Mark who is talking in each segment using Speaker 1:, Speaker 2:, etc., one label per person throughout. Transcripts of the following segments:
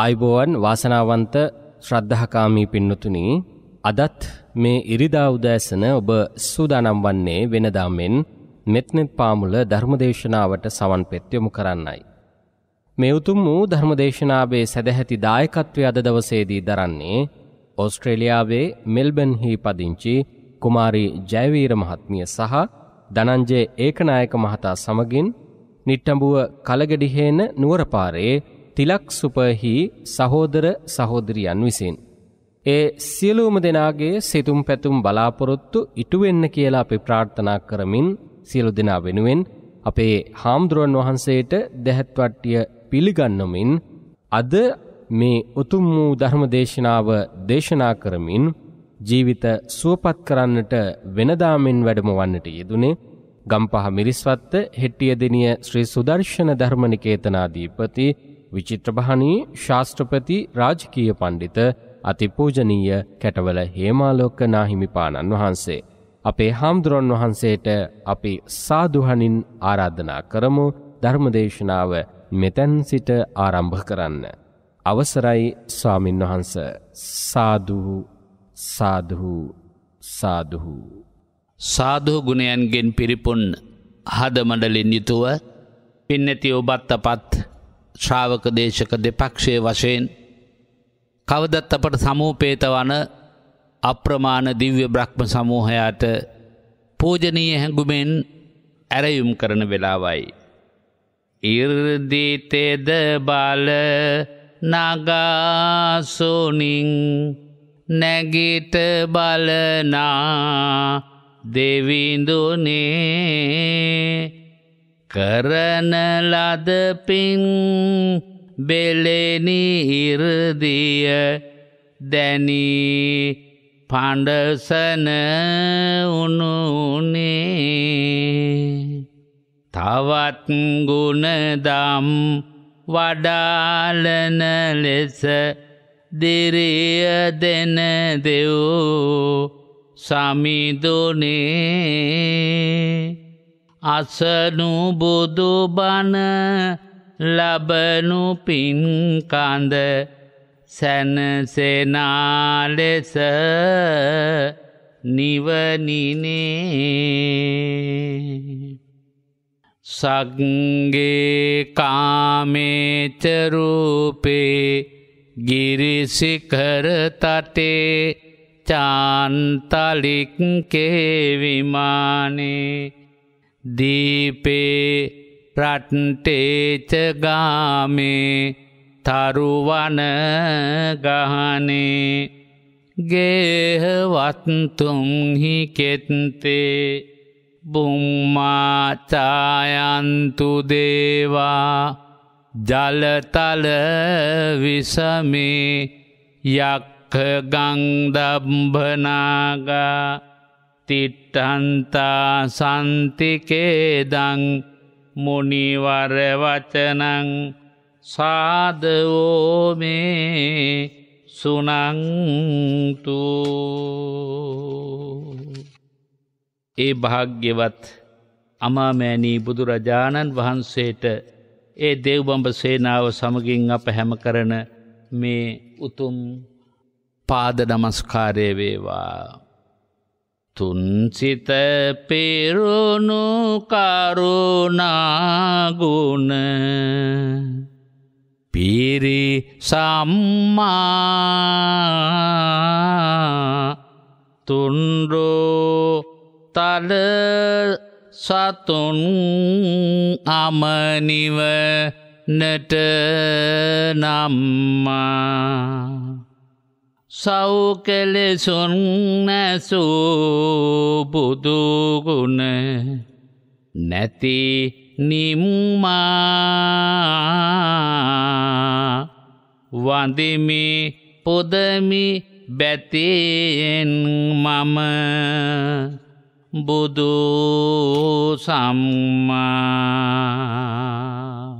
Speaker 1: ආයිබෝවන් වාසනාවන්ත ශ්‍රද්ධහකාමී පින්නතුනි අදත් මේ ඉරිදා උදෑසන ඔබ සූදානම් වන්නේ වෙනදා මෙන් මෙත්නෙත් පාමුල ධර්මදේශනාවට සවන් පෙත් යොමු කරන්නයි. මේ උතුම් වූ ධර්මදේශනාවේ සැදැහැති දායකත්වය අද දවසේදී දරන්නේ ඕස්ට්‍රේලියාවේ මෙල්බන්හි පදිංචි කුමාරි ජයවීර මහත්මිය සහ දනංජය ඒකනායක මහතා සමගින් නිට්ටඹුව කලගෙඩිහේන නුවරපාරේ තිලක් සුපහි සහෝදර සහෝදරියන් විසින්. ඒ සියලූම දෙනාගේ සිතුම් පැතුම් බලාපොරොත්තු ඉටුවෙන්න කියලා අපි ප්‍රාර්ථනා කරමින් සියලු දෙනා වෙනුවෙන් අපේ හාමුදුරුවන් වහන්සේට දැහැත්වට්ටිය පිළිගන්නමින් අද මේ උතුම් වූ ධර්ම දේශනාව දේශනා කරමින් ජීවිත සුවපත් කරන්නට වෙනදාමෙන් වැඩම වන්නට යෙදුනේ ගම්පහ මිරිස්වත්ත හෙට්ටිය දෙනිය ශ්‍රී සුදර්ශන ධර්මනිකේතනාධීපති විචිත්‍රභානී ශාස්ත්‍රපති රාජකීය පණ්ඩිත අතිපූජනීය කැටවල හේමාලෝක නාහිමිපාණන් වහන්සේ. අපේ හාමුදුරන් වහන්සේට අපි සාදුහනින් ආරාධනා කරමු ධර්මදේශනාව මෙතැන් සිට ආරම්භ කරන්න. අවසරයි ස්වාමින් වහන්ස සාදුහු සාදුහු
Speaker 2: සාදුහු. සාදුහු ගුණයන්ගෙන් පිරිපුන් හදමඩලින් යුතුව පින්නැති ඔබත් අපත් ශ්‍රාවක දේශක දෙපක්ෂය වශයෙන් කවදත් අපට සමූපේත වන අප්‍රමාණ දිව්‍ය බ්‍රහ්ම සමූහයාට පූජනීය හැඟුමෙන් ඇරයුම් කරන වෙලාවයි. ඉර්දිතෙද බාල නගාසුනින් නැගිට බලනා දෙවිඳුනේ කරන ලද පින් බෙලෙනි ඉරදිය දැනි පඬසන උනුනේ තවත් ගුණදම් වඩාලන ලෙස දිරිය දෙන දෙව් සමිදුනේ අසනු බුදුබණ ලබනු පින්කඳ සැනසෙනා ලෙස නිවනිනේ සග්ගේ කාමේචරූපේ ගිරිසිකර තටේ චාන්තලික්කේ විමානේ දීපේ රට්ටේචගාමේ තරුවන ගහනේ ගේහවත්තුම්හි කෙත්තේ බුම්මාචායන්තු දේවා ජලතල විසමේ යක්ඛ ගංදම්භනාගා තිට්ටන්තා සන්තිකේදං මුනිවර වචනං සාදවෝමේ සුනංතු ඒ භාග්‍යවත් අමාමෑණී බුදුරජාණන් වහන්සේට ඒ දෙව්බඹ සේනාව සමගින් අප හැම කරන මේ උතුම් පාද නමස්කාරය වේවා. තුන්සිත පෙරුණු කරුණාගුණ පිරි සම්මා තුන්ඩෝ තල සතුන් අමනිව නට නම්මා සෞකෙලෙසොන්නැසූ බුදුගුණ නැති නිම්මා වඳිමි පොදමි බැතියෙන් මම බුදු සම්මා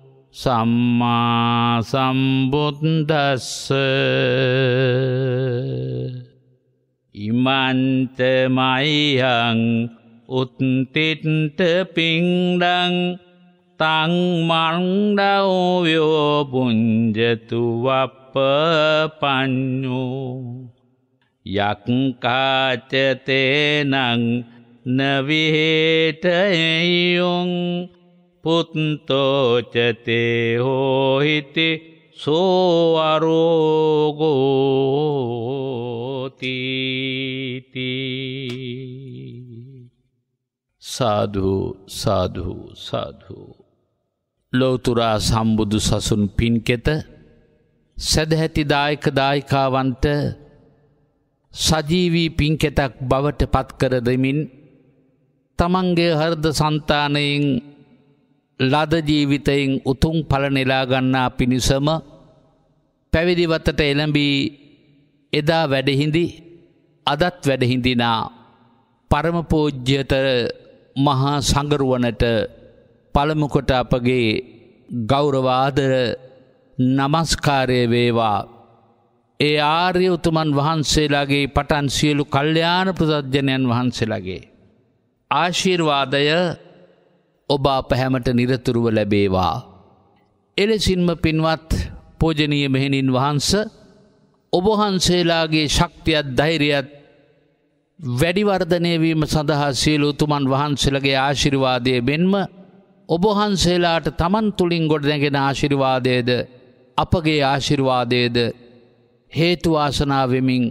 Speaker 2: සම්මා සම්බුද්දස්ස ඉමන්තමයිහං උත්තිට්ට පිංඩං තං මණ්ඩවෝයෝ පුංජතු වප්ප පඤ්ඤු යක්කාචතේනං නවිහෙටයොං පුත්තෝචතේ හෝහිති සෝවරෝගෝතීති සාධු සාධු සාධු ලෝතුරා සම්බුදු සසුන් පින්කෙත සැදැහැති දායක දායිකාවන්ට සජීවී පින්කෙතක් බවට පත්කර දෙමින් තමන්ගේ හර්ද සන්තානයෙන් ලදජීවිතයෙන් උතුන් පල නෙලාගන්නා පිණිසම පැවිදිවතට එළඹී එදා වැඩහින්දි අදත් වැඩහිඳිනා පරමපෝජ්‍යතර මහා සඟරුවනට පළමුකොට අපගේ ගෞරවාදර නමස්කාරය වේවා. ඒ ආර්ය උතුමන් වහන්සේලාගේ පටන් සියලු කල්්‍යයාන ප්‍රදජ්ජනයන් වහන්සේලාගේ. ආශීර්වාදය ඔබ අපහැමට නිරතුරුව ලැබේවා. එලෙසින්ම පින්වත් පෝජනීය මෙහෙණින් වහන්ස ඔබහන්සේලාගේ ශක්තියත් ධෛරියත් වැඩිවර්ධනයවීම සඳහා සියලු උතුමන් වහන්සලගේ ආශිරිවාදය මෙන්ම ඔබහන්සේලාට තමන් තුළින් ගොඩනැගෙන ආශිරිවාදයද අපගේ ආශිරිවාදයද හේතුවාසනාවෙමින්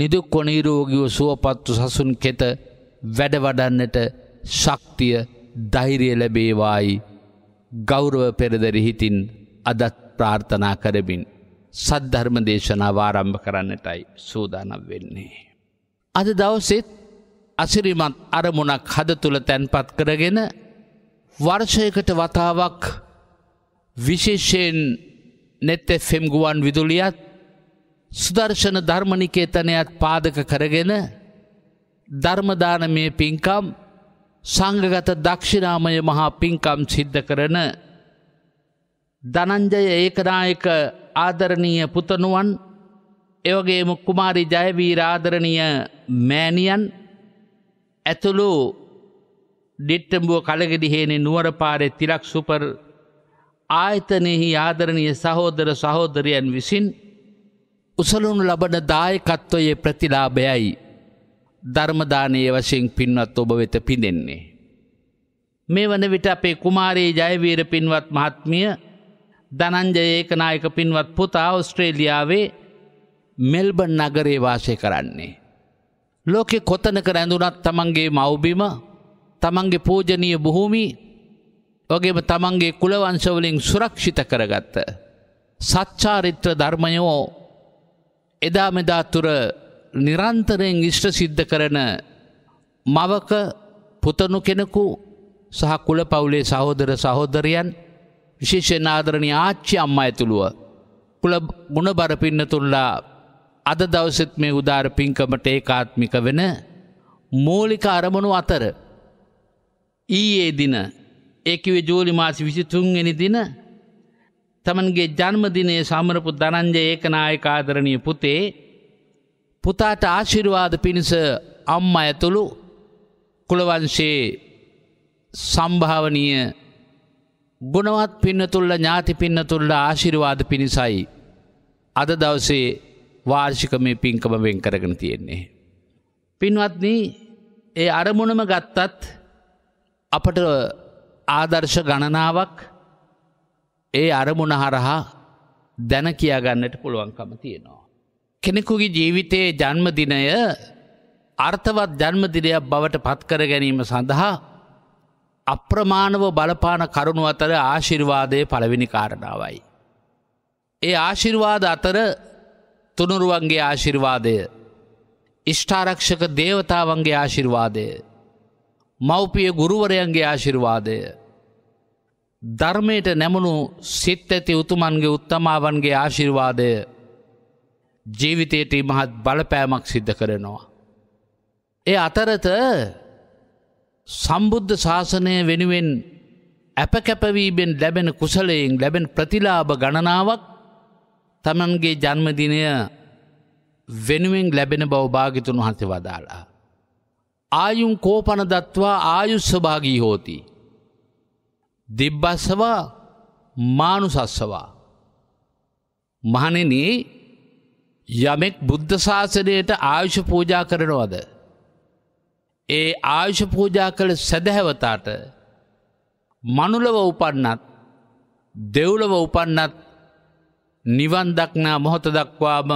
Speaker 2: නිදුක් කොනීරෝගිව සුවපත්තු සසුන් කෙත වැඩවඩන්නට ශක්තිය දෛරය ලැබේවායි ගෞරව පෙරදරි හිතින් අදත් ප්‍රාර්ථනා කරමින් සද්ධර්ම දේශනා වාරම්භ කරන්නටයි සූදානම් වෙන්නේ. අද දවසෙත් අසිරිමත් අරමුණක් හද තුළ තැන්පත් කරගෙන වර්ෂයකට වතාවක් විශේෂයෙන් නැත්ත ෆෙම්ගුවන් විදුලියත් සුදර්ශන ධර්මණිකේතනයත් පාදක කරගෙන ධර්මදානමය පින්කම් සංගගත දක්ෂිනාමය මහා පින්කම් සිද්ධ කරන දනංජය ඒකනායක ආදරණීය පුතනුවන් එවගේ මුක්කුමාරි ජයවී රාදරණීය මෑණියන් ඇතුළු ඩිට්ටඹුව කළගෙඩිහේනේ නුවර පාරෙ තිලක් සුපර් ආයතනයෙහි ආදරණය සහෝදර සහෝදරයන් විසින් උසලුණු ලබන දායකත්වයේ ප්‍රතිලාභයයි. ධර්මදානයේ වශයෙන් පින්වත් ඔබ වෙත පිදෙන්නේ. මේ වන විට අපේ කුමාරයේ ජයවීර පින්වත් මහත්මිය දනංජය ඒකනායක පින්වත් පුතා ඔස්ට්‍රේලියාවේ මෙල්බන් නගරේ වාසය කරන්නේ. ලෝකෙ කොතනක රැඳුනත් තමන්ගේ මව්බිම තමන්ගේ පූජනීය බොහෝමි වගේම තමන්ගේ කුලවංශවලින් සුරක්ෂිත කරගත්ත. සච්චාරිත්‍ර ධර්මයෝ එදා මෙදා තුර නිරන්තරයෙන් ඉෂ්ට සිද්ධ කරන මවක පුතනු කෙනෙකු සහ කුල පවුලේ සහෝදර සහෝදරයන් විශේෂෙන් ආදරණය ආච්චි අම්ම ඇතුළුව. කුල ගුණ බරපින්න තුල්ලා අද දවසෙත් මේ උදාර පින්කමට ඒකාත්මික වෙන මූලික අරමණු අතර. ඊයේ දින ඒකිවේ ජූලි මාසි විසිතුන්ගෙන දින තමන්ගේ ජන්මදිනයේ සමරපු දනංජ ඒකනායක ආදරණය පුතේ පුතාට ආශිරවාද පිණිස අම්ම ඇතුළු කුලවංශයේ සම්භාවනීය ගුණවත් පින්නතුල්ල ඥාති පින්නතුල්ල ආශිරවාද පිණිසයි. අද දවසේ වාර්ෂිකමය පින්කම වෙන් කරගෙන තියෙන්නේ. පින්වත්න ඒ අරමුණම ගත්තත් අපට ආදර්ශ ගණනාවක් ඒ අරමුණ හරහා දැන කියාගන්නට පුළුවන්කම තියෙනවා. කෙනෙකුගේ ජීවිතයේ ජන්මදිනය අර්ථවත් ජන්මදිනයක් බවට පත්කර ගැනීම සඳහා අප්‍රමාණව බලපාන කරුණු අතර ආශිර්වාදය පළවෙනි කාරණාවයි. ඒ ආශිර්වාද අතර තුනුරුවන්ගේ ආශිර්වාදය ඉෂ්ඨාරක්ෂක දේවතාවන්ගේ ආශිර්වාදය මව්පිය ගුරුවරයන්ගේ ආශිර්වාදය ධර්මයට නැමුණු සිත් ඇති උතුමන්ගේ උත්තමාවන්ගේ ආශිර්වාදය ජීවිතයට මහත් බලපෑමක් සිද්ධ කරනවා. ඒ අතරත සම්බුද්ධ ශාසනය වෙනුවෙන් ඇපකැපවීබෙන් ලැබෙන කුසලයෙන් ලැබෙන ප්‍රතිලාභ ගණනාවක් තමන්ගේ ජන්මදිනය වෙනුවෙන් ලැබෙන බව භාගිතුන් වහන්සේ වදාලා. ආයුන් කෝපන දත්වා ආයුස්සභාගී හෝති. දිබ්බස්සවා මානුසස්සවා. මහනෙනේ යමෙක් බුද්ධ ශාසනයට ආයුෂ පූජා කරනවද. ඒ ආයුෂ පූජා කළ සැදැහැවතාට මනුලව උපන්නත් දෙව්ලව උපන්නත් නිවන් දක්නා මොහොත දක්වාම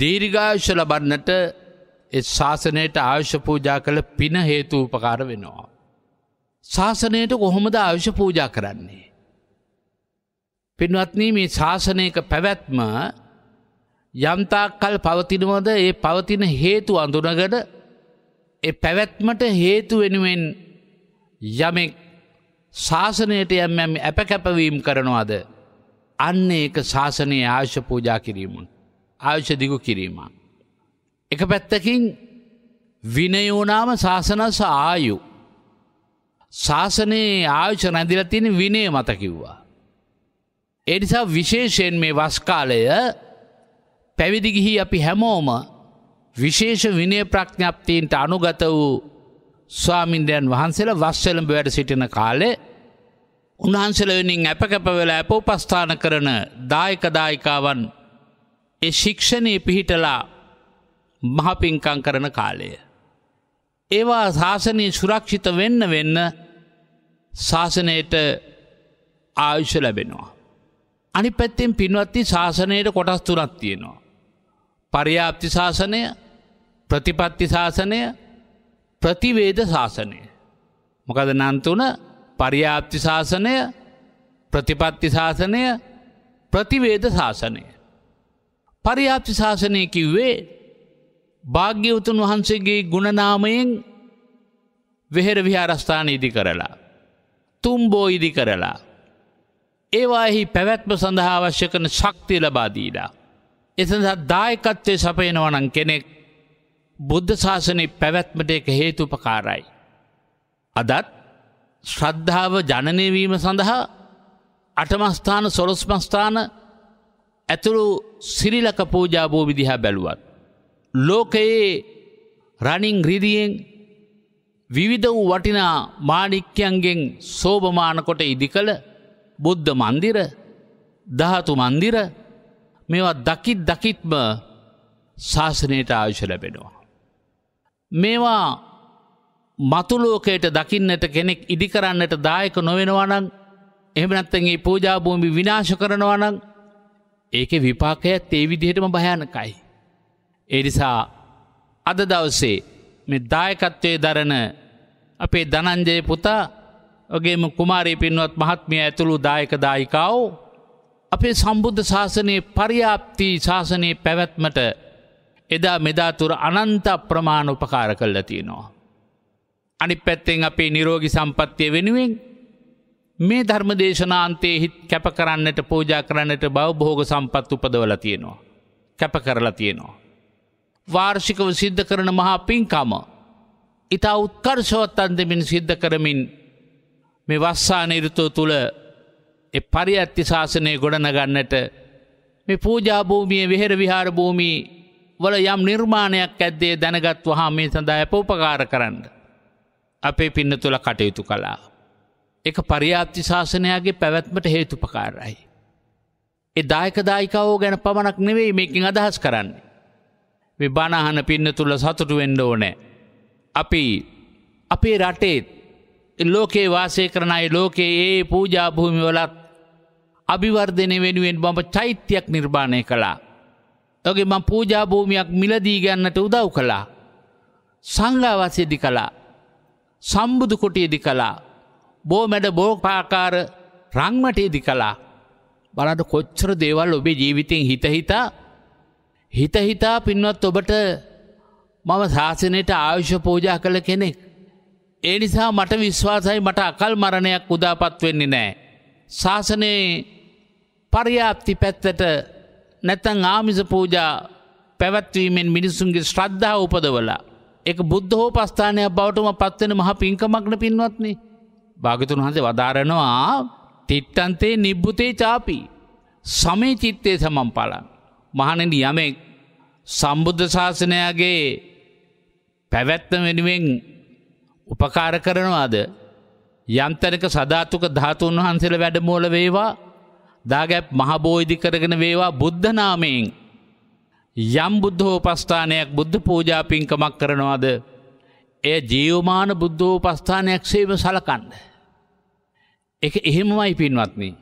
Speaker 2: දීර්ඝායුෂ ලබන්නට එ ශාසනයට ආයුෂ පූජා කළ පින හේතු උපකාර වෙනවා. ශාසනයට කොහොමද ආයුෂ පූජා කරන්නේ. පින්වත්නී මේ ශාසනයක පැවැත්ම යම්තාක් කල් පවතිනවද ඒ පවතින හේතු අඳුනගට එ පැවැත්මට හේතු වෙනුවෙන් යමෙක් ශාසනයට යම් යම් ඇප කැපවීම් කරනවාද. අන්න ඒක ශාසනයේ ආශ්‍ය පූජා කිරීමුන්. ආයුෂ දිගු කිරීම. එක පැත්තකින් විනයෝනාම ශාසනස ආයු. ශාසනයේ ආයුෂ නැදිලතින විනය මත කිව්වා. එනිසා විශේෂයෙන් මේ වස්කාලය පැවිදිගිහි අපි හැමෝම විශේෂ විනය ප්‍රඥප්තිීන්ට අනුගත වූ ස්වාමින්දයන් වහන්සේල වස්සලඹ වැඩ සිටින කාලේ උන්වහන්සලවෙනින් ඇපකැපවෙල ඇප උපස්ථාන කරන දායකදායිකාවන් එ ශික්ෂණය පිහිටලා මහපින්කං කරන කාලය. ඒවා ශාසනී සුරක්ෂිත වෙන්න වෙන්න ශාසනයට ආයුෂ ලැබෙනවා. අනි පැත්තෙන් පින්වත්ති ශාසනයට කොටස් තුනක් තියෙනවා. පරි්‍යාප්ති ශාසනය ප්‍රතිපත්ති ශාසනය ප්‍රතිවේද ශාසනය. මොකද නන්තුන පරි්‍යාප්ති ශාසනය ප්‍රතිපත්ති ශාසනය ප්‍රතිවේද ශාසනය. පරි්‍යාප්ති ශාසනය කිව්වේ භාග්‍යවතුන් වහන්සේගේ ගුණනාමයෙන් වෙහෙර විහාරස්ථාන ඉදි කරලා. තුම්බෝ ඉදි කරලා. ඒවාහි පැවැත්ම සඳහා අවශ්‍ය කන ශක්තිය ලබාදීලා. එතඳ දායකත්වය සපයනවනන් කෙනෙක් බුද්ධ ශාසනය පැවැත්මට එක හේතුපකාරයි. අදත් ශ්‍රද්ධාව ජනනයවීම සඳහා අටමස්ථාන සොරස්මස්ථාන ඇතුළු සිරිලක පූජාබෝ විදිහා බැලුවත්. ලෝකයේ රනිින් ග්‍රදියෙන් විවිධ වූ වටිනා මාඩික්්‍යයන්ගෙන් සෝභමානකොට ඉදි කළ බුද්ධ මන්දිර දහතු මන්දිර මේවා දකිත් දකිත්ම ශාසනයට ආයුෂ ලැබෙනවා. මේවා මතුලෝකයට දකින්නට කෙනෙක් ඉදි කරන්නට දායක නොවෙනවානං එහමනත්තගේ පූජාභූමි විනාශ කරනවානං ඒක විපාකයක් ඒ විදිහටම භයානකයි. එනිසා අද දවසේ මෙ දායකත්වය දරන අපේ දනංජය පුතා ඔගේම කුමාරී පින්වත් මහත්මිය ඇතුළු දායක දායිකාවෝ අපේ සම්බුද්ධ ශාසනයේ පරියාප්ති ශාසනයේ පැවැත්මට එදා මෙදාතුර අනන්ත ප්‍රමාණ උපකාර කල්ල තියෙනවා. අනි පැත්තෙන් අපේ නිරෝගි සම්පත්තිය වෙනුවෙන් මේ ධර්මදේශනාන්තයේ හිත් කැප කරන්නට පෝජා කරන්නට බවභෝග සම්පත් උපදවල තියෙනවා. කැප කරලා තියෙනවා. වාර්ෂිකව සිද්ධ කරන මහා පින්කම. ඉතා උත්කර්ෂවත් අන්දමින් සිද්ධ කරමින් මේ වස්සා නිරුතෝ තුළ එ පරි ඇත්ති ශාසනය ගොඩනගන්නට මේ පූජාභූමිය විහෙර විහාර භූමී වල යම් නිර්මාණයක් ඇද්දේ දැනගත් වහා මේ සඳහා ඇප උපකාර කරන්න. අපේ පින්න තුළ කටයුතු කලා. එක පරිාප්ති ශාසනයාගේ පැවැත්මට හේතුපකාරයි. එ දායකදායිකවෝ ගැන පමණක් නෙවෙයි මේකින් අදහස් කරන්න. විබානාහන පින්න තුළ සතුටු වෙන්ඩ ඕනෑ. අපි අපේ රටේත් ලෝකේ වාසය කරනයි ලෝකයේ ඒ පූජාභූමි වලත් අභිවර්ධනය වෙනුවෙන් මම චෛත්‍යයක් නිර්මාණය කළා. ඔගේ මං පූජාභූමයක් මිලදී ගන්නට උදව් කළා. සංඝාවස්යදි කළා. සම්බුදු කොටියදි කළා. බෝ මැඩ බෝපාකාර රංමටයේදි කලා. බලට කොච්චර දේවල් ඔබේ ජීවිතයෙන් හිතහිතා හිතහිතා පින්වත් ඔබට මම ශාසනයට ආයුෂ පෝජා කළ කෙනෙක්. ඒ නිසා මට විශ්වාසයි මට අකල් මරණයක් උදාපත්වෙන්නේ නෑ. ශාසනයේ පරියාප්ති පැත්තට නැතන් ආමිස පූජා පැවැත්වීමෙන් මිනිස්සුන්ගේ ශ්‍රද්ධා උපදවලා. එක බුද්ධහෝ පස්ථානයක් බවටම පත්වෙන මහ පින්කමක්න පින්වත්න්නේ. භාගතුන් වහන්සේ වදාරනවා තිට්ටන්තේ නිබ්බුතේ චාපි. සමේ චිත්තේ සමම් පල. මහනෙන් යමෙක් සම්බුද්ධ ශාසනයාගේ පැවැත්ත වෙනුවෙන් උපකාර කරනවාද. යන්තනක සධාතුක ධාතුන් වහන්සේල වැඩමෝල වේවා දාගැප් මහබෝධි කරගෙන වේවා බුද්ධනාමයෙන්. යම් බුද්ධෝපස්ථානයක් බුද්ධ පූජාපින්කමක් කරනවාද. එය ජීවමාන බුද්ධෝපස්ථානයක් සේම සලකන්න. එක එහෙමමයි පින්වත්නී.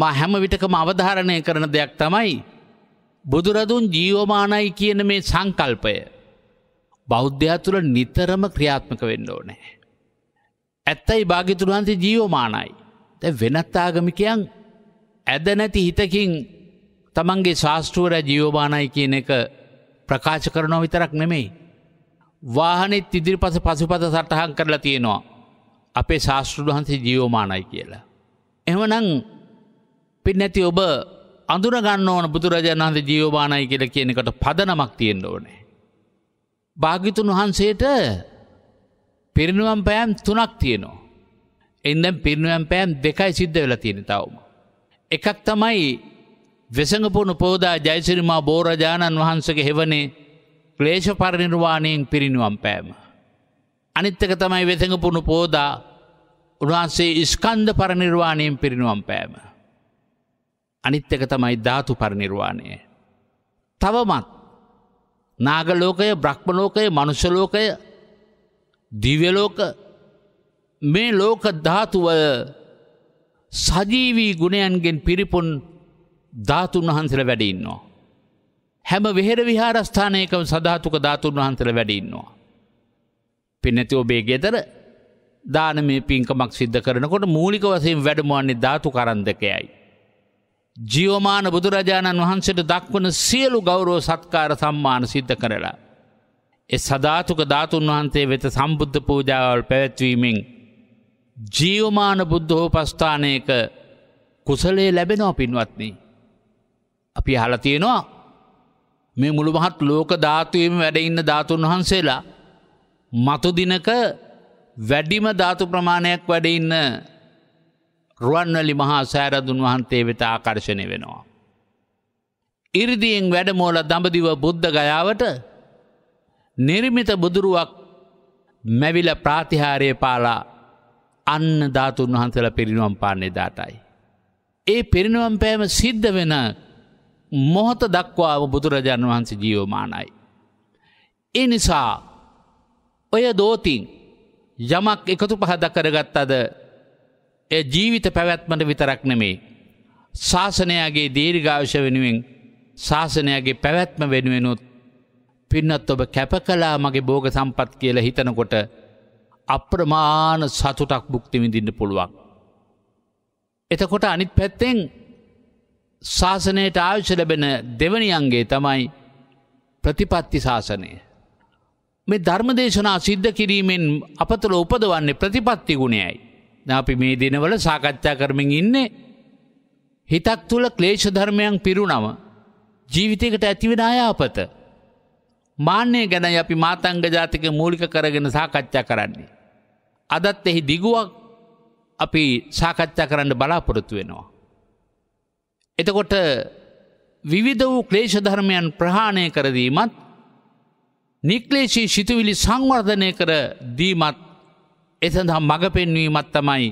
Speaker 2: මා හැම විටකම අවධාරණය කරන දෙයක් තමයි. බුදුරදුන් ජීවමානයි කියන මේ සංකල්පය. බෞද්ධයා තුළ නිතරම ක්‍රියාත්මක වෙන්න ඕනෑ. ඇත්තයි භාගිතුරුවන්සේ ජීවමානයි. දැ වෙනත් ආගමිකයන් ඇද නැති හිතකින් තමන්ගේ ශාස්ත්‍රුවර ජීවබානයි කියන එක ප්‍රකාශ කරනෝ විතරක් නෙමෙයි. වාහනෙත් ඉදිරිපස පසුපත සටහන් කරලා තියෙනවා. අපේ ශාස්තෘන් වහන්සේ ජීවමානයි කියලා. එහමනං පින්නැති ඔබ අඳුරගන්න ඕන බුදුරජාණන්ද ජීවබානයි කියල කියනකට පදනමක් තියෙන්ට ඕනේ. භාගිතුන් වහන්සේට පිරිනුවම් පෑම් තුනක් තියෙනවා. එන්දැම් පිරිනුවම් පෑන් දෙකයි සිද්ධ වෙල තියෙන තවම. එකක් තමයි වෙසඟපුුණු පෝදා ජයිසිරිමා බෝරජාණන් වහන්සගේ හෙවනේ ක්ලේෂ පරිනිර්වාණයෙන් පිරිනිුවම් පෑම. අනිත්තක තමයි වෙසඟපුුණු පෝදා උන්වහන්සේ ඉස්කන්ධ පරනිර්වාණයෙන් පිරිනුවම් පෑම. අනිත්තක තමයි ධාතු පරනිර්වාණය. තවමත් නාගලෝකය බ්‍රහ්මලෝකය මනුෂලෝකය දිවලෝක මේ ලෝක ධාතුව සජීවී ගුණයන්ගෙන් පිරිපුන් ධාතුන් වහන්සල වැඩඉන්නවා. හැම වෙහෙර විහාරස්ථානයකම සධාතුක ධාතුන් වහන්සල වැඩඉන්නවා. පිනැති ඔබේ ගෙදර දානමය පින්කමක් සිද්ධ කරනකොට මූලික වසයෙන් වැඩමුවන්නේ ධාතු කරන් දෙකයයි. ජියෝමාන බුදුරජාණන් වහන්සට දක්වන සියලු ගෞරෝ සත්කාර සම්මාන සිද්ධ කරලා. එ සධාතුක ධාතුන් වහන්සේ වෙත සම්බුද්ධ පූජාවල් පැවැත්වීමෙන් ජීවමාන බුද්ධෝපස්ථානයක කුසලේ ලැබෙනවා පින්වත්නී. අපි හලතියෙනවා මේ මුළුමහත් ලෝක ධාතුවම වැඩඉන්න ධාතුන් වහන්සේලා මතුදිනක වැඩිම ධාතු ප්‍රමාණයක් වැඩඉන්න රුවන්නලි මහා සෑරදුන් වහන්සේ වෙත ආකර්ශණය වෙනවා. ඉරිදියෙන් වැඩමෝල දඹදිව බුද්ධ ගයාවට නිර්මිත බුදුරුවක් මැවිල ප්‍රාතිහාරය පාලා අන්න ධාතුන් වහන්සල පිරිනුවම් පාන්නේ දාටයි. ඒ පිරිනුවම් පෑම සිද්ධ වෙන මොහොත දක්වාව බුදුරජාණන් වහන්සේ ජීවමානයි. ඒ නිසා ඔය දෝතින් යමක් එකතු පහද කරගත් අද ඒ ජීවිත පැවැත්මට විතරක් නෙමේ. ශාසනයාගේ දීර්ඝාවශ වෙනුවෙන් ශාසනයාගේ පැවැත්ම වෙනුවෙනුත් පින්නත් ඔබ කැප කලා මගේ බෝග සම්පත් කියල හිතනකොට අප්‍රමාණ සතුටක් බුක්තිමිදින්න පුළුවන්. එතකොට අනිත් පැත්තෙන් ශාසනයට ආවිශ ලැබෙන දෙවනියන්ගේ තමයි ප්‍රතිපත්ති ශාසනය. මේ ධර්මදේශනා සිද්ධ කිරීමෙන් අපතල උපදවන්නේ ප්‍රතිපත්ති ගුණයයි. අපි මේ දිනවල සාකච්ඡා කරමින් ඉන්නේ හිතක් තුළ ක්ලේෂ ධර්මයන් පිරුණම ජීවිතයකට ඇතිවෙන අයාපත. මාන්‍යය ගැන අපි මාතංග ජාතික මූලික කරගෙන සාකච්ඡා කරන්නේ. අදත් එහි දිගුවක් අපි සාකච්ඡා කරන්න බලාපොරොත්තු වෙනවා. එතකොට විවිධ වූ ක්ලේෂධර්මයන් ප්‍රහාණය කරදීමත් නික්ලේශී සිතුවිලි සංවර්ධනය කර දීමත් එසඳහා මඟ පෙන්වීමත් තමයි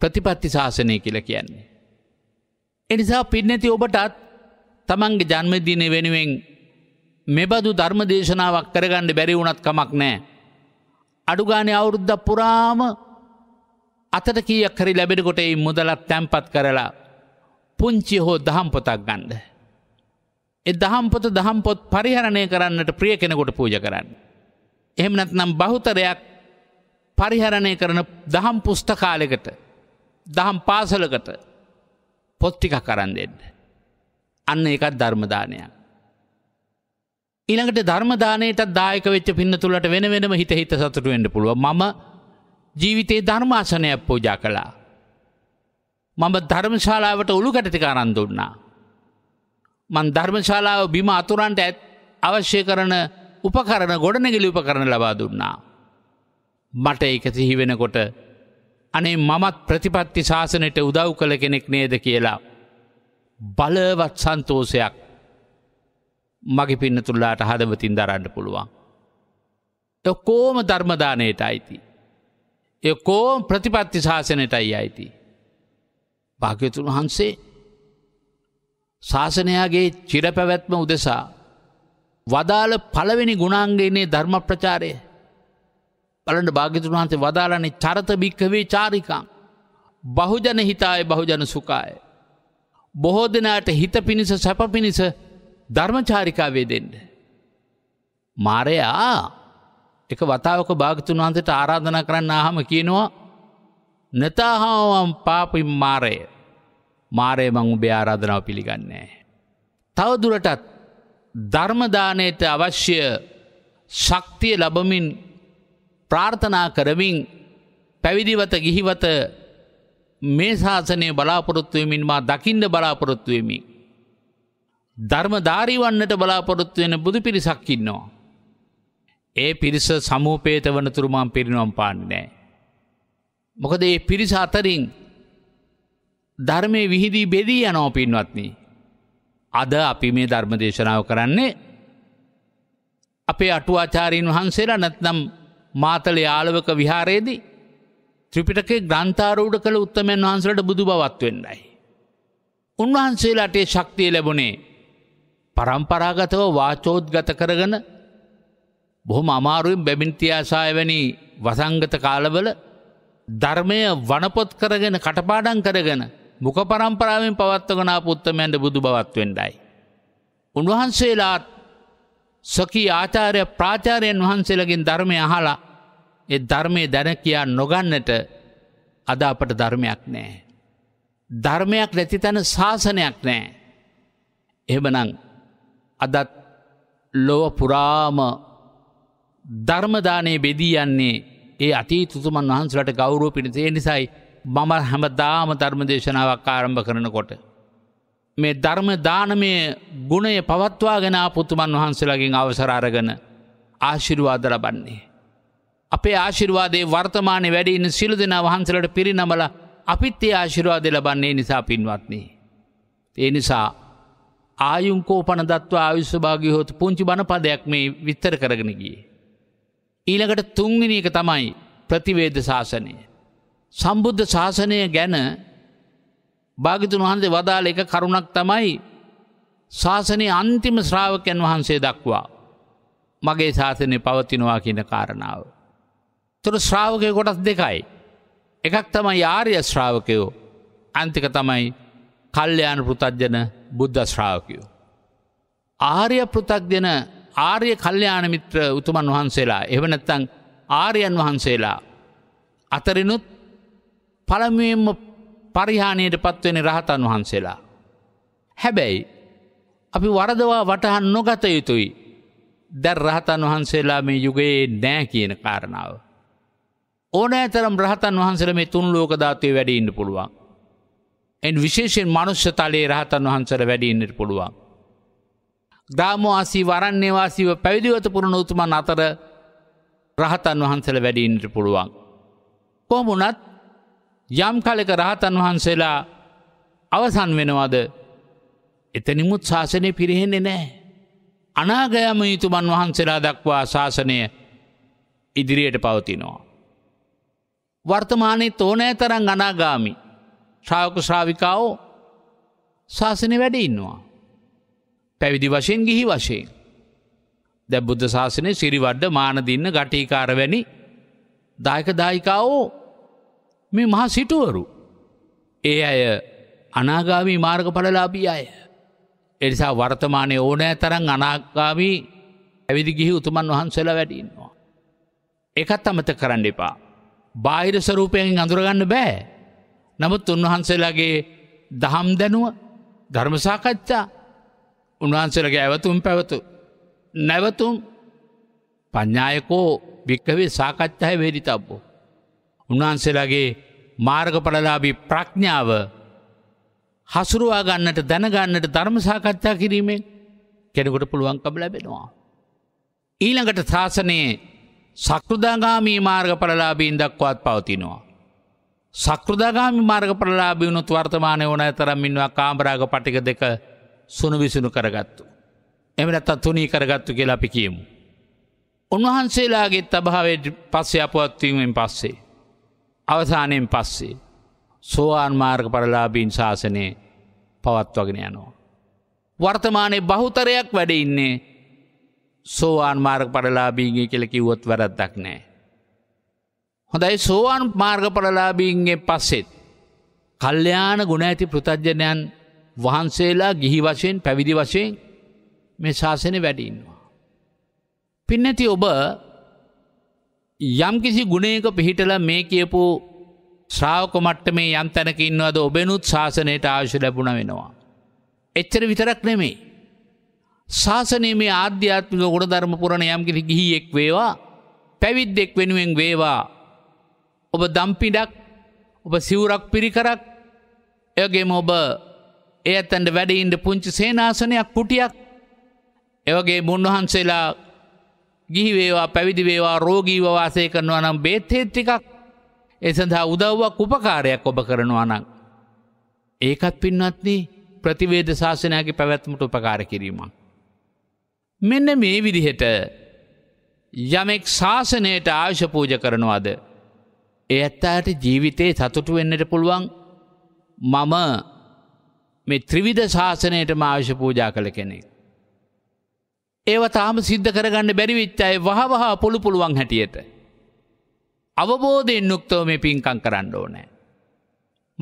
Speaker 2: ප්‍රතිපත්ති ශාසනය කියල කියන්නේ. එනිසා පින්නැති ඔබටත් තමන්ගේ ජන්මදිනය වෙනුවෙන් මෙබඳු ධර්ම දේශනාවක් කරගණඩ බැරි වුණත් කමක් නෑ. අඩුගානය අවුරුද්ධ පුරාම අතට කිය කරි ලැබෙනකොට එයි මුදලත් තැන්පත් කරලා පුංචි හෝ දහම් පොතක් ගන්ඩ. එ දහම් පොත දහම් පොත් පරිහරණය කරන්නට ප්‍රිය කෙනකොට පූජ කරන්න. එහෙමනත් නම් බහුතරයක් පරිහරණය කරන දහම් පුස්තකාලෙකට දහම් පාසලකට පොත්තික කරන්න දෙන්න. අන්න එකත් ධර්මදානයක්. ඊළඟට ධර්මදානයටත් දායක වෙච්ච පින්න තුළට වෙන වෙනම හිත හිත සතුටු වෙන්න පුළුව මම ජීවිතයේ ධර්මාසනයක් පූජා කළා. මම ධර්මශාලාවට ඔළු කටටික අරන් දුන්නා. මන් ධර්මශාලාව බිම අතුරන්ට ඇත් අවශ්‍ය කරන උපකරන ගොඩනැගිලි උපකරන ලබා දුන්නා. මට ඒක සිහි වෙනකොට අනේ මමත් ප්‍රතිපත්ති ශාසනයට උදව් කළ කෙනෙක් නේද කියලා බලවත් සන්තෝසයක් මගේ පින්නතුල්ලාට හදවතින් දරන්න පුළුවන්. එක්කෝම ධර්මදානයට අයිති. එක්කෝම් ප්‍රතිපත්ති ශාසනයටයි අයිති. භාග්‍යතුන් වහන්සේ ශාසනයාගේ චිරපැවැත්ම උදෙසා වදාළ පළවෙනි ගුණාන්ගේන්නේ ධර්ම ප්‍රචාරය පලට භාගිතුන් වහන්සේ වදාලන්නේ චරත භික්කවේ චාරිකං. බහුජන හිතාය බහුජන සුකාය. බොහෝ දෙනාට හිත පිණිස සැප පිණිස ධර්මචාරිකාවේ දෙන්න. මාරයා එක වතාවක භාගතුන් වහන්සට ආරාධනා කරන්න ආහම කියනවා නතාහාවම් පාපිම් මාරය මාරය මං උබේ ආරාධනාව පිළිගන්නේ. තවදුරටත් ධර්මදානයට අවශ්‍ය ශක්තිය ලබමින් ප්‍රාර්ථනා කරමින් පැවිදිවත ගිහිවත මේ ශාසනය බලාපොරොත්තුවමින් මා දකිින්ඩ බලාපොරොත්තුවමින්. ධර්ම ධාරීවන්නට බලාපොරොත්තු වෙන බුදු පිරිසක් ඉන්නවා. ඒ පිරිස සමූපේත වන තුරුමාන් පිරිනොම් පාන්නෑ. මොකද ඒ පිරිස අතරින් ධර්මය විහිදී බෙදී යනෝ පින්වත්නී. අද අපි මේ ධර්ම දේශනාව කරන්නේ අපේ අටුවාචාරීන් වහන්සේලා නැත්නම් මාතල යාලවක විහාරයේදී ත්‍රිපිටකේ ග්‍රන්ථාරූඩ කළ උත්තමයන් වහන්සලට බුදු බවත් වෙන්නයි. උන්වහන්සේලාටේ ශක්තිය ලැබුණේ පරම්පරාගතව වාචෝද්ගත කරගන බොහොම අමාරුවෙන් බැබින්තියාසාය වැනි වසංගත කාලවල ධර්මය වනපොත් කරගෙන කටපාඩන් කරගෙන මොක පරම්පරාවෙන් පවත්වගනා පුත්තමයන්ට බුදු බවත් වෙන්ඩයි. උන්වහන්සේලාත් සොකී ආචාරය ප්‍රාචාරයෙන් වහන්සේලගින් ධර්මය අහලා එ ධර්මය දැන කියා නොගන්නට අද අපට ධර්මයක් නෑ. ධර්මයක් නැති තැන ශාසනයක් නෑ. එබනං අදත් ලොව පුරාම ධර්මදානය බෙදී යන්නේ ඒ අති තුතුමන් වහන්සලට ගෞරෝ පිණිසේ නිසයි මම හැම දාම ධර්ම දේශනාවක් ආරම්භ කරනකොට. මේ ධර්ම දානමය ගුණය පවත්වාගෙන පුතුමන් වහන්සේලගෙන් අවසරාරගන ආශිරුවාද ලබන්නේ. අපේ ආශිරවාදේ වර්තමානය වැඩින්න සිලු දෙෙන වහන්සලට පිරිනමල අපිත්තේ ආශිරවාදය ලබන්නේ නිසා පින්වත්න්නේ. ඒ නිසා ආයුංකෝ පනදත්ව ආවිශ්භාගි හොත් පුංචි බණ පදයක් මේ විත්තර කරගෙන ගිය. ඊළඟට තුංගිනීක තමයි ප්‍රතිවේද ශාසනය. සම්බුද්ධ ශාසනය ගැන භාගිතුන් වහන්සේ වදාළ එක කරුණක් තමයි ශාසනය අන්තිම ශ්‍රාවකයන් වහන්සේ දක්වා. මගේ ශාසනය පවතිනවා කියන කාරණාව. තුර ශ්‍රාවකය කොටස් දෙකයි. එකක් තමයි ආර්ය ශ්‍රාවකයෝ අන්තික තමයි කල්්‍යයාන පෘතජ්ජන බුද්ධ ශ්‍රාවකයෝ. ආර්ය පෘතක් දෙන ආර්ය කල්්‍යයානමිත්‍ර උතුමන් වහන්සේලා එවනැත්තං ආරයන් වහන්සේලා අතරිනුත් පළමුුවෙන්ම පරිහානයට පත්වෙන රහතන් වහන්සේලා. හැබැයි අපි වරදවා වටහන් නොගත යුතුයි දැර් රහතන් වහන්සේලා මේ යුගයේ නෑ කියන කාරණාව. ඕනෑ තරම් රහතන් වහන්සේල මේ තුන් ලෝකධාතුය වැඩිඉන්න පුළුවන්. එන් විශේෂෙන් මනුෂ්‍ය තලයේ රහතන් වහන්සර වැඩිඉන්නට පුළුවන්. ගාමවාසී වරන්නේවාසීව පැවිදිවත පුරුණ උතුමන් අතර රහතන් වහන්සල වැඩිඉන්නට පුළුවන්. කොහමුණත් යම් කලෙක රහතන් වහන්සේලා අවසන් වෙනවාද එතනිමුත් ශාසනය පිරිහෙන්නේ නෑ. අනාගයම යුතුමන් වහන්සේලා දක්වා ශාසනය ඉදිරියට පවතිනවා. වර්තමානයේ තෝනෑ තරන් අනාගාමි ශ්‍රාවක ශ්‍රාවිකාව ශාසනය වැඩ ඉන්නවා. පැවිදි වශයෙන් ගිහි වශයෙන්. දැ බුද්ධ ශාසනය සිරිවඩ්ඩ මානදින්න ගටීකාර වැනි දායක දායිකාවෝ මේ මහා සිටුවරු. ඒ අය අනාගාමී මාර්ග පලලාබී අය. එනිසා වර්තමානය ඕනෑ තරන් අනාගාමී ඇවිදි ගිහි උතුමන් වහන්සලා වැඩින්නවා. එකත් අමත කරන්න එපා. බාහිර සරූපයෙන් අඳුරගන්න බෑ. නමුත් උන්වහන්සේලාගේ දහම් දැනුව ධර්මසාකච්ඡා උන්වහන්සේලගේ ඇවතුම් පැවතු. නැවතුම් පඥ්ඥායකෝ භික්කවේ සාකච්ඡාය වෙඩි තබ්බෝ. උන්වහන්සේලාගේ මාර්ගපලලාබී ප්‍රඥාව හසුරුවා ගන්නට දැනගන්නට ධර්ම සාකච්ඡා කිරීමෙන් කෙනෙකුට පුළුවන්කම ලැබෙනවා. ඊළඟට ශාසනයේ සක්ෘදාගාමී මාර්ග පලලාබීන් දක්වාත් පවතිනවා. සකෘදාගාමි මාර්ග ප්‍රලාබි වුණුත් වර්තමානය ඕන තරම් ඉන්නවා කාම්රාග පටික දෙක සුණු විසුණු කරගත්තු. එමනත් තුනී කරගත්තු කියලා අපි කියමු. උන්වහන්සේලාගේ තභාවේ පස්සේ අපවත්වීමෙන් පස්සේ. අවසානයෙන් පස්සේ. සෝවාන් මාර්ග පරලාබීන් ශාසනය පවත්වගෙන යනවා. වර්තමානයේ බහුතරයක් වැඩඉන්නේ සෝවාන් මාර්ග පරලාබීගේ කෙලකිව්වොත් වැරද්දක් නෑ. හොඳයි සෝවාන් මාර්ගඵලලාබීන්ගේ පස්සෙත්. කල්්‍යයාන ගුණ ඇති පෘතජ්ජනයන් වහන්සේලා ගිහි වශයෙන් පැවිදි වශයෙන් මේ ශාසනය වැඩින්වා. පින්නැති ඔබ යම්කිසි ගුණයක පිහිටල මේ කියපු ශ්‍රාවකොමට්ට මේ යම් තැනක ඉන්නවද ඔබෙනුත් ශාසනයට ආශ ලැබුණ වෙනවා. එච්චර විතරක් නෙමේ. ශාසනයේ මේ ආධ්‍යාත්මික ගුණ ධර්මපුරණ යම්කිසි ගිහියෙක් වේවා පැවිද්දෙක් වෙනුවෙන් වේවා ඔබ දම්පිඩක් ඔබ සිවුරක් පිරිකරක් එයගේම ඔබ ඒ ඇත්තන්ට වැඩයින්ට පුංචි සේනාසනයක් පුටියක් එවගේ මුන්වහන්සේලා ගිහිවේවා පැවිදිවේවා රෝගීවවාසය කරනවා නම් බේත්තේත්තිකක් ඒ සඳහා උදව්වක් උපකාරයක් ඔබ කරනවා නම්. ඒකත් පින්වත්න ප්‍රතිවේද ශාසනයගේ පැවැත්මට උපකාර කිරීමක්. මෙන්න මේ විදිහට යමෙක් ශාසනයට ආශ පූජ කරනවාද. ඒ ඇත්තාට ජීවිතයේ සතුටු වෙන්නට පුළුවන් මම මේ ත්‍රිවිධ ශාසනයට මාවශ්‍ය පූජා කළ කෙනෙක්. ඒව තාම සිද්ධ කරගන්න බැරිවිච්චයි වහවහා පොළු පුළුවන් හැටියට. අවබෝධයෙන් නුක්තව මේ පින්කං කරන්න ඕනෑ.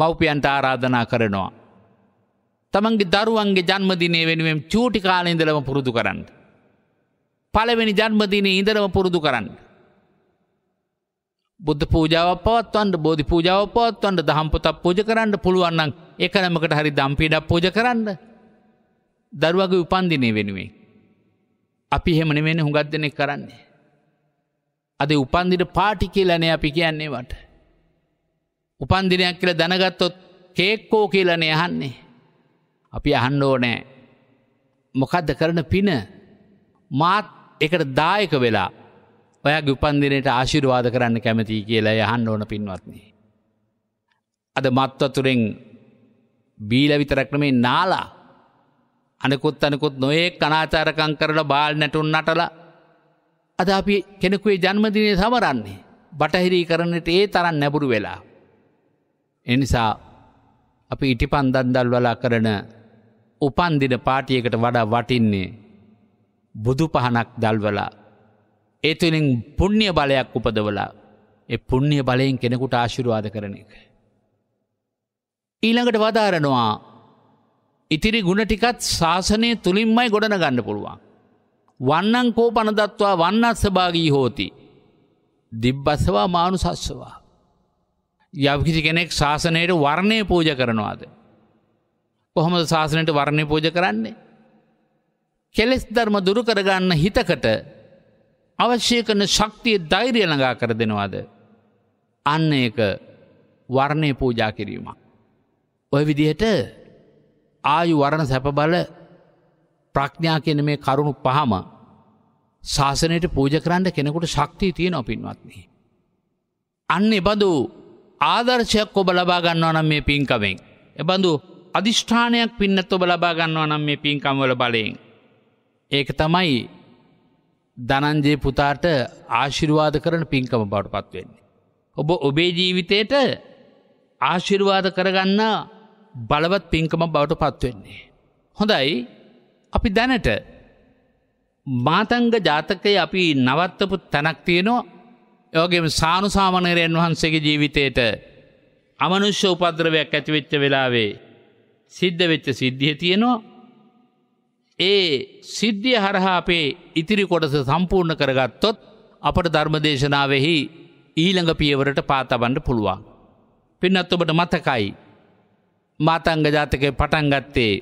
Speaker 2: මව්පියන්ට ආරාධනා කරනවා. තමන්ගේ දරුවන්ගේ ජන්මදිනය වෙනුවෙන් චූටි කාලඉඳලම පුරුදු කරන්න. පළවෙනි ජන්මදිනය ඉඳලම පුරුදු කරන්න. බුද්ධ පූජාව පවත්වන්ට බෝධි පූජාව පවත්වන්ට දහම්පොතක් පූජ කරන්න පුළුවන්නන් එකනමකට හරි දම්පීඩක් පූජ කරන්න දරුවගේ උපන්දිනය වෙනුවේ. අපි හෙමන වෙන හුඟත් දෙනෙක් කරන්නේ. අද උපන්දිට පාටි කියලනේ අපි කියන්නේ වට. උපන්දිනයක් කියල දැනගත්තොත් කේක්කෝ කියලනේ යහන්නේ. අපි අහන්න ඕනෑ මොකදද කරන පින මාත් එකට දායක වෙලා ඔයගේ උපන්දිනයට ආශිරවාද කරන්න කැමති කියලා යහන් ඕන පින්වත්න්නේ. අද මත්වතුරෙන් බීලවිතරක්න මේ නාලා අනකුත් අනකුත් නොයෙක් කනාචාරකං කරලා බාල් නැටුන් නටල අද අපි කෙනෙකුේ ජන්මදිනය සමරන්නේ බටහිරී කරන්නට ඒ තරන් නැබුරු වෙලා. එනිසා අපි ඉටි පන්දන්දල් වලා කරන උපන්දින පාටියකට වඩා වටින්නේ බුදු පහනක් දල්වලා ඒතුළින් පුුණ්්‍ය බලයක් උපදවලා එ පුුණ්්‍ය බලයෙන් කෙනෙකුට ආශිරුවාද කරන එක. ඊළඟට වදාරනවා ඉතිරි ගුණ ටිකත් ශාසනය තුළින්මයි ගොඩන ගන්න පුළුවන්. වන්නං කෝ පණදත්වා වන්නත් සභාගී හෝති. දිබ්බසවා මානු සස්සවා. යවිකිසි කෙනෙක් ශාසනයට වර්ණය පූජ කරනවාද. කොහොමද ශාසනයට වර්ණය පූජ කරන්නේ. කෙලෙස් ධර්ම දුරු කරගන්න හිතකට අවශ්‍ය කරන ශක්තිය ධෛර්ය ළඟා කර දෙනවාද. අන්න එක වර්ණය පූජා කිරීමක්. ඔය විදිහට ආයු වරණ සැපබල ප්‍රඥා කියන මේ කරුණු පහම ශාසනයට පූජ කරන්න කෙනෙකුට ශක්තිය තියෙන ඔපින්වත්න්නේ. අන්න එබඳු ආදර්ශයක් ඔබ ලබා ගන්නවා නම් මේ පින්කමෙන්. එබඳු අධිෂ්ඨානයක් පින්නත් ඔබ ලබා ගන්නවා නම් මේ පින්කම්වල බලයෙන්. ඒක තමයි දනන්ජයේ පුතාට ආශිරවාද කරන පින්කම බවට පත්වෙන්නේ. ඔබ ඔබේ ජීවිතයට ආශිරවාද කරගන්න බලවත් පින්කම බවට පත්වෙන්නේ. හොඳයි අපි දැනට මාතංග ජාතකය අපි නවත්තපු තැනක් තියෙනවා යෝගේම සානු සාමනරයන් වහන්සේගේ ජීවිතයට අමනුෂ්‍ය උපද්‍රවයක් ඇතිවෙච්ච වෙලාවේ සිද්ධ වෙච්ච සිද්ධිය තියෙනවා ඒ සිද්ධිය හරහා අපේ ඉතිරි කොටස සම්පූර්ණ කරගත්තොත් අපට ධර්මදේශනාවෙහි ඊළඟ පියවරට පාතබන්ඩ පුළුවන්. පින්නත් ඔබට මතකයි. මාතංග ජාතකය පටන්ගත්තේ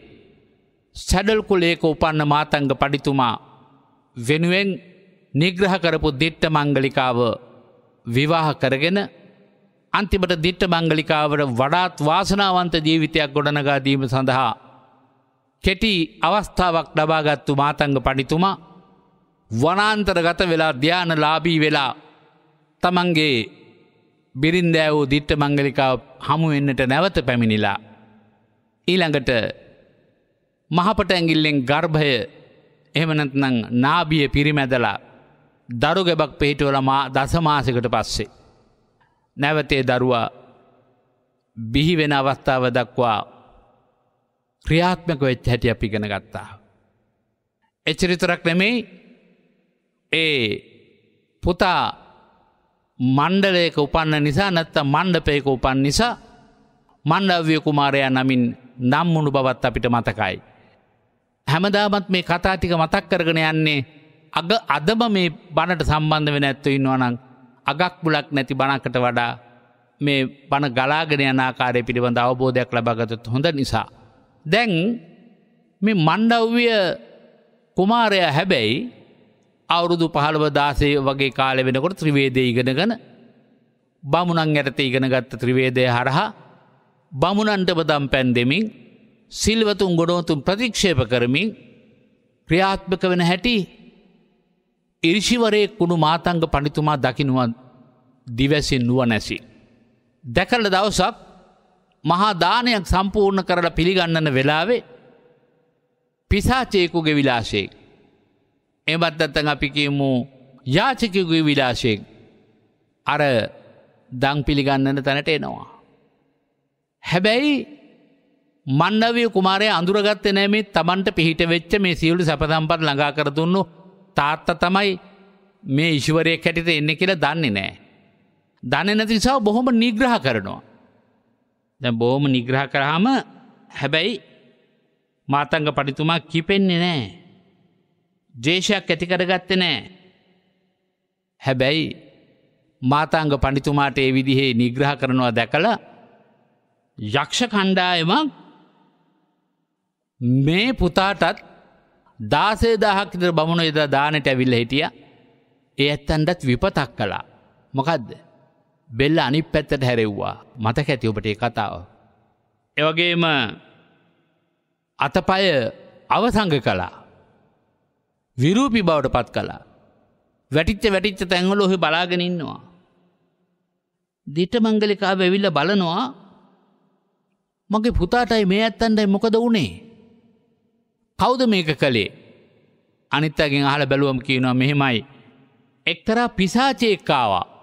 Speaker 2: සැඩල් කුලේක උපන්න මාතංග පඩිතුමා වෙනුවෙන් නිග්‍රහ කරපු දිට්ට මංගලිකාව විවාහ කරගෙන අන්තිමට දිට්ට මංගලිකාවට වඩාත් වාසනාවන්ත ජීවිතයක් ගොඩනගාදීම සඳහා කෙටි අවස්ථාවක් ලබාගත්තු මාතංග පඩිතුමා වනාන්තරගත වෙලා ධ්‍යාන ලාබී වෙලා තමන්ගේ බිරින්දෑ වූ දිට්ට මංගලිකාව හමුවෙන්නට නැවත පැමිණිලා. ඊළඟට මහපට ඇගිල්ලෙන් ගර්භය එහමනත්නං නාබිය පිරිමැදලා දරු ගැබක් පිහිටවල දසමාසකට පස්සේ. නැවතේ දරුවා බිහිවෙන අවස්ථාව දක්වා ක්‍රියාත්මක වෙච් හැටිය අපි ගෙන ගත්තා. එච්චරිතරක් නෙමෙයි ඒ පුතා මණ්ඩලයක උපන්න නිසා නැත්ත මණ්ඩපයක උපන් නිසා මණ්ඩව්‍ය කුමාරයා නමින් නම්මුණු බවත් අපිට මතකයි. හැමදාමත් මේ කතාටික මතක් කරගෙන යන්නේ අග අදම මේ බණට සම්බන්ධ වෙන ඇත්තු ඉන්නවනං අගක් බුලක් නැති බණකට වඩා මේ පණ ගලාගෙන යනාකාරය පිළිබඳ අවබෝධයක් ලබාගතත් හොඳ නිසා. දැන් මේ මණ්ඩව්‍ය කුමාරය හැබැයි අවුරුදු පහළව දාසේ වගේ කාල වෙනකොට ත්‍රිවේදය ඉගෙන ගන බමුණන් ඇරත ඉගෙන ගත්ත ත්‍රිවේදය හරහා බමුණන්ට බදම් පැන් දෙමින් සිල්වතුන් ගොඩෝතුන් ප්‍රතික්ෂේප කරමින් ක්‍රියාත්මක වෙන හැටි ඉරිසිිවරයෙක් වුණු මාතංග පනිිතුමා දකිනුවන් දිවැසින් නුව නැසි. දැකල දවසක් මහා දානයක් සම්පූර්ණ කරලා පිළිගන්නන වෙලාවේ පිසාචයකුගේ විලාශයෙක්. එමත් ඇත්තන් අපි කියමු යාචකයකුගේ විලාශයෙන් අර දං පිළිගන්නන තැනට එනවා. හැබැයි මන්නවී කුමාරය අඳුරගත්ත නෑමේ තමන්ට පිහිට වෙච්ච මේ සියලු සැපතම්පත් ළඟා කරදුන්නු තාත්ත තමයි මේ ඉශවරය කැටිත එන්න කියලා දන්නේ නෑ. දන්න නැතිනිසා බොහොම නිග්‍රහ කරනවා. දැ බෝම නිග්‍රහ කරහම හැබැයි මාතංග පඩිතුමා කිපෙන්නේ නෑ. ජේෂයක් ඇතිකරගත්ත නෑ. හැබැයි මාතංග පඩිතුමාට ඒ විදිහේ නිග්‍රහ කරනවා දැකළ යක්ෂ කණ්ඩායමක් මේ පුතාටත් දාසේ දාහක්කිදර බමුණ එද දානට ඇවිල්ල හිටිය ඒ ඇත්තන්ටත් විපතක් කලා මොකදද. බෙල්ල අනි පැත්තට හැරෙව්වා මතක ඇති ඔබට ඒ කතාව. එවගේම අතපය අවසංග කලා විරූපි බවට පත් කලා වැටිච්ච වැටිච්ච තැංවල ඔහි බලාගෙනඉන්නවා. දිට මංගලිකා වැැවිල්ල බලනවා මගේ පුතාටයි මේ ඇත්තන්ටයි මොකද වුණේ. කෞද මේක කළේ අනිත්තගෙන් අහල බැලුවම් කියනවා මෙහෙමයි එක්තරා පිසාචේක්කාවා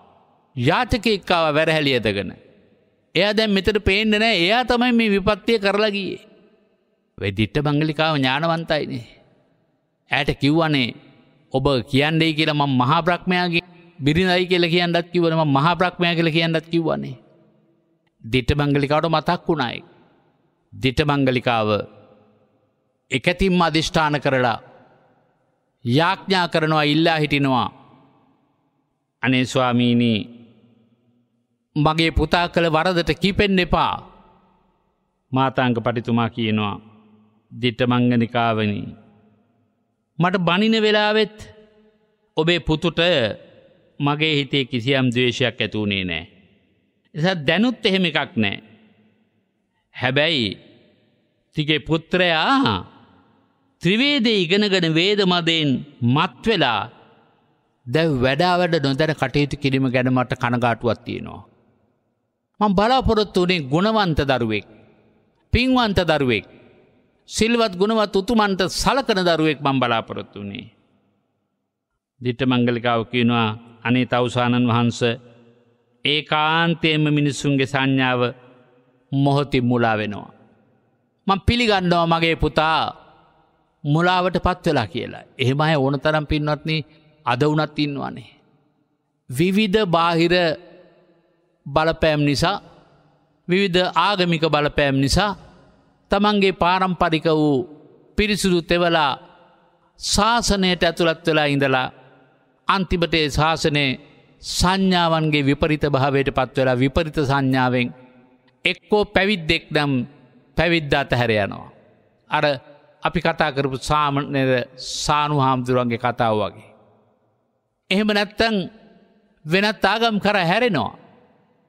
Speaker 2: යාචකෙක්කාව වැරහැලි ඇතගෙන. එයා දැන් මෙතට පේන්න නෑ එයා තමයි මේ විපත්තිය කරලගියේ. වෙදිට්ට බංගලිකාව ඥානවන්තයිනේ. ඇයට කිව්වනේ ඔබ කියන්නෙයි කියලා මං මහා ප්‍රක්්මයාගේ බිරිඳයි කියල කියන්නත් කිවනම මහා ප්‍රක්්මය කල කියන්නත් කිව්වන්නේ. දිට බංගලිකාවට මතක් වුණයි. දිට මංගලිකාව එකතිම්ම අධිෂ්ඨාන කරලා යාඥා කරනවා ඉල්ලා හිටිනවා අනේ ස්වාමීනී මගේ පුතා කළ වරදට කිපෙන් එපා. මාතාංග පටිතුමා කියනවා. දිට්ටමංගනිකාවනී. මට බනින වෙලාවෙත් ඔබේ පුතුට මගේ හිතේ කිසියම් දවේශයක් ඇතුුණේ නෑ. එස දැනුත් එහෙම එකක් නෑ. හැබැයි තිගේ පුත්‍රයා ත්‍රිවේද ඉගෙනගෙන වේදමදයෙන් මත්වෙලා දැ වැඩාවැඩ නොදැර කටයුතු කිරීම ගැන මට කනගාටුවත් තියෙනවා. මං බලාපොරොත්තු වනේ ගුණවන්ත දරුවෙක්. පින්වන්ත දරුවෙක්. සිල්වත් ගුණවත් උතුමන්ට සලකන දරුවෙක් මං බලාපොරොත්තු වනේ. දිට්ට මංගලිකාව කියනවා අනේ තවසාණන් වහන්ස ඒ කාන්තේම මිනිස්සුන්ගේ සංඥාව මොහොති මුලා වෙනවා. මං පිළිගන්නවා මගේ පුතා මුලාවට පත්වෙලා කියලා. එහෙමයි ඕන තරම් පින්වත්න අද වනත් ඉන්නවානේ. විවිධ බාහිර බලපෑම් නිසා විවිධ ආගමික බලපෑම් නිසා තමන්ගේ පාරම්පරික වූ පිරිසුදු තෙවලා ශාසනයට ඇතුළත් වෙලා ඉඳලා අන්තිමටේ ශාසනය සංඥාවන්ගේ විපරිත භාවයට පත්වෙලා විපරිත සංඥාවෙන් එක්කෝ පැවිද්දෙක් නම් පැවිද්දා තැහැර යනවා. අර අපි කතා කරපු සාමනද සානු හාමුදුරුවන්ගේ කතාව වගේ. එහෙම නැත්තං වෙනත් ආගම් කර හැරෙනවා.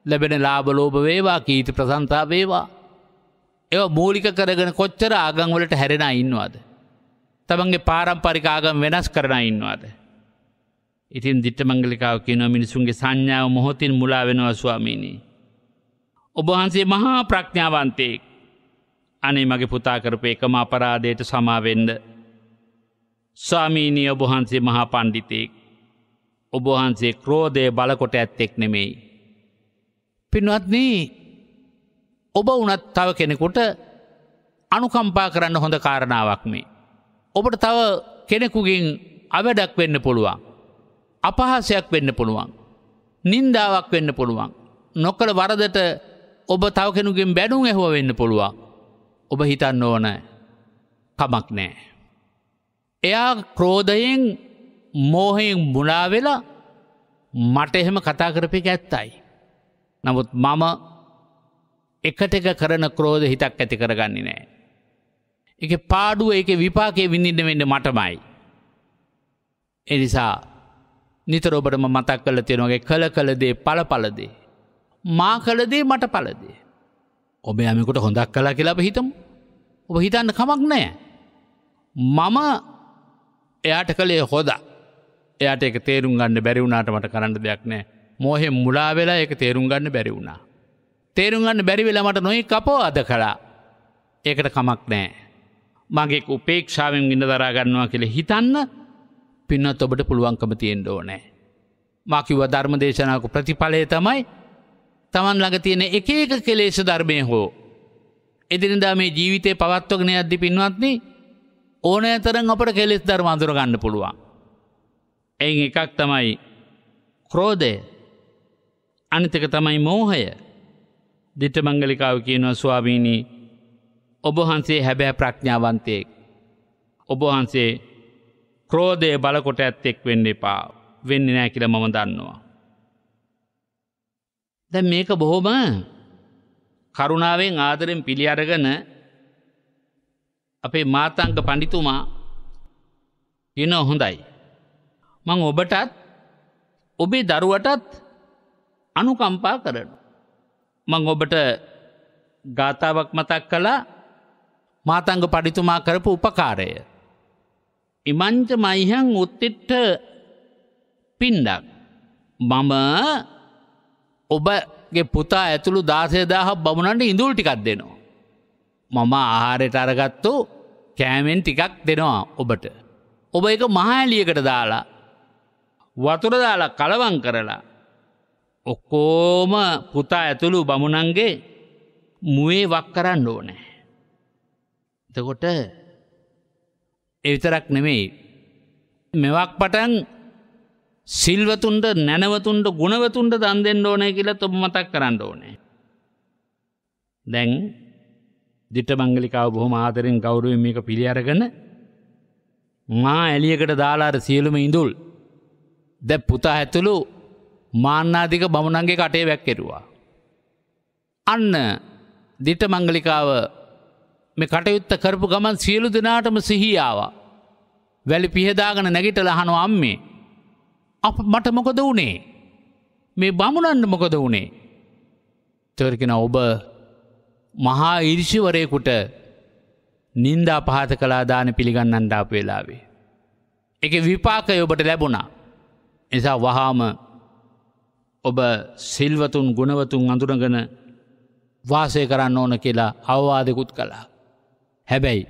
Speaker 2: ලැබෙන ලාබලෝභ වේවා කීති ප්‍රසන්තා වේවා. ඒ මූලික කරගෙන කොච්චර ආගංවලට හැරෙන ඉන්නවාද. තමන්ගේ පාරම්පරිකාගම් වෙනස් කරන ඉන්නවාද. ඉතින් දිට්ටමංගලිකාව කියන මිනිසුන්ගේ සංඥාව මොහොතින් මුලා වෙනවා ස්වාමීණී. ඔබහන්සේ මහා ප්‍රඥාවන්තයෙක් අනේ මගේ පුතා කරපු එකම අපරාධයට සමාවෙන්ඩ. ස්වාමීනී ඔබහන්සේ මහා පණ්ඩිතයෙක් ඔබහන්සේ ක්‍රෝධය බලකොට ඇත්තෙක් නෙමෙයි. පින්වත්නී ඔබ වනත් තව කෙනෙකුට අනුකම්පා කරන්න හොඳ කාරණාවක් මේ. ඔබට තව කෙනෙකුගින් අවැඩක් වෙන්න පුළුවන්. අපහාසයක් වෙන්න පුළුවන්. නින්දාවක් වෙන්න පුළුවන්. නොකළ වරදට ඔබ තව කෙනුගෙන් බැඩුම් ඇහුව වෙන්න පුළුවන්. ඔබ හිතන්න ඕන කමක් නෑ. එයා ක්‍රෝධයෙන් මෝහයෙන් මුණාවෙලා මට එහෙම කතා කරපි ඇත්තයි. නමුත් මම එකතෙක කරන ක්‍රෝධ හිතක් ඇති කරගන්නේ නෑ. එක පාඩුව එක විපාකය විඳින්නවෙන්න මටමයි. එනිසා නිතර ඔබටම මතක් කල තියෙනවගේ කළ කළදේ පලපලදේ. මා කළදේ මට පලදේ. ඔබ යමකුට හොඳක් කලා කියලාබ හිතම් ඔබ හිතන්න කමක් නෑ. මම එයාට කළේ හොද එයාට එක තේරුම් ගන්න බැරිවුණට මට කරන්න දෙයක් නෑ මෝහෙ මුලා වෙලා එක තේරුම් ගන්න බැරි වුණා. තේරුම් ගන්න බැරි වෙලා මට නොයි කපෝ අද කළා. ඒකට කමක් නෑ. මගේ උපේක්ෂාවෙන් ගින්න දරාගන්නවා කෙළ හිතන්න පින්නත් ඔබට පුළුවන්කම තියෙන්ට ඕනෑ. මකිව ධර්ම දේශනාවක ප්‍රතිඵලය තමයි තමන් ළඟ තියෙන එක එක කෙලේශ ධර්මය හෝ. එදිනදා මේ ජීවිතය පවත්වගෙන අද්දි පින්වත්න ඕන ඇතරන් අපට කෙලෙස් ධර්ම අඳුරගන්න පුළුවන්. එයි එකක් තමයි ක්‍රෝධය අනිතක තමයි මෝහය දිට්ටමංගලිකාව කියනවා ස්වාමීණී ඔබහන්සේ හැබෑ ප්‍රඥාවන්තයෙක්. ඔබහන්සේ ක්‍රෝධය බලකොට ඇත්තෙක් වෙන්න එපා වෙන්න නෑ කියල මම දන්නවා. දැ මේක බොහෝම කරුණාවෙන් ආදරෙන් පිළි අරගන අපේ මාතංක පඬිතුමා ගෙන හොඳයි. මං ඔබටත් ඔබේ දරුවටත් අනුකම්පා කරන. මං ඔබට ගාථාවක් මතක් කළා මාතංග පඩිතුමා කරපු උපකාරය. ඉමංච මයිහං උත්තිට්ට පින්ඩක්. මම ඔබගේ පුතා ඇතුළු දාසයදාහ බමුණන්ට ඉඳුල් ටිකක් දෙනවා. මම ආහාරයට අරගත්තු කෑමෙන් ටිකක් දෙනවා ඔබට. ඔබ එක මහඇලියකට දාලා වතුර දාලා කලවන් කරලා ඔක්කෝම පුතා ඇතුළු බමුණන්ගේ මුවේ වක් කරන්න ඕනෑ. එතකොට එවිතරක් නෙමෙයි. මෙවක් පටන් සිල්වතුන්ට නැනවතුන්ට ගුණවතුන්ට දන් දෙන්න ඕනෑ කියලා තොබ මතක් කරන්න ඕනෑ. දැන් දිට මංගලිකාව බොහොම ආදරෙන් ගෞරුවෙන් මේක පිළි අරගෙන මා ඇලියකට දාලාර සියලුම ඉඳුල් දැ පුතා ඇතුළු මාන්නාධික බමුණන්ගේ කටේ වැැක්කෙරවා. අන්න දිට මංගලිකාව මේ කටයුත්ත කරපු ගමන් සියලු දෙනාටම සිහියාවා. වැලි පිහදාගන නැගිට ලහනු අම්මේ. අප මට මොකද වනේ. මේ බමුණන්න මොකද වනේ. තවරකෙන ඔබ මහා ඉරිෂිවරයකුට නින්දා පහත කලා දාන පිළිගන්නන්ඩාප වෙලාවේ. එක විපාකය ඔබට ලැබුණා. එසා වහාම ඔබ සිල්වතුන් ගුණවතුන් අඳුරගන වාසය කරන්න ඕන කියලා අවවාදකුත් කළා. හැබැයි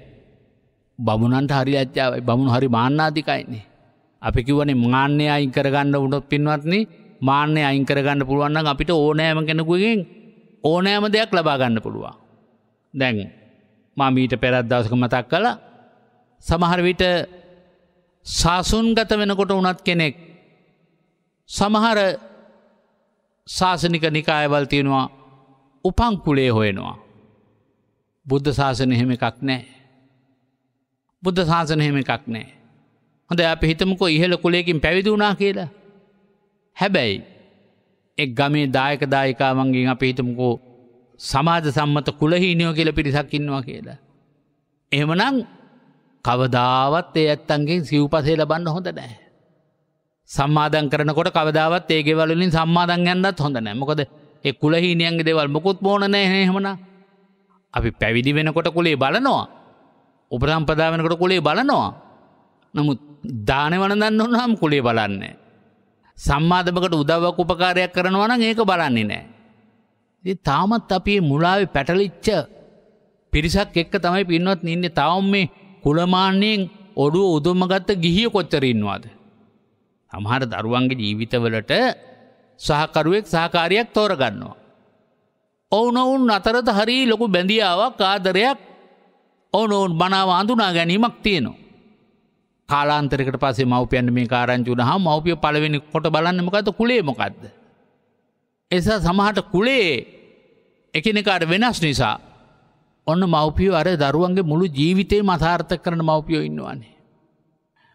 Speaker 2: බමුණන්ට හරි අච්චාවයි බමුණ හරි මාන්නාධිකයින්නේ. අපි කිවනේ මාන්‍යය අයින් කරගන්න උඩොත් පින්වත්න මාන්‍යය අයින් කරගන්න පුළුවන්න අපිට ඕනෑම කෙනකුගෙන් ඕනෑම දෙයක් ලබාගන්න පුළුවන්. දැන් මම ඊට පෙරත් දවසක මතක් කළ සමහරවිට සාසුන්ගත වෙනකොට උනත් කෙනෙක් සමහර ශාසනික නිකායවල් තියෙනවා උපංකුලේ හොයනවා. බුද්ධ ශාසන එහෙම එකක් නෑ. බුද්ධ ශාසන එහෙම එකක් නෑ. හොඳ අප හිතමකෝ ඉහළ කුලේකින් පැවිදි වුණා කියලා. හැබැයි එක් ගමේ දායක දායිකාවන්ගේ අප හිතමකෝ සමාජ සම්මත කුලහිනියෝ කියල පිරිසක්කින්නවා කියලා. එහෙමනං කවදාවත් ඒ ඇත්තන්ගේ සිව්පසේ ලබන්න හොඳ නෑ. සම්මාධන් කරනකොට කවදාවත් ඒ ගෙවලින් සම්මාධන් යන්නත් හොඳ නෑමකොද එක් කුලහිනියන්ගේ දෙවල් මොකුත් මෝනනය හෙමන අපි පැවිදි වෙනකොට කුලේ බලනවා උපරම්පදා වෙනකොට කුලේ බලනවා නමුත් දානවන දන්න ඔන්නම් කුලේ බලන්නේ සම්මාධමකට උදවක් උපකාරයක් කරනවන ඒක බලන්නේ නෑ ඉ තාමත් අපේ මුලාව පැටලිච්ච පිරිසක් එක්ක තමයි පින්වත් ඉන්න තවම් මේ කුලමාන්‍යයෙන් ඔඩුව උදුමගත්ත ගිහිය කොච්චරඉන්නවාද සමහර දරුවන්ගේ ජීවිතවලට සහකරුවෙක් සහකාරයක් තෝරගන්නවා. ඔවුනොවුන් අතරත හරි ලොකු බැඳියාවක් ආදරයක් ඕනොවුන් බනාව අඳුනා ගැනීමක් තියෙනවා. කාලාන්තරකට පසේ මවපයන්න මේ කාරංචුන හා මවපිය පලවෙනි කොට බලන්න මොකද කුලේ මොකක්ද. එසා සමහට කුලේ එකනෙකාට වෙනස් නිසා ඔන්න මවපිය අර දරුවන්ගේ මුළු ජීවිතේ මතාර්ථ කරන මවපියෝ ඉන්නවානේ.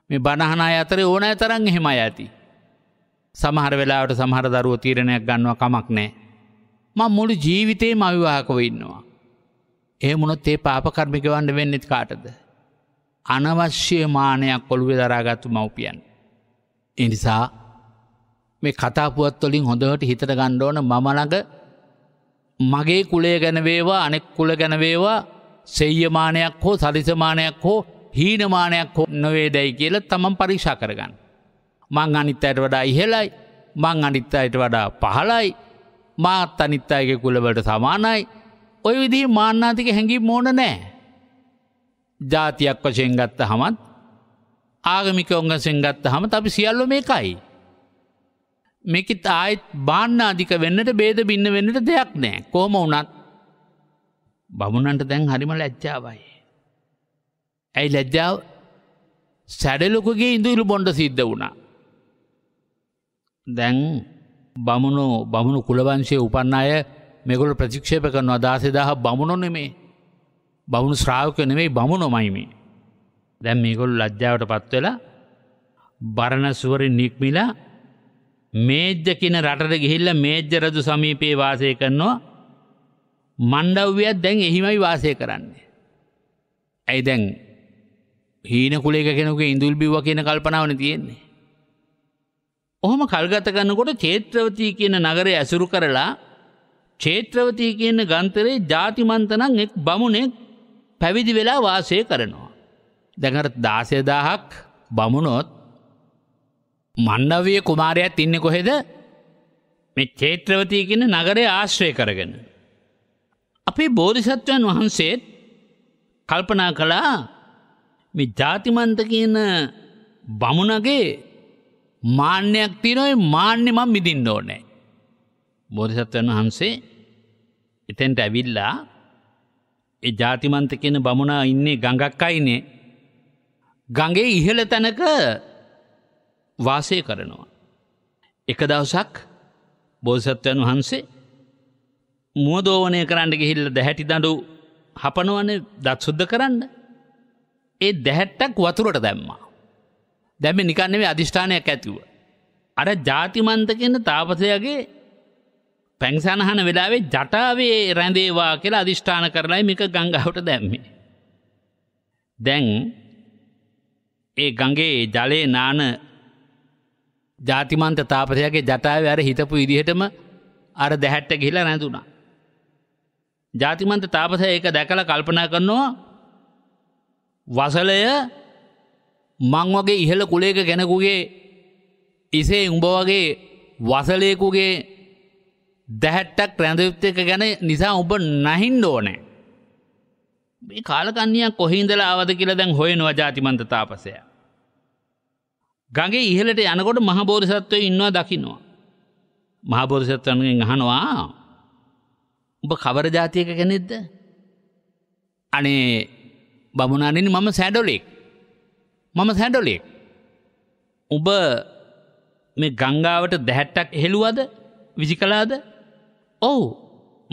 Speaker 2: මේ බණහන අතර ඕනෑ තරන් එහෙම ඇති. සමහර වෙලාට සමහර දරුව තීරණයක් ගන්නවා කමක් නෑ. මං මුළු ජීවිතයේ මවිවාහකව ඉන්නවා. ඒ මුණොත් ඒ පාපකර්මික වන්ඩ වෙන්නෙත් කාටද. අනවශ්‍ය මානයක් කොළුවෙ දරාගත්තු මව්පියන්. එනිසා මේ කතාපුුවත්වලින් හොඳවට හිතට ගණ්ඩෝන මමළඟ මගේ කුලේ ගැනවේවා අනෙක් කුල ගැනවේවා සෙය්‍යමානයක් හෝ සලිසමානයක් හෝ හීනමානයක් නොවේ දැයි කියල තමන් පරික්ෂා කරගන්න. මං අනිත් අයට වඩා ඉහලයි මං අනිත් අයට වඩා පහලයි මාත් අනිත් අයගේ කුලවලට සමානයි ඔය විදි මාන්නාතික හැඟි මෝන නෑ. ජාතියක් වශයෙන් ගත්ත හමත් ආගමික ඔංගසෙන් ගත්ත හම අපි සියල්ල මේකයි. මෙකිත් ආයෙත් බාන්න අධික වෙන්නට බේද බින්න වෙන්නට දෙයක් නෑ කොහොම වනත් බමුණන්ට දැන් හරිම ලැච්චාවයි. ඇයි ලැජ්ජාව සැඩලොකගේ ඉඳුරු බොන්ඩ සිද්ධ වුණා. දැන් බමුණු බමුණු කුලවංශය උපන්න අය මෙගොල ප්‍රතික්ෂේප කරනවා දාසෙදාහ බමුණො නෙමේ බමුණු ශ්‍රාවක නෙවෙයි බමුණොමයිමි. දැන් මේගොල් ලජ්ජාවට පත්වෙලා බරණ සුවරින් නික්මිලා මේජ්ජ කියන රටට ගිහිල්ල මේජ්ජරදු සමීපයේ වාසය කරනවා මණ්ඩව්‍යත් දැන් එහිමයි වාසය කරන්නේ. ඇයි දැන් හීන කුලේක කෙනෙකුගේ ඉඳුල් බිව්ව කියන කල්පනාවන තියෙන්නේ. ඔහොම කල්ගත ගන්නකොට චේත්‍රවතී කියන නගරය ඇසුරු කරලා චේත්‍රවතී කියන ගන්තරේ ජාතිමන්තනං එක් බමුණෙක් පැවිදි වෙලා වාසය කරනවා. දැඟට දාසයදාහක් බමුණොත් මන්නවිය කුමාරයක් ඉන්න කොහෙද මේ චේත්‍රවතී කියන නගරය ආශ්‍රය කරගෙන. අපේ බෝධිසත්වයන් වහන්සේත් කල්පනා කලා මේ ජාතිමන්ත කියන බමුණගේ මාන්‍යයක් තිනොයි මාන්‍ය මං මිදින්න ඕනෑ. බෝධිසත්වයන් වහන්සේ එතැන්ට ඇවිල්ලා ඒ ජාතිමන්ත කියන බමුණා ඉන්නේ ගඟක් අයිනේ ගඟේ ඉහළ තැනක වාසය කරනවා. එක දවසක් බෝධසත්වයන් වහන්සේ මුවදෝවනය කරන්න ගිහිල්ල දැහැටි දඩු හපනවන දත්සුද්ධ කරන්න ඒ දැහැට්ටක් වතුරට දැම්මා. දැම නිකන්නෙවේ අධිෂ්ඨානයක් ඇතිව. අර ජාතිමන්ත කියන්න තාපසයගේ පැංසනහන වෙලාවේ ජටාවේ රැඳේවා කියලා අධිෂ්ඨාන කරලායි මේක ගංගාවට දැම්මේ. දැන් ඒ ගඟේ ජලේ නාන ජාතිමන්ත තාපසයගේ ජටාව අර හිතපු විදිහටම අර දැහැට්ට ගිහිලා නැඳුනා. ජාතිමන්ත තාපසය ඒක දැකලා කල්පනා කරනවා වසලය මං වගේ ඉහළ කුලේක ගැනකුගේ ඉසේ උඹ වගේ වසලයකුගේ දැහැට්ටක් රැඳයුත්තක ගැන නිසා උඹ නැහින් ඕනෑ. මේ කාලකන්නයක් කොහින්දල ආවද කියල දැන් හොයනවා ජාතිමන්ත තාපසය. ගගේ ඉහලට යනකොට මහබෝධසත්වය ඉන්නවා දකිනවා. මහබෝධසත්වන්ගෙන් අහනවා උඹ කවර ජාතියක කෙනෙද්ද? අනේ බමුණරනි මම සැඩොලෙක් මම සැඩොලෙක් ඔබ මේ ගංගාවට දැහැට්ටක් හෙළුවද විසි කලාද ඔවු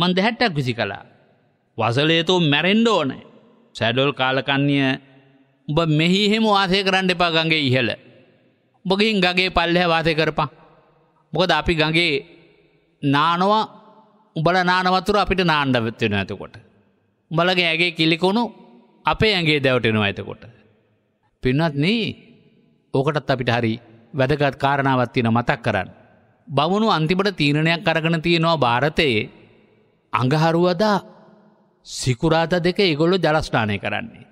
Speaker 2: මන් දැහැට්ටක් විසි කලා වසලේතෝ මැරෙන්ඩ ඕනෑ සැඩොල් කාලකන්නිය උඹ මෙහි හෙම වාසය කරන්න එපා ගගේ ඉහල බොගින් ගගේ පල්ලහැ වාසය කරපා මොකද අපි ගගේ නානවා උබල නානවතුර අපිට නාණ්ඩවත්වෙන ඇතකොට උඹලගේ ඇගේ කිලිකුණු අපේ ඇගේ දැවටෙනවා ඇතකොට. පින්නත් නී ඕකටත් අපිට හරි වැදගත් කාරණාවත්තින මතක් කරන්න. බමුණු අන්තිමට තීරණයක් කරගන තියෙනවා භාරතයේ අඟහරුවදා සිකුරාත දෙක ඉගොල්ලො ජලස්නානය කරන්නේ.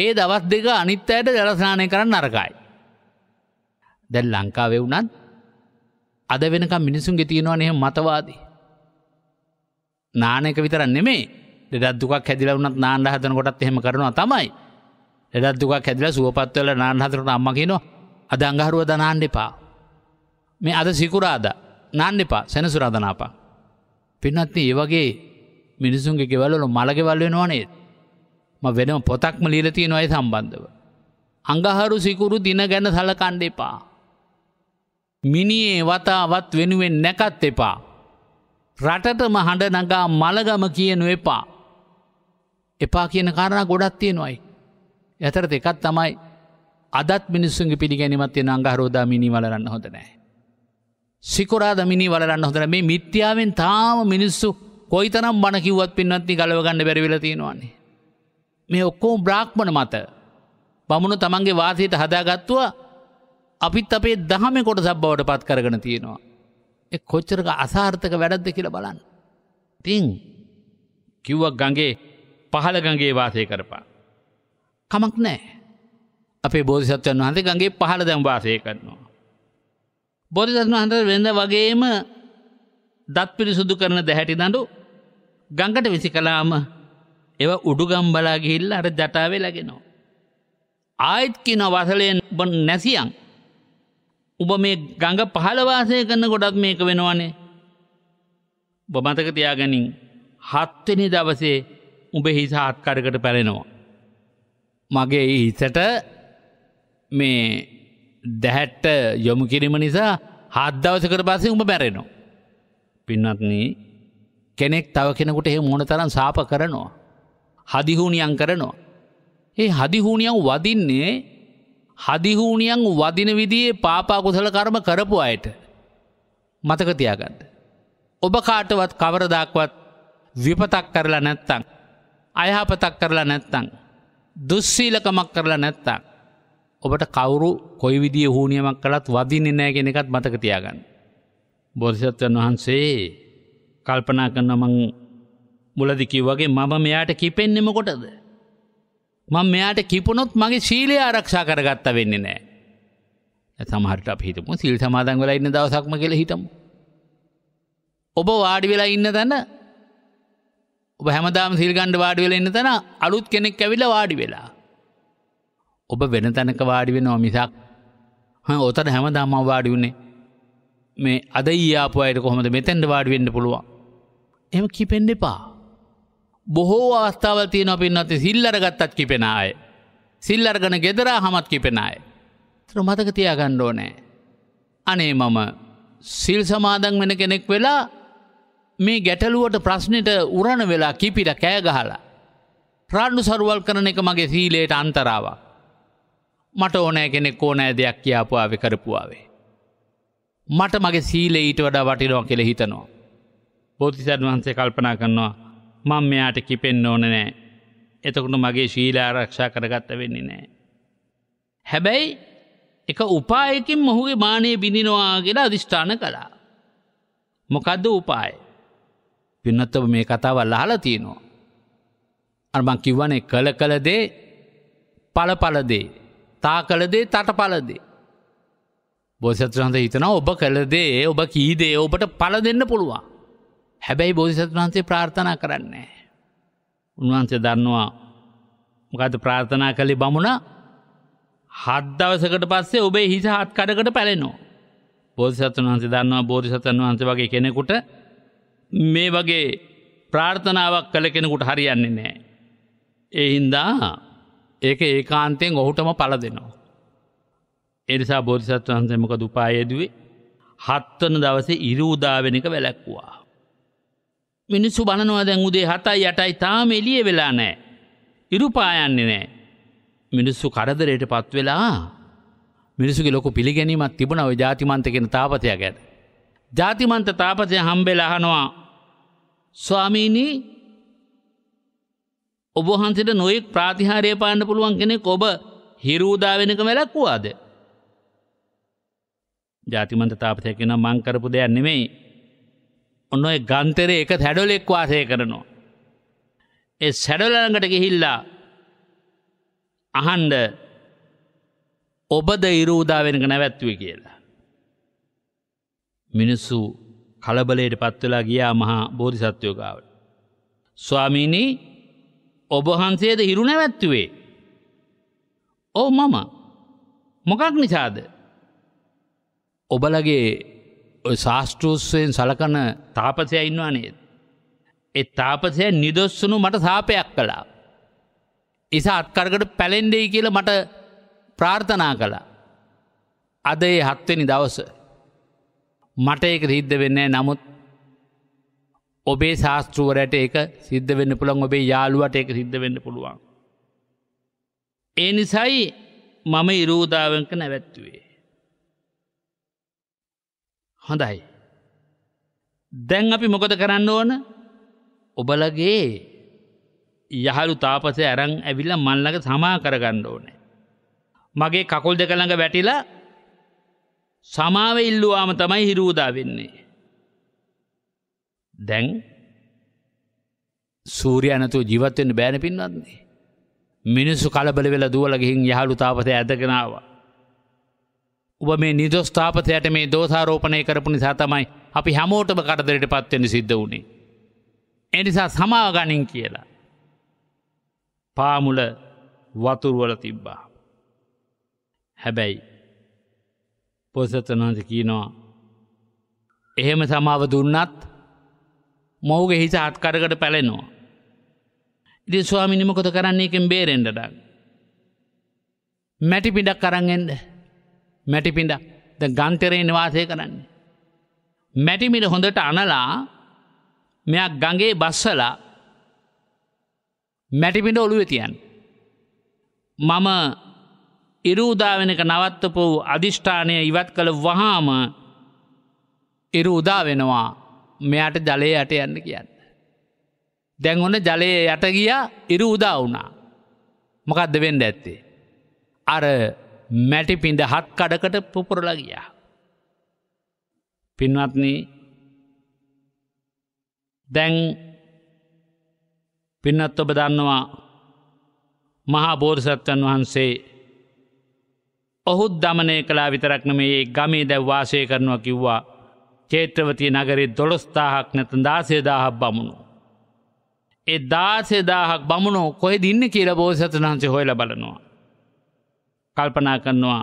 Speaker 2: ඒ දවස් දෙක අනිත් අයට ජලස්නානය කරන්න නරකයි. දැල් ලංකාවේ වුණත් අද වෙනක මිනිසුන්ගේ තියෙනවා නය මතවාදී. නානයක විතරන්න නෙමේ ෙඩත් දුක් හැදිල වනත් නාන්ඩ හතන කොටත් එහෙම කරනවා තමයි එඩත් දුක් හැදිල සුවපත්වල නාන්හතරට අම්ම කියනවා අද අඟහරුව ද නාණ්ඩිපා මේ අද සිකුරාද නාණ්ඩිපා සැනසුරාධනාපා පින්නත්ති ඒ වගේ මිනිසුන්ගේ ගෙවල්ලු මළගෙවල්වෙනවානේ ම වෙනම පොතක්ම ලීලතිය නොය සම්බන්ධව අඟහරු සිකුරු දින ගැන සලකණ්ඩ එපා මිනියේ වතාවත් වෙනුවෙන් නැකත් එපා රටටම හඬ නගා මළගම කියනු එපා එපා කියන කාරණා ගොඩත් තියෙනවයි. ඇතරත එකත් තමයි අදත් මිනිස්සුන්ගේ පිළිගැනිමත් එන අංගහරෝදා මිනි වලරන්න හොඳ නෑ. සිකොරාද මිනි වලරන්න හොඳන මේ මිත්‍යාවෙන් තාම මිනිස්සු කොයි තරම් බණකිවත් පින්නත්ති ගලවගන්න බැරිවෙල තියෙනවන්නේ. මේ ඔක්කෝ බ්‍රාක්්මණ මත බමුණු තමන්ගේ වාසයට හදාගත්තුව අපිත් අපේ දහම කොට සබ්බවට පත් කරගන තියෙනවා. එ කොච්චරක අසාර්ථක වැඩද්ද කියල බලන්න. තිං කිව්වක් ගගේ පහළගගේ වාසය කරපා. කමක් නෑ. අපේ බෝධිසත්වයන් වහන්සේ ගගේ පහළ දැම් වාසය කරනවා. බෝධිසත්ව වහන්ස වෙන්න වගේම දත් පිරිසුදු කරන දැහැටි දඩු ගංගට විසි කලාම එව උඩුගම් බලා ගිහිල්ල අර ජටාවේ ලගෙනවා. ආයත් කියන වසලයෙන් බන් නැසියන් උබ මේ ගඟ පහළවාසය කරන්න ගොඩත් මේක වෙනවානේ. බමතක තියාගැනින් හත්වෙනි දවසේ උඹ හිස හත්කඩකට පැලෙනවා. මගේ හිසට මේ දැහැට්ට යොමු කිරීම නිසා හත්දවසකට පස්සේ උඹ බැරෙනවා. පින්නත්න කෙනෙක් තව කෙනෙකුට එහ මොන තරන් සාප කරනවා. හදිහූනියන් කරනවා. ඒ හදිහූනියන් වදින්නේ හදිහූනියන් වදින විදියේ පාපාකුසල කර්ම කරපු අයට මතකතියාගන්න. ඔබ කාටවත් කවරදක්වත් විපතක් කරලා නැත්තං. අයහපතක් කරලා නැත්තං. දුස්සීලකමක් කරලා නැත්තං. ඔබට කවුරු කොයි විදිිය හූනියමක් කළත් වදින්න නෑ කෙනෙකත් මතක තියාගන්න. බෝධිසත්වන් වහන්සේ කල්පනා කන්න මං මුලදිකි වගේ මම මෙයාට කිපෙන්නෙම කොටද. මං මෙයාට කිපුණොත් මගේ ශීලය ආරක්ෂා කරගත්ත වෙන්නේ නෑ. සමහට අපිහිටම සිල් සමාදන් වෙලා ඉන්න දවසක්ම කෙළ හිටමු. ඔබ වාඩි වෙලා ඉන්න තැන ඔබ හැමදාම සිල්ගණ්ඩ වාඩි වෙලා ඉන්න තැන අලුත් කෙනෙක් ඇවිල වාඩි වෙලා. ඔබ වෙන තැනක වාඩි වෙනවා මිසක් ඔතන හැමදාම වාඩි වුණේ මේ අද ඊයාපු අයට කොහොමද මෙතැන්ට වාඩි වෙන්න පුළුවන්. එම කිපෙන්ඩ එපා. බොහෝ අවස්ථාවල් තියෙන පින්නත් සිල්ලරගත්තත් කිපෙන අය. සිල්ලරගන ගෙදරා හමත් කිපෙන අය. තර මතක තියාගණ්ඩෝනෑ. අනේ මම සිල් සමාදන් වෙන කෙනෙක් වෙලා මේ ගැටලුවට ප්‍රශ්නයට උරණ වෙලා කිපිට කෑගහලා. රාණ්ඩු සරුවල් කරන එක මගේ සීලයට අන්තරාව. මට ඕනෑ කෙනෙක් ඕනෑ දෙයක් කියාපාව කරපුවාවේ. මට මගේ සීලේ ඊට වඩා වටිනවා කෙළ හිතනවා. බෝතිසන් වහන්සේ කල්පනා කරනවා මං මෙයාට කිපෙන්න්න ඕන නෑ. එතකුණු මගේ ශීලාරක්ෂා කරගත්ත වෙන්නේ නෑ. හැබැයි එක උපායකින් මොහුගේ මානය බිඳිනවාගෙන අධිෂ්ඨාන කළා. මොකදද උපායි. පින්නොත්තව මේ කතාවල් අහලා තියෙනවා. අර්මං කිව්වනේ කළ කළදේ පලපලදේ තා කළදේ තට පලදේ. බෝසත්‍රන්ත හිතන ඔබ කළදේ ඔබ කීදේ ඔබට පල දෙන්න පුළුවන්. හැබැයි බෝධිසත් වහන්සේ ප්‍රාර්ථනා කරන්නේ. උන්වහන්සේ දන්නවා මොකද ප්‍රාර්ථනා කළේ බමුණ හද්දවසකට පස්සේ ඔබේ හිස හත් කඩකට පැලෙනවා. බෝධිසත්න් වහන්සේ දන්නවා බෝධිසතන් වහන්සේ වගේ කෙනෙකුට මේ වගේ ප්‍රාර්ථනාවක් කළ කෙනෙකුට හරියන්නේ නෑ. එහින්දා ඒක ඒකාන්තයෙන් ඔහුටම පල දෙනවා. එනිසා බෝධිසත්ව වහන්සේමක දුපායදුවේ හත්වන දවසේ ඉරූදාවෙනක වැලැක්වා. මිනිස්සු බණනවා දැන් උදේ හතයි යටයි තාම එලිය වෙලා නෑ. ඉරුපායන්නේ නෑ. මිනිස්සු කරදරයට පත්වෙලා මිනිසුගේ ලොකු පිළිගැනීමත් තිබුණව ජාතිමන්තකෙන තාපතයක් ඇද. ජාතිමන්ත තාපසය හම්බෙල අහනවා ස්වාමීනී ඔබහන්සට නොයෙක් ප්‍රාතිහාරය පාන්න පුළුවන් කෙනෙක් ඔබ හිරූදා වෙනක මැලක්වවාද. ජාතිමන්ත තාපසයකෙන මංකරපු දෙයක් නෙමෙයි. ඔන්න ඔය ගන්තරය එක හැඩොලෙක් වාසය කරනවා. ඒ සැඩලඟට ගිහිල්ලා අහන්ඩ ඔබද ඉරූදා වෙනක නැවැත්වේ කියලා. මිනිස්සු කලබලයට පත්වෙලා ගියා මහා බෝධිසත්වයෝගාවට. ස්වාමීනී ඔබහන්සේද හිරු නැවැත්තුවේ. ඕ මම මොකක් නිසාද. ඔබලගේ ශාස්ටෘස්වයෙන් සලකන තාපසය ඉන්නවා නේද. එ තාපසය නිදොස්සුණු මට සාපයක් කළා. ඉසා අත්කරකට පැලෙන්ඩෙයි කියල මට ප්‍රාර්ථනා කළා. අද ඒ හත්වෙනි දවස. මට ඒක සිද්ධ වෙන්නේ නමුත් ඔබේ ශාස්ත්‍රුවරට ඒක සිද්ධ වෙන්න පුළන් ඔබේ යාළුවට ඒක සිද්ධ වෙන්න පුළුවන්. ඒ නිසයි මම ඉරූදාවක නැවැත්තුවේ. හොඳයි. දැන් අපි මොකද කරන්න ඕන ඔබලගේ යහළු තාපස ඇරං ඇවිල්ල මල්ලක සමා කරගන්න ඕනෑ. මගේ කකුල් දෙකළඟ වැටිලා සමාව ඉල්ලුවාම තමයි හිරූදා වෙන්නේ. දැන් සූරිය නැතුව ජීවත්වෙන්න බෑන පින්වත්න්නේ. මිනිස්සු කලබල වෙලා දුවල ගිහින් යහළු තාපතය ඇදගෙනාව. ඔබ මේ නිදොස් තාපතයට මේ දෝසාරෝපනය කරපු නිසා තමයි අපි හැමෝටම කරදරයට පත්වෙන සිද්ධ වුණේ. එනිසා සමාගනින් කියලා. පාමුල වතුරුවල තිබ්බා. හැබැයි පොසතන් වහන්ස කියනවා. එහෙම සමාව දුන්නත් මොහුගේ හිස හත්කඩකට පැලෙනවා. ඉදි ස්වාමිනිම කොත කරන්නේ එකෙන් බේරෙන්ඩඩක්. මැටි පිඩක් කරන්ගෙන්ද මැටි පිඩක් ද ගන්තරයෙන් වාසය කරන්න. මැටිමිට හොඳට අනලා මෙයක් ගගේ බස්සලා මැටිපිට ඔළුවෙතියන්. මම එරූදාවෙනක නවත්තපු අධිෂ්ඨානය ඉවත් කළ වහාම එරු උදා වෙනවා මෙයට ජලය යට යන්න කියන්න. දැන් ඔන්න ජලය යට ගිය ඉරු උදා වුණා. මොකක්ද වෙන්ඩ ඇත්තේ. අර මැටි පින්ඩ හත් කඩකට පුපුරල ගියා. පින්වත්න දැන් පින්නත් ඔබ දන්නවා මහා බෝධසත්වන් වහන්සේ ඔහුත් දමනය කලා විතරක්න මේ ගමේ දැව්වාශය කරනවා කිව්වා චේත්‍රවතිය නගරේ දොළොස්ථාහක් නැතන් දාසේදාහක් බමුණු. ඒ දාසේදාහක් බමුණෝ කොහෙ දින්න කියල බෝසතන් වහන්සේ හොයල බලනවා. කල්පනා කරනවා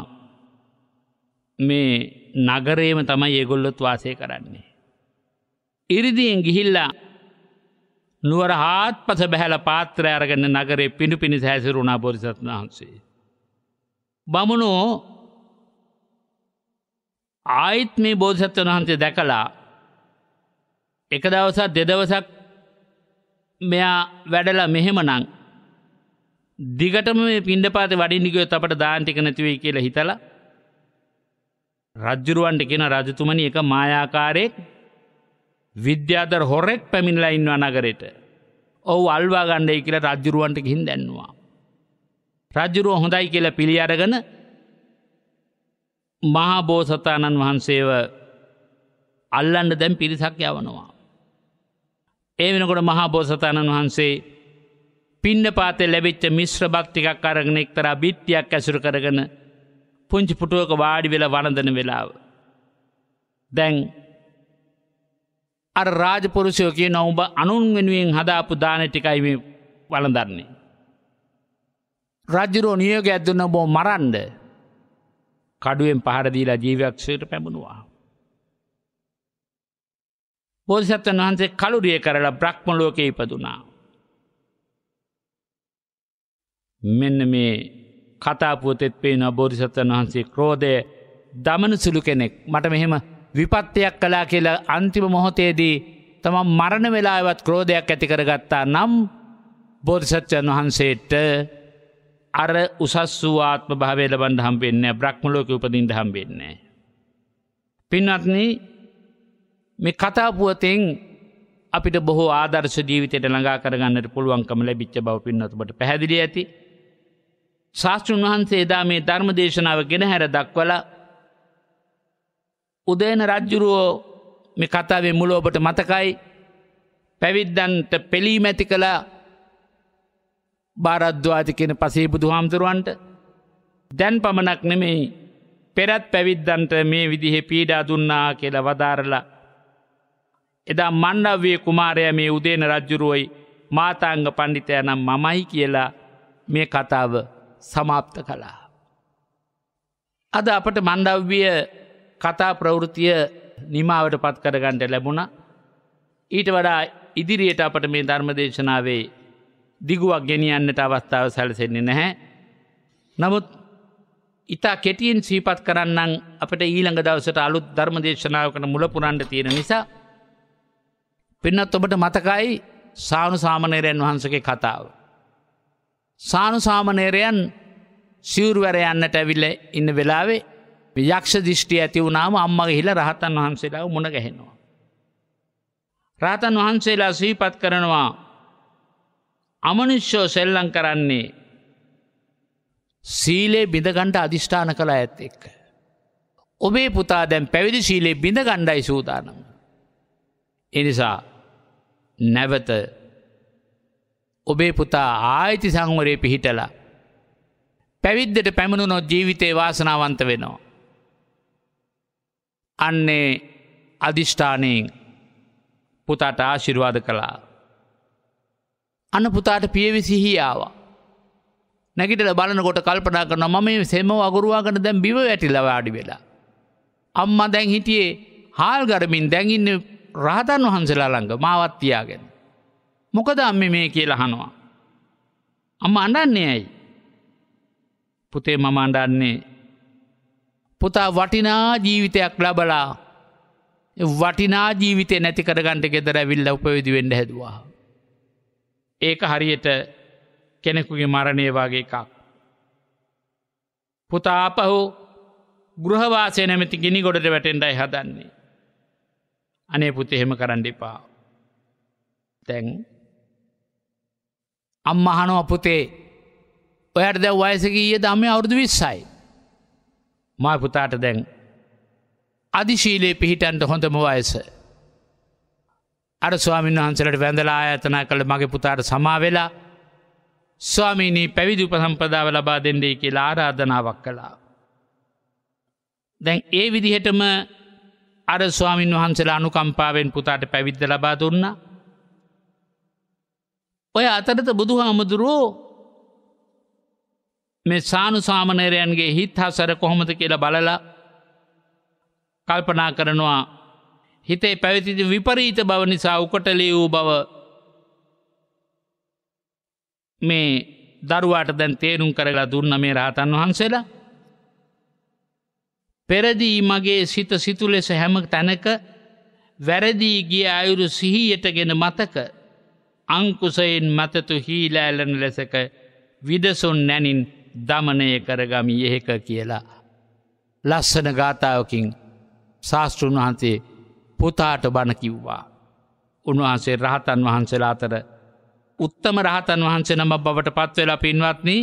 Speaker 2: මේ නගරේම තමයි ඒගොල්ලොත් වාසය කරන්නේ. ඉරිදියෙන් ගිහිල්ලා නුවර හාත් පස බැහැල පාත්‍රය අරගන්න නගරේ පිණු පිණි සැසිරුණා බොරිසත් වහන්සේ. බමුණෝ ආයිත් මේ බෝධසත්වන වහන්සේ දැකලා එක දවසක් දෙදවසක් මෙයා වැඩලා මෙහෙමනං දිගටම මේ පින්ඩපාත වඩින්නිගයොත් අපට දාන්තික නැතිවේ කියලා හිතලා රජ්ජුරුවන්ට කියෙන රජතුමනි එක මායාකාරයෙක් විද්‍යාතර හොරෙක් පැමිණලා ඉන්නවා නගරෙට ඔහු අල්වා ගණ්ඩයි කියලා රජ්ජුරුවන්ට ගිහින් දැන්නවා. රජ්ජුරුව හොඳයි කියල පිළි අරගන මහා බෝසතාණන් වහන්සේව අල්ලන්ට දැම් පිරිසක් යවනවා. ඒ වෙනකොට මහා බෝසතාණන් වහන්සේ පින්න පාතේ ලැබිච්ච මිශ්‍ර භක්තිකක් අරගෙන එක්තර බිත්තියක් ඇසුරු කරගන පුංචි පුටුවක වාඩි වෙල වනදන වෙලාව. දැන් අර රාජපුරුෂයෝ කිය නොවඹ අනුන් වෙනුවෙන් හදාපු දාන ටිකයි මේ වලඳන්නේ. රජ්ජුරෝ නියෝග ඇත්තුන්න බෝ මරන්ඩ කඩුවෙන් පහරදීලා ජීවයක්ෂයට පැබුණවා. බෝධසත්වන් වහන්සේ කළුරිය කරලා බ්‍රක්්මලෝක ඉපදුනා. මෙන්න මේ කතාපුවතෙත් පේන බෝධිසත්වන් වහන්සේ ක්‍රෝධය දමන සුළු කෙනෙක් මට මෙහෙම විපත්තියක් කලා කියලා අන්තිම මොහොතේදී තම මරණ වෙලාවත් ක්‍රෝධයක් ඇති කරගත්තා නම් බෝධිසත්වයන් වහන්සේට අර උසස් වූ ආත්ම භාවය ලබන්ඩ හම්බෙන්නේ බ්‍රහ්මලෝක උපදින්ට හම්බෙන්නේ. පින්වත්න මේ කතාපුුවතෙන් අපිට බොහෝ ආදර්ශ ජීවිතයට ළඟා කරගන්නට පුළුවන්කම ලැබිච්ච බව පින්නතුබට පැදිලි ඇති. ශාස්තෘන් වහන්සේ එදා මේ ධර්ම දේශනාව ගෙන හැර දක්වල උදයන රජ්ජුරුවෝ මේ කතාවේ මුලෝබට මතකයි පැවිද්දන්ට පෙළීමැති කලා බාරද්්වාජ කෙන පසේ බුදු හාමුදුරුවන්ට දැන් පමණක් නෙමෙයි පෙරත් පැවිද්දන්ට මේ විදිහෙ පීඩා දුන්නා කියල වදාරලා. එදා මණ්ඩව්වේ කුමාරය මේ උදේන රජ්ජුරුවයි මාතාංග පණ්ඩිතය නම් මමයි කියලා මේ කතාව සමාප්ත කලා. අද අපට මණ්ඩව්විය කතා ප්‍රවෘතිය නිමාවට පත් කරගන්නට ලැබුණ ඊට වඩා ඉදිරියට අපට මේ ධර්මදේශනාවේ දිගුවක් ගෙනියන්නට අවස්ථාව සැලසෙන්නේ නැහැ. නමුත් ඉතා කෙටියෙන් සීපත් කරන්නන් අපට ඊළඟ දවසට අලුත් ධර්මදේශනාවකට මුලපුරන්ට තියෙන නිසා පෙන්නත් ඔබට මතකයි සානු සාමනේරයන් වහන්සගේ කතාව. සානු සාමනේරයන් සිවරුවර යන්නට ඇවිල්ල ඉන්න වෙලාවේ යක්ෂ දිිෂ්ටි ඇති වුණාම අම්මගේ හිල රහතන් වහන්සේලා මුණ ගැහෙනවා. රාතන් වහන්සේලා සීපත් කරනවා අමනුෂ්‍යෝ සෙල්ලං කරන්නේ සීලේ බිඳගණ්ඩ අධිෂ්ඨාන කළ ඇත් එක්ක. ඔබේ පුතා දැන් පැවිදි සීලේ බිඳ ගණ්ඩයි සූදානම. එනිසා නැවත ඔබේ පුතා ආයිති සංවරය පිහිටලා පැවිද්දට පැමිණුනොත් ජීවිතේ වාසනාවන්ත වෙනවා. අන්නේ අධිෂ්ඨානයෙන් පුතාට ආශිරවාද කලාා. අන පුතාට පියවි සිහියාවා. නැගිටල බලනකොට කල්පනා කරන මම මේ සෙම වගුරුවාගෙන දැන් බිව ඇටිල වාඩි වෙලා. අම්මා දැන් හිටියේ හාල් ගරමින් දැඟින්න රහතන් වහන්සලා ළඟ මාවත්තියාගෙන. මොකද අම්ම මේ කියලා හනවා. අම්ම අඩන්නේ ඇයි. පුතේ මම අඩන්නේ. පුතා වටිනා ජීවිතයක් ලබලා වටිනා ජීවිතය නැති කරගන්ට ගෙදර විල්ල උපවිදි වෙන්ඩ හැදවා. ඒක හරියට කෙනෙකුගේ මරණය වගේ එකක්. පුතා අපහු ගෘහවාසය නැමැති ගිනි ගොඩට වැටෙන්ඩයි හදන්නේ. අනේ පුත එහෙම කරන්න එපා. තැන් අම්ම අහනෝ අපපුතේ ඔයට දැ වයසකීය දම අවුරුදු විස්සයි. මා පුතාට දැන් අධිශීලයේ පිහිටන්ට හොඳම වයස. අර ස්වාමින් වහන්සලට වැඳලා ආයතනා කළ මගේ පුතාට සමාවෙලා ස්වාමීනී පැවිදි උපසම්පදාව ලබා දෙන්ඩේ කියලා ආරාධනාවක් කළා. දැන් ඒ විදිහටම අර ස්වාමින් වහන්සලා අනුකම්පාවෙන් පුතාට පැවිද්ද ලබා දුන්න. ඔය අතරත බුදු හාමුදුරුවෝ මේ සානු සාමනේරයන්ගේ හිත් හසර කොහොමද කියලා බලලා කල්පනා කරනවා හිතේ පැවිතිදි විපරීත බව නිසා උකොටලිය වූ බව මේ දරුවාට දැන් තේරුම් කරලා දුන්න මේ රහතන් වහන්සේලා. පෙරදී මගේ සිත සිතු ලෙස හැම තැනක වැරදී ගිය අයුරු සිහියට ගෙන මතක අංකුසයෙන් මතතු හීලෑලන ලෙසක විදසුන් නැනින් දමනය කරගමි එහෙක කියලා. ලස්සන ගාථාවකින් ශාස්තෘන් වහන්සේ පුතාට බණ කිව්වා. උන්වහන්සේ රහතන් වහන්සේලා අතර උත්තම රහතන් වහන්සේ නම බවට පත්වෙලා පින්වත්නී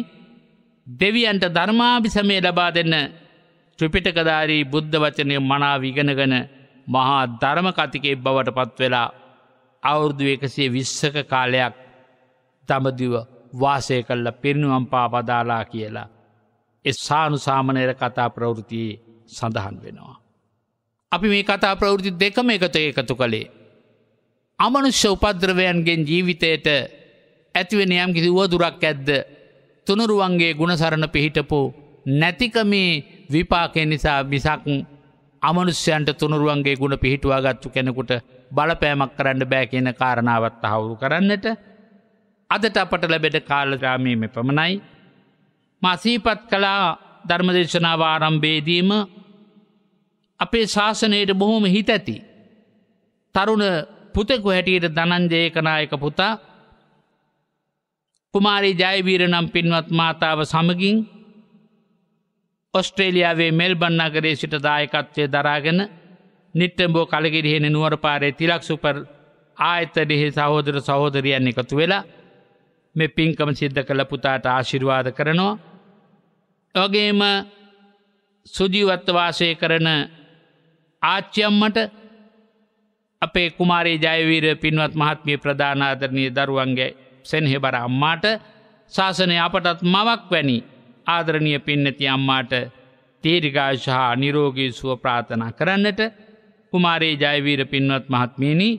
Speaker 2: දෙවියන්ට ධර්මාභිසමය ලබා දෙන්න ත්‍රිපිටකධාරී බුද්ධ වචනය මනා විගෙනගන මහා ධර්ම කතිකේ බවට පත්වෙලා අවුරුදු එකසේ විශ්සක කාලයක් දමදිව වාසය කල්ල පිරිණුවම් පාපදාලා කියලා. එස්සානු සාමනයට කතා ප්‍රවෘතියේ සඳහන් වෙනවා. අපි මේ කතා ප්‍රවෘති දෙකම එකතු එකතු කළේ. අමනුෂ්‍ය උපද්‍රවයන්ගෙන් ජීවිතයට ඇතිවෙන යම් කිසි වුවදුරක් ඇද්ද තුනුරුවන්ගේ ගුණසරණ පිහිටපු නැතිකමේ විපාකය නිසා බිසක් අමනුස්්‍යයන්ට තුනුරුවන්ගේ ගුණ පිහිටුවා ගත්තු කෙනෙකුට බලපෑමක් කරන්න බෑ කියන කාරණාවත් හවුරු කරන්නට අදට අපට ලැබෙඩ කාලග්‍රාමීම පමණයි. මසීපත් කලා ධර්මදේශනාව ආරම්භේදීම අපේ ශාසනයට බොහොම හිත ඇති. තරුණ පුතෙකු හැටියට දනන්ජයකනායක පුතා කුමාරි ජයවීර නම් පින්වත් මාතාව සමගින් ඔස්ට්‍රේලියාවේ මෙල්බන්නගරේ සිට දායකත්වය දරාගෙන නිට්ටඹෝ කලගිරිහෙන නුවර පාරේ තිලක් සුපර් ආයතනෙහි සහෝදර සහෝදරියන් එකතු වෙලා මේ පින්කම සිද්ධ කළ පුතාට ආශිර්වාද කරනවා. ඔගේම සුජීවත්වාසය කරන ආච්චියම්මට අපේ කුමාරේ ජයවීර පින්වත් මහත්මිය ප්‍රධානාදරණය දරුවන්ගේ සෙන්හෙබර අම්මාට ශාසනය අපටත් මවක් වැනි ආදරණය පින්නති අම්මාට තේරිකාශ හා නිරෝගී සුව ප්‍රාථනා කරන්නට කුමාරේ ජයවීර පින්වත් මහත්මීනි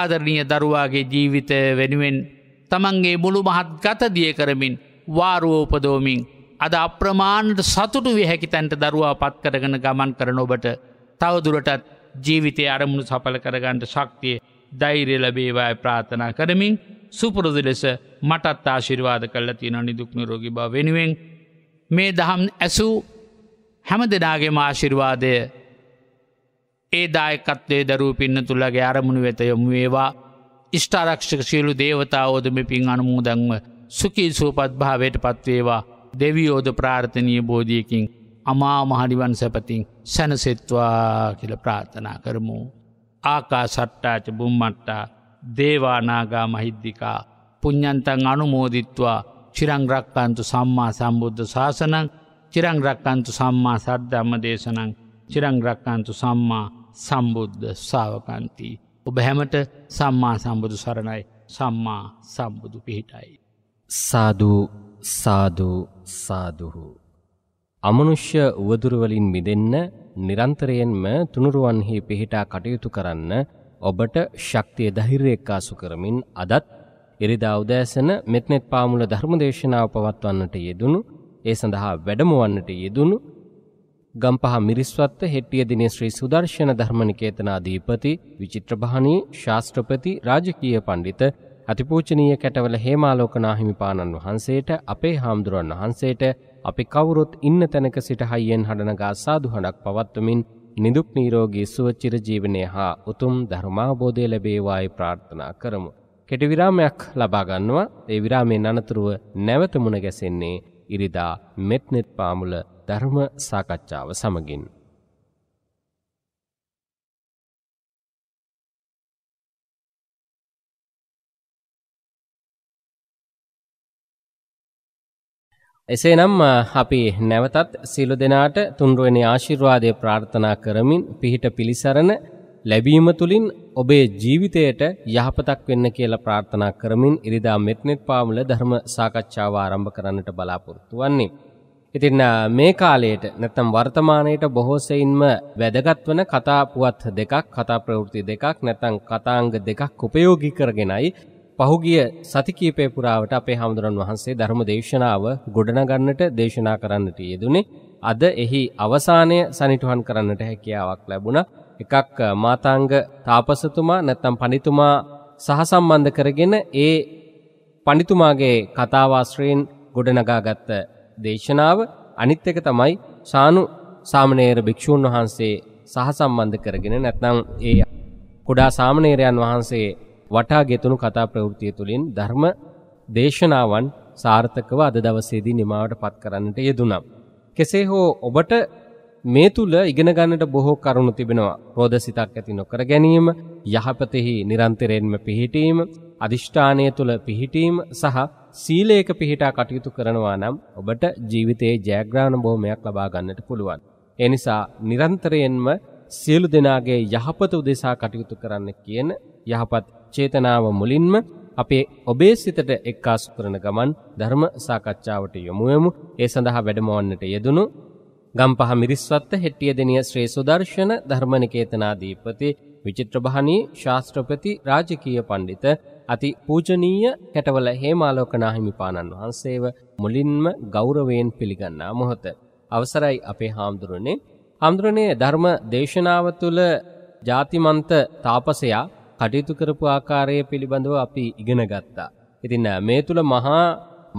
Speaker 2: ආදරණීය දරුවාගේ ජීවිත වෙනුවෙන් තමන්ගේ මුළු මහත් ගත දිය කරමින් වාරුවෝපදෝමින් අද අප්‍රමාණ්ඩ සතුටු විහැකි තැන්ට දරුවා පත් කරගෙන ගමන් කරන ඔබට තවදුරටත් ජීවිතය අරමුණු සපල කරගන්නට ශක්තිය දෛරය ලබේවාය ප්‍රාථනා කරමින් සුපුරුදු ලෙස මටත් ආශිර්වාද කල්ල තියෙන නිදුක්නරෝගි බව වෙනුවෙන් මේ දහම් ඇසූ හැම දෙනාගේ මාශිර්වාදය ඒ දායකත්වය දරූ පින්න තුළගේ අරමුණු වෙත යොමු වේවා ස්ටාරක්ෂක සියලු දේවතාවෝදම පින් අනමූදංව සුකී සූපත් භාවයට පත්වේවා දෙවියෝද ප්‍රාර්ථනය බෝධියකින් අමා මහනිවන් සැපතින් සැනසෙත්වා කියල ප්‍රාථනා කරමු. ආකා සට්ටාච බුම්මට්ටා දේවානාගා මහිද්දිකා පුඤ්ඥන්තන් අනුමෝදිත්වා චිරංග්‍රක්කන්තු සම්මා සම්බුද්ධ ශාසනං චිරංග්‍රක්කන්තු සම්මා සද්ධම්ම දේශනං චිරංග්‍රක්කන්තු සම්මා සම්බුද්ධ සාාවකන්තිී. ඔබ හැමට සම්මා සම්බුදු සරණයි සම්මා සම්බුදු පිහිටයි.
Speaker 1: සාධූ සාධූ සාධුහු. අමනුෂ්‍ය උවදුරවලින් මිදෙන්න නිරන්තරයෙන්ම තුනුරුවන්හි පිහිටා කටයුතු කරන්න ඔබට ශක්තිය ධෛර්යය එක්කාසු කරමින් අදත් ඉරිදා උදෑසන මෙත්නෙත් පාමුල ධර්මදේශනාව පවත්වන්නට යෙදුණු ඒ සඳහා වැඩමවන්නට යෙදුණු ගම්පහ මිරිස්වත්ත හෙට්ටිය දිනේ ශ්‍රී සුදර්ශන ධර්මනිකේතනාධීපති විචිත්‍රභානී ශාස්ත්‍රපති රාජකීය පඬිත අතිපූජනීය කැටවල හේමාලෝකනාහිමි පාණන් වහන්සේට අපේ හාමුදුරන් වහන්සේට අපි කවුරුත් ඉන්න තැනක සිට හයියෙන් හඬනගා සාදු හඬක් පවත්වමින් නිදුක් නිරෝගී සුව චිරජීවනයේ හා උතුම් ධර්මාබෝධය ලැබේවායි ප්‍රාර්ථනා කරමු. කෙටි විරාමයක් ලබා ගන්නවා. ඒ විරාමයේ අනතුරුව නැවත මුණ ගැසෙන්නේ ඉරිදා මෙත්නෙත් පාමුල ධර්ම සාකච්ඡාව සමගින්. එසේනම් අපි නැවතත් සියලු දෙනාට තුන්රුවනි ආශිර්වාදය ප්‍රාර්ථනා කරමින් පිහිට පිළිසරණ ලැබීම තුලින් ඔබේ ජීවිතයට යහපතක් වෙන්න කියලා ප්‍රාර්ථනා කරමින් ඉරිදා මෙත්නෙත් පාමුල ධර්ම සාකච්ඡාව ආරම්භ කරන්නට බලාපොරොත්තු වන්නේ. ඉතින් මේ කාලයට නැත්නම් වර්තමානයේට බොහෝ සෙයින්ම වැදගත් වන කතා පුවත් දෙකක්, කතා ප්‍රවෘත්ති දෙකක් නැත්නම් කතාංග දෙකක් උපයෝගී කරගෙනයි පහුගිය සති කීපය පුරාවට අපේ හාමුදුරන් වහන්සේ ධර්ම දේශනාව ගොඩනගන්නට දේශනා කරන්නට යෙදුනේ. අද එහි අවසානය සනිටුහන් කරන්නට හැකියාවක් ලැබුණා. එකක් මාතාංග තාපසතුමා නැත්නම් පඬිතුමා සහසම්බන්ධ කරගෙන ඒ පඬිතුමාගේ කතාව ආශ්‍රයෙන් ගොඩනගාගත් දේශනාව අනිත් එක තමයි සානු සාමණේර භික්ෂූන් වහන්සේ සහසම්බන්ධ කරගෙන නැත්නම් ඒ කුඩා සාමණේරයන් වහන්සේ වටා ගෙතුණු කතා ප්‍රවෘත්තිය තුළින් ධර්ම දේශනාවන් සාර්ථකව අද දවසේදී නිමාවට පත් කරන්නට යෙදුණා. කෙසේ හෝ ඔබට මේ තුල ඉගෙන ගන්නට බොහෝ කරුණු තිබෙනවා. රෝධ සිතක් ඇති නොකර ගැනීම, යහපතෙහි නිරන්තරයෙන්ම පිහිටීම, අදිෂ්ඨානය තුල පිහිටීම සහ සීලයක පිහිටා කටයුතු කරනවා නම් ඔබට ජීවිතයේ ජයග්‍රහණ බොහොමයක් ලබා ගන්නට පුළුවන්. ඒ නිසා නිරන්තරයෙන්ම සියලු දෙනාගේ යහපත උදෙසා කටයුතු කරන්න කියන යහපත් චේතනාව මුලින්ම අපේ ඔබේ සිතට එක්කාසු කරන ගමන් ධර්ම සාකච්ඡාවට යොමු වෙමු. ඒ සඳහා වැඩමවන්නට යෙදුණු ගම්පහ මිරිස්වත්ත හෙට්ටිය දෙනිය ශ්‍රේ සුදර්ශන ධර්මනිකේතනාධීපති විචිත්‍රභානී ශාස්ත්‍රපති රාජකීය පඬිත අති පූජනීය කැටවල හේමාලෝකනාහිමිපාණන් වහන්සේව මුලින්ම ගෞරවයෙන් පිළිගන්නා මොහොත. අවසරයි අපේ හාමුදුරනේ. හාමුදුරනේ ධර්ම දේශනාව තුළ ජාතිමන්ත තාපසයා කටයුතු කරපු ආකාරය පිළිබඳව අපි ඉගෙන ගත්තා. ඉතින් මේ තුල මහා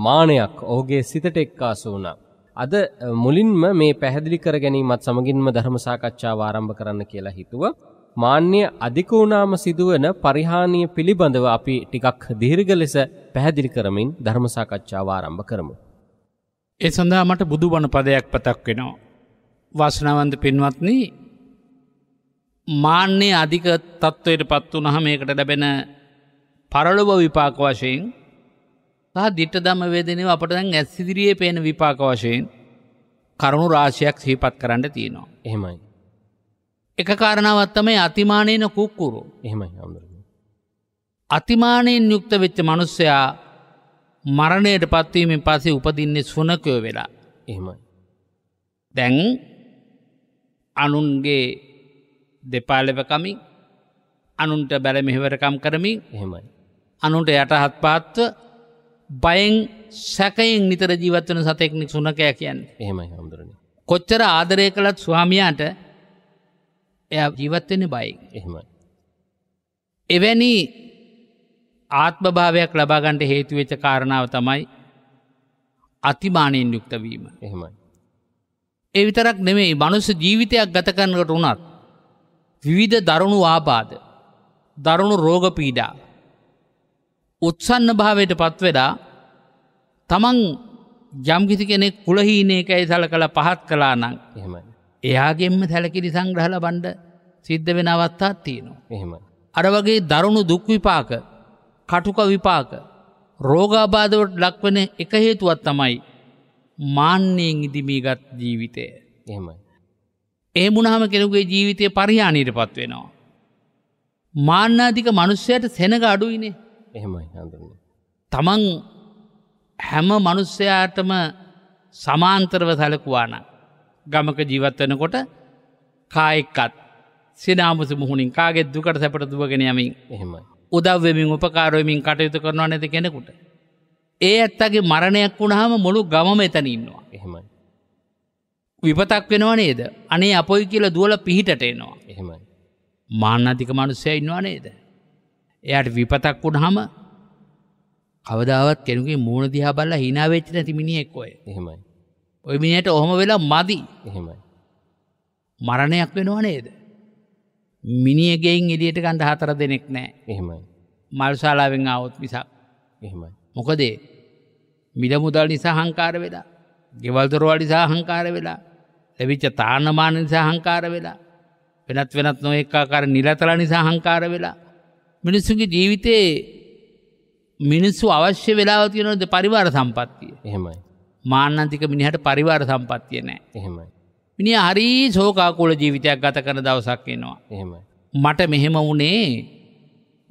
Speaker 1: මානයක් ඔහුගේ සිතට එක්කාසු වුණා. අද මුලින්ම මේ පැහැදිලි කර ගැනීමත් සමගින්ම ධර්ම සාකච්ඡාව ආරම්භ කරන්න කියලා හිතුවා. මාන්‍ය අධික වුණාම සිදුවන පරිහානිය පිළිබඳව අපි ටිකක් දීර්ඝ ලෙස පැහැදිලි කරමින් ධර්ම සාකච්ඡාව
Speaker 2: ආරම්භ කරමු. ඒ සඳහා මට බුදුබණ පදයක් පතක් වෙනවා. වාසනාවන්ත පින්වත්නි මාන්‍යයේ අධික තත්ත්වයට පත්ව නහම ඒකට ලැබෙන පරලොව විපාක වශයෙන් සහ දිට දම වේදනව අපට දැන් ඇස්සිදිරියේ පේන විපාක වශයෙන් කරුණු රාශයක් සිහිපත් කරන්න තියෙනවා. එහෙමයි. එක කාරණාවත්තමයි අතිමානයන කුක්කුරු එහෙමයි අතිමානයෙන් යුක්ත වෙච්ච මනුස්සයා මරණයට පත්වීමෙන් පසේ උපදින්නේ සුනකයෝ වෙලා එහෙමයි. දැන් අනුන්ගේ දෙපාලවකමින් අනුන්ට බැල මෙහිවරකම් කරමින් එහෙමයි. අනුන්ට යටහත් පාත්ව බයෙන් සැකයෙන් නිතර ජීවත්වන සතෙක්නික් සුනකෑ කියන්න
Speaker 3: එහෙමයි හමුදුරන.
Speaker 2: කොච්චර ආදරය කළත් ස්වාමියයාට එය ජීවත්වෙන බයි එහෙමයි. එවැනි ආත්මභාවයක් ලබාගන්ට හේතුවෙච්ච කාරණාව තමයි අතිමානයෙන් යුක්තවීම එහෙමයි. එවිතරක් නෙමෙයි මනුස්ස ජීවිතයක් ගත කරන්නකට වුණත් විවිධ දරුණු ආපාද දරුණු රෝගපීඩා උත්සන්න භාවයට පත්වෙලා තමන් යම්ගිසි කෙනෙක් කුලහීනයක ඇසල කළ පහත් කලා නං එහම එයාගෙන්ම සැලකිරි සංග්‍රහල බණ්ඩ සිද්ධ වෙන අවත්තාත් තියෙනවා එහෙම. අර වගේ දරුණු දුක්විපාක කටුක විපාක රෝගාබාධවට ලක්වන එක හේතුවත් තමයි මාන්‍යයෙන් ඉදිමීගත් ජීවිතය එහෙමයි. ඒ මුණහම කෙනෙකුගේ ජීවිතය පරිහානීට පත්වෙනවා. මාන්නාධික මනුස්්‍යයට සෙනග අඩුයිනේ එහෙමයි හඳුන්න. තමන් හැම මනුස්සයාටම සමාන්තරව සැලකුවාන ගමක ජීවත්වනකොට කායෙක්කත් සිනාමුස මුහුණින් කාගෙත් දුකට සැපට දුවගෙන යමින් එහෙම උදව්වෙමින් උපකාරයමින් කටයුතු කරනවා නැති කෙනෙකුට. ඒ ඇත්තගේ මරණයක් වුණහම මුළු ගම එතැනඉන්නවා එහෙමයි. විපතක් වෙනවා නේද අනේ අපොයි කියලා දුවල පිහිටට එනවා එහෙමයි මාන්නතික මනුස්සය ඉන්නවා නේද එයට විපතක් වුණ හම කවදාවත් කෙනුගේ මූුණ දිහා බල්ලා හිනාවෙච්ච නැති මිනිියෙක්කොය එහෙමයි ඔය මිනියට ඔහොම වෙලා මදි එහෙමයි මරණයක් වෙනවා නේද මිනිියගෙන් එලියට ගන්ඩ හතර දෙනෙක් නෑ එහෙමයි මල්ශාලාවෙන් ආවොත් මිසක් එහෙමයි මොකදේ මිඩ මුදල් නිසා හංකාර වෙලා ගෙවල්දොරවල් නිසා අහංකාර වෙලා ලැබිච්ච තානමාන නිසා අහංකාර වෙලා වෙනත් වෙනත් නොඑක ආකාර නිරතල නිසා අහංකාර වෙලා මිනිස්සුගේ ජීවිතේ මිනිස්සු අවශ්‍ය වෙලාව තියෙනවද පරිවාර සම්පත්තිය. එහෙමයි. මාන්නන්තික මිනිහට පරිවාර සම්පත්තිය නෑ. එහෙමයි. මිනිහ හරි ශෝකාකූල ජීවිතයක් ගත කරන දවසක් එනවා. එහෙමයි. මට මෙහෙම වුණේ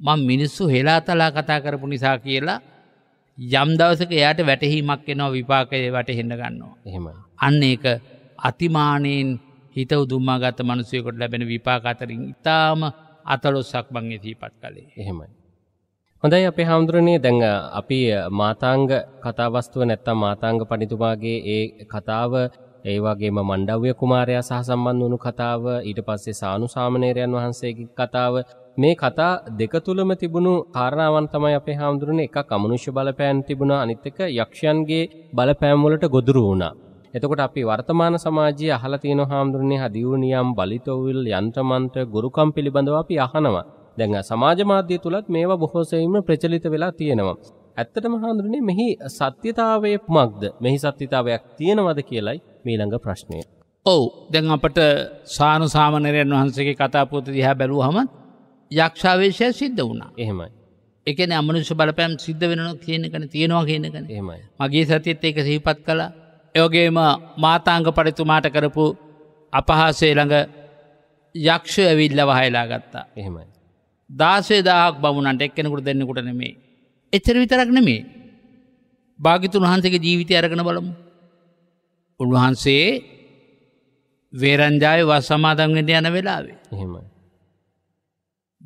Speaker 2: මං මිනිස්සු හෙලාතලා කතා කරපු නිසා කියලා යම් දවසක එයට වැටහීමක් එනවා විපාකය වැටහෙන්න ගන්නවා. එහෙමයි. අන්න ඒක අතිමානයෙන් හිත උදුම්මාගත මනුසයකොට ලැබෙන විපාකාතරින් ඉතාම අතලොස්සක් බං ඉතිීපත් කළේ. එහෙමයි.
Speaker 1: හොඳයි අපේ හාමුදුරනේ දැඟ අපි මාතාංග කතාවස්තුව නැත්තම් මාතාංග පනිතුමාගේ ඒ කතාව ඒ වගේම මණ්ඩව්‍ය කුමාරයා සහ සම්බන්ධ වුණු කතාව ඊට පස්සේ සානු සාමණේරයන් වහන්සේගේ කතාව මේ කතා දෙක තුලම තිබුණු කාරණාවන් තමයි අපේ හාමුදුරනේ එකක් අමනුෂ්‍ය බලපෑම් තිබුණා අනිත් එක යක්ෂයන්ගේ බලපෑම් වලට ගොදුරු වුණා. එතකොට අපි වර්තමාන සමාජයේ අහලා තියෙන හාමුදුරනේ හදිවුනියම් බලිතොවිල් යන්ත්‍රමන්ත්‍ර ගුරුකම් පිළිබඳව අපි අහනවා. දැන් සමාජ මාධ්‍ය තුලත් මේවා බොහෝ සෙයින්ම ප්‍රචලිත වෙලා තියෙනවා. ඇත්තටම හාමුදුරනේ මෙහි සත්‍යතාවයේ
Speaker 2: කුමක්ද? මෙහි සත්‍යතාවයක් තියෙනවද කියලයි මීළඟ ප්‍රශ්නය. ඔව් දැන් අපට සානු සාමණේරයන් වහන්සේගේ කතා පොත දිහා බැලුවහම යක්ෂාවේශය සිද්ධ වුණා එහෙමයි එකන අමනුෂ බලපෑම් සිද්ධ වෙන කියනකන තියෙනවා කියනකන එමයි මගේ සතිත් ඒක සහිපත් කළ යෝගේම මාතාංග පඩතුමාට කරපු අපහාසේ ළඟ යක්ෂ ඇවිල්ල වහයලා ගත්තා එහෙමයි දාසේ දාක් බමුණන්ට එක්කෙනකුට දෙන්නෙකුට නෙමේ එච්චර විතරක් නෙමේ භාගිතුන් වහන්සේගේ ජීවිතය අරගෙන බලමු උන්වහන්සේ වේරංජාය වස් සමාදන්ගෙන්ට යන වෙලාවේ එහෙමයි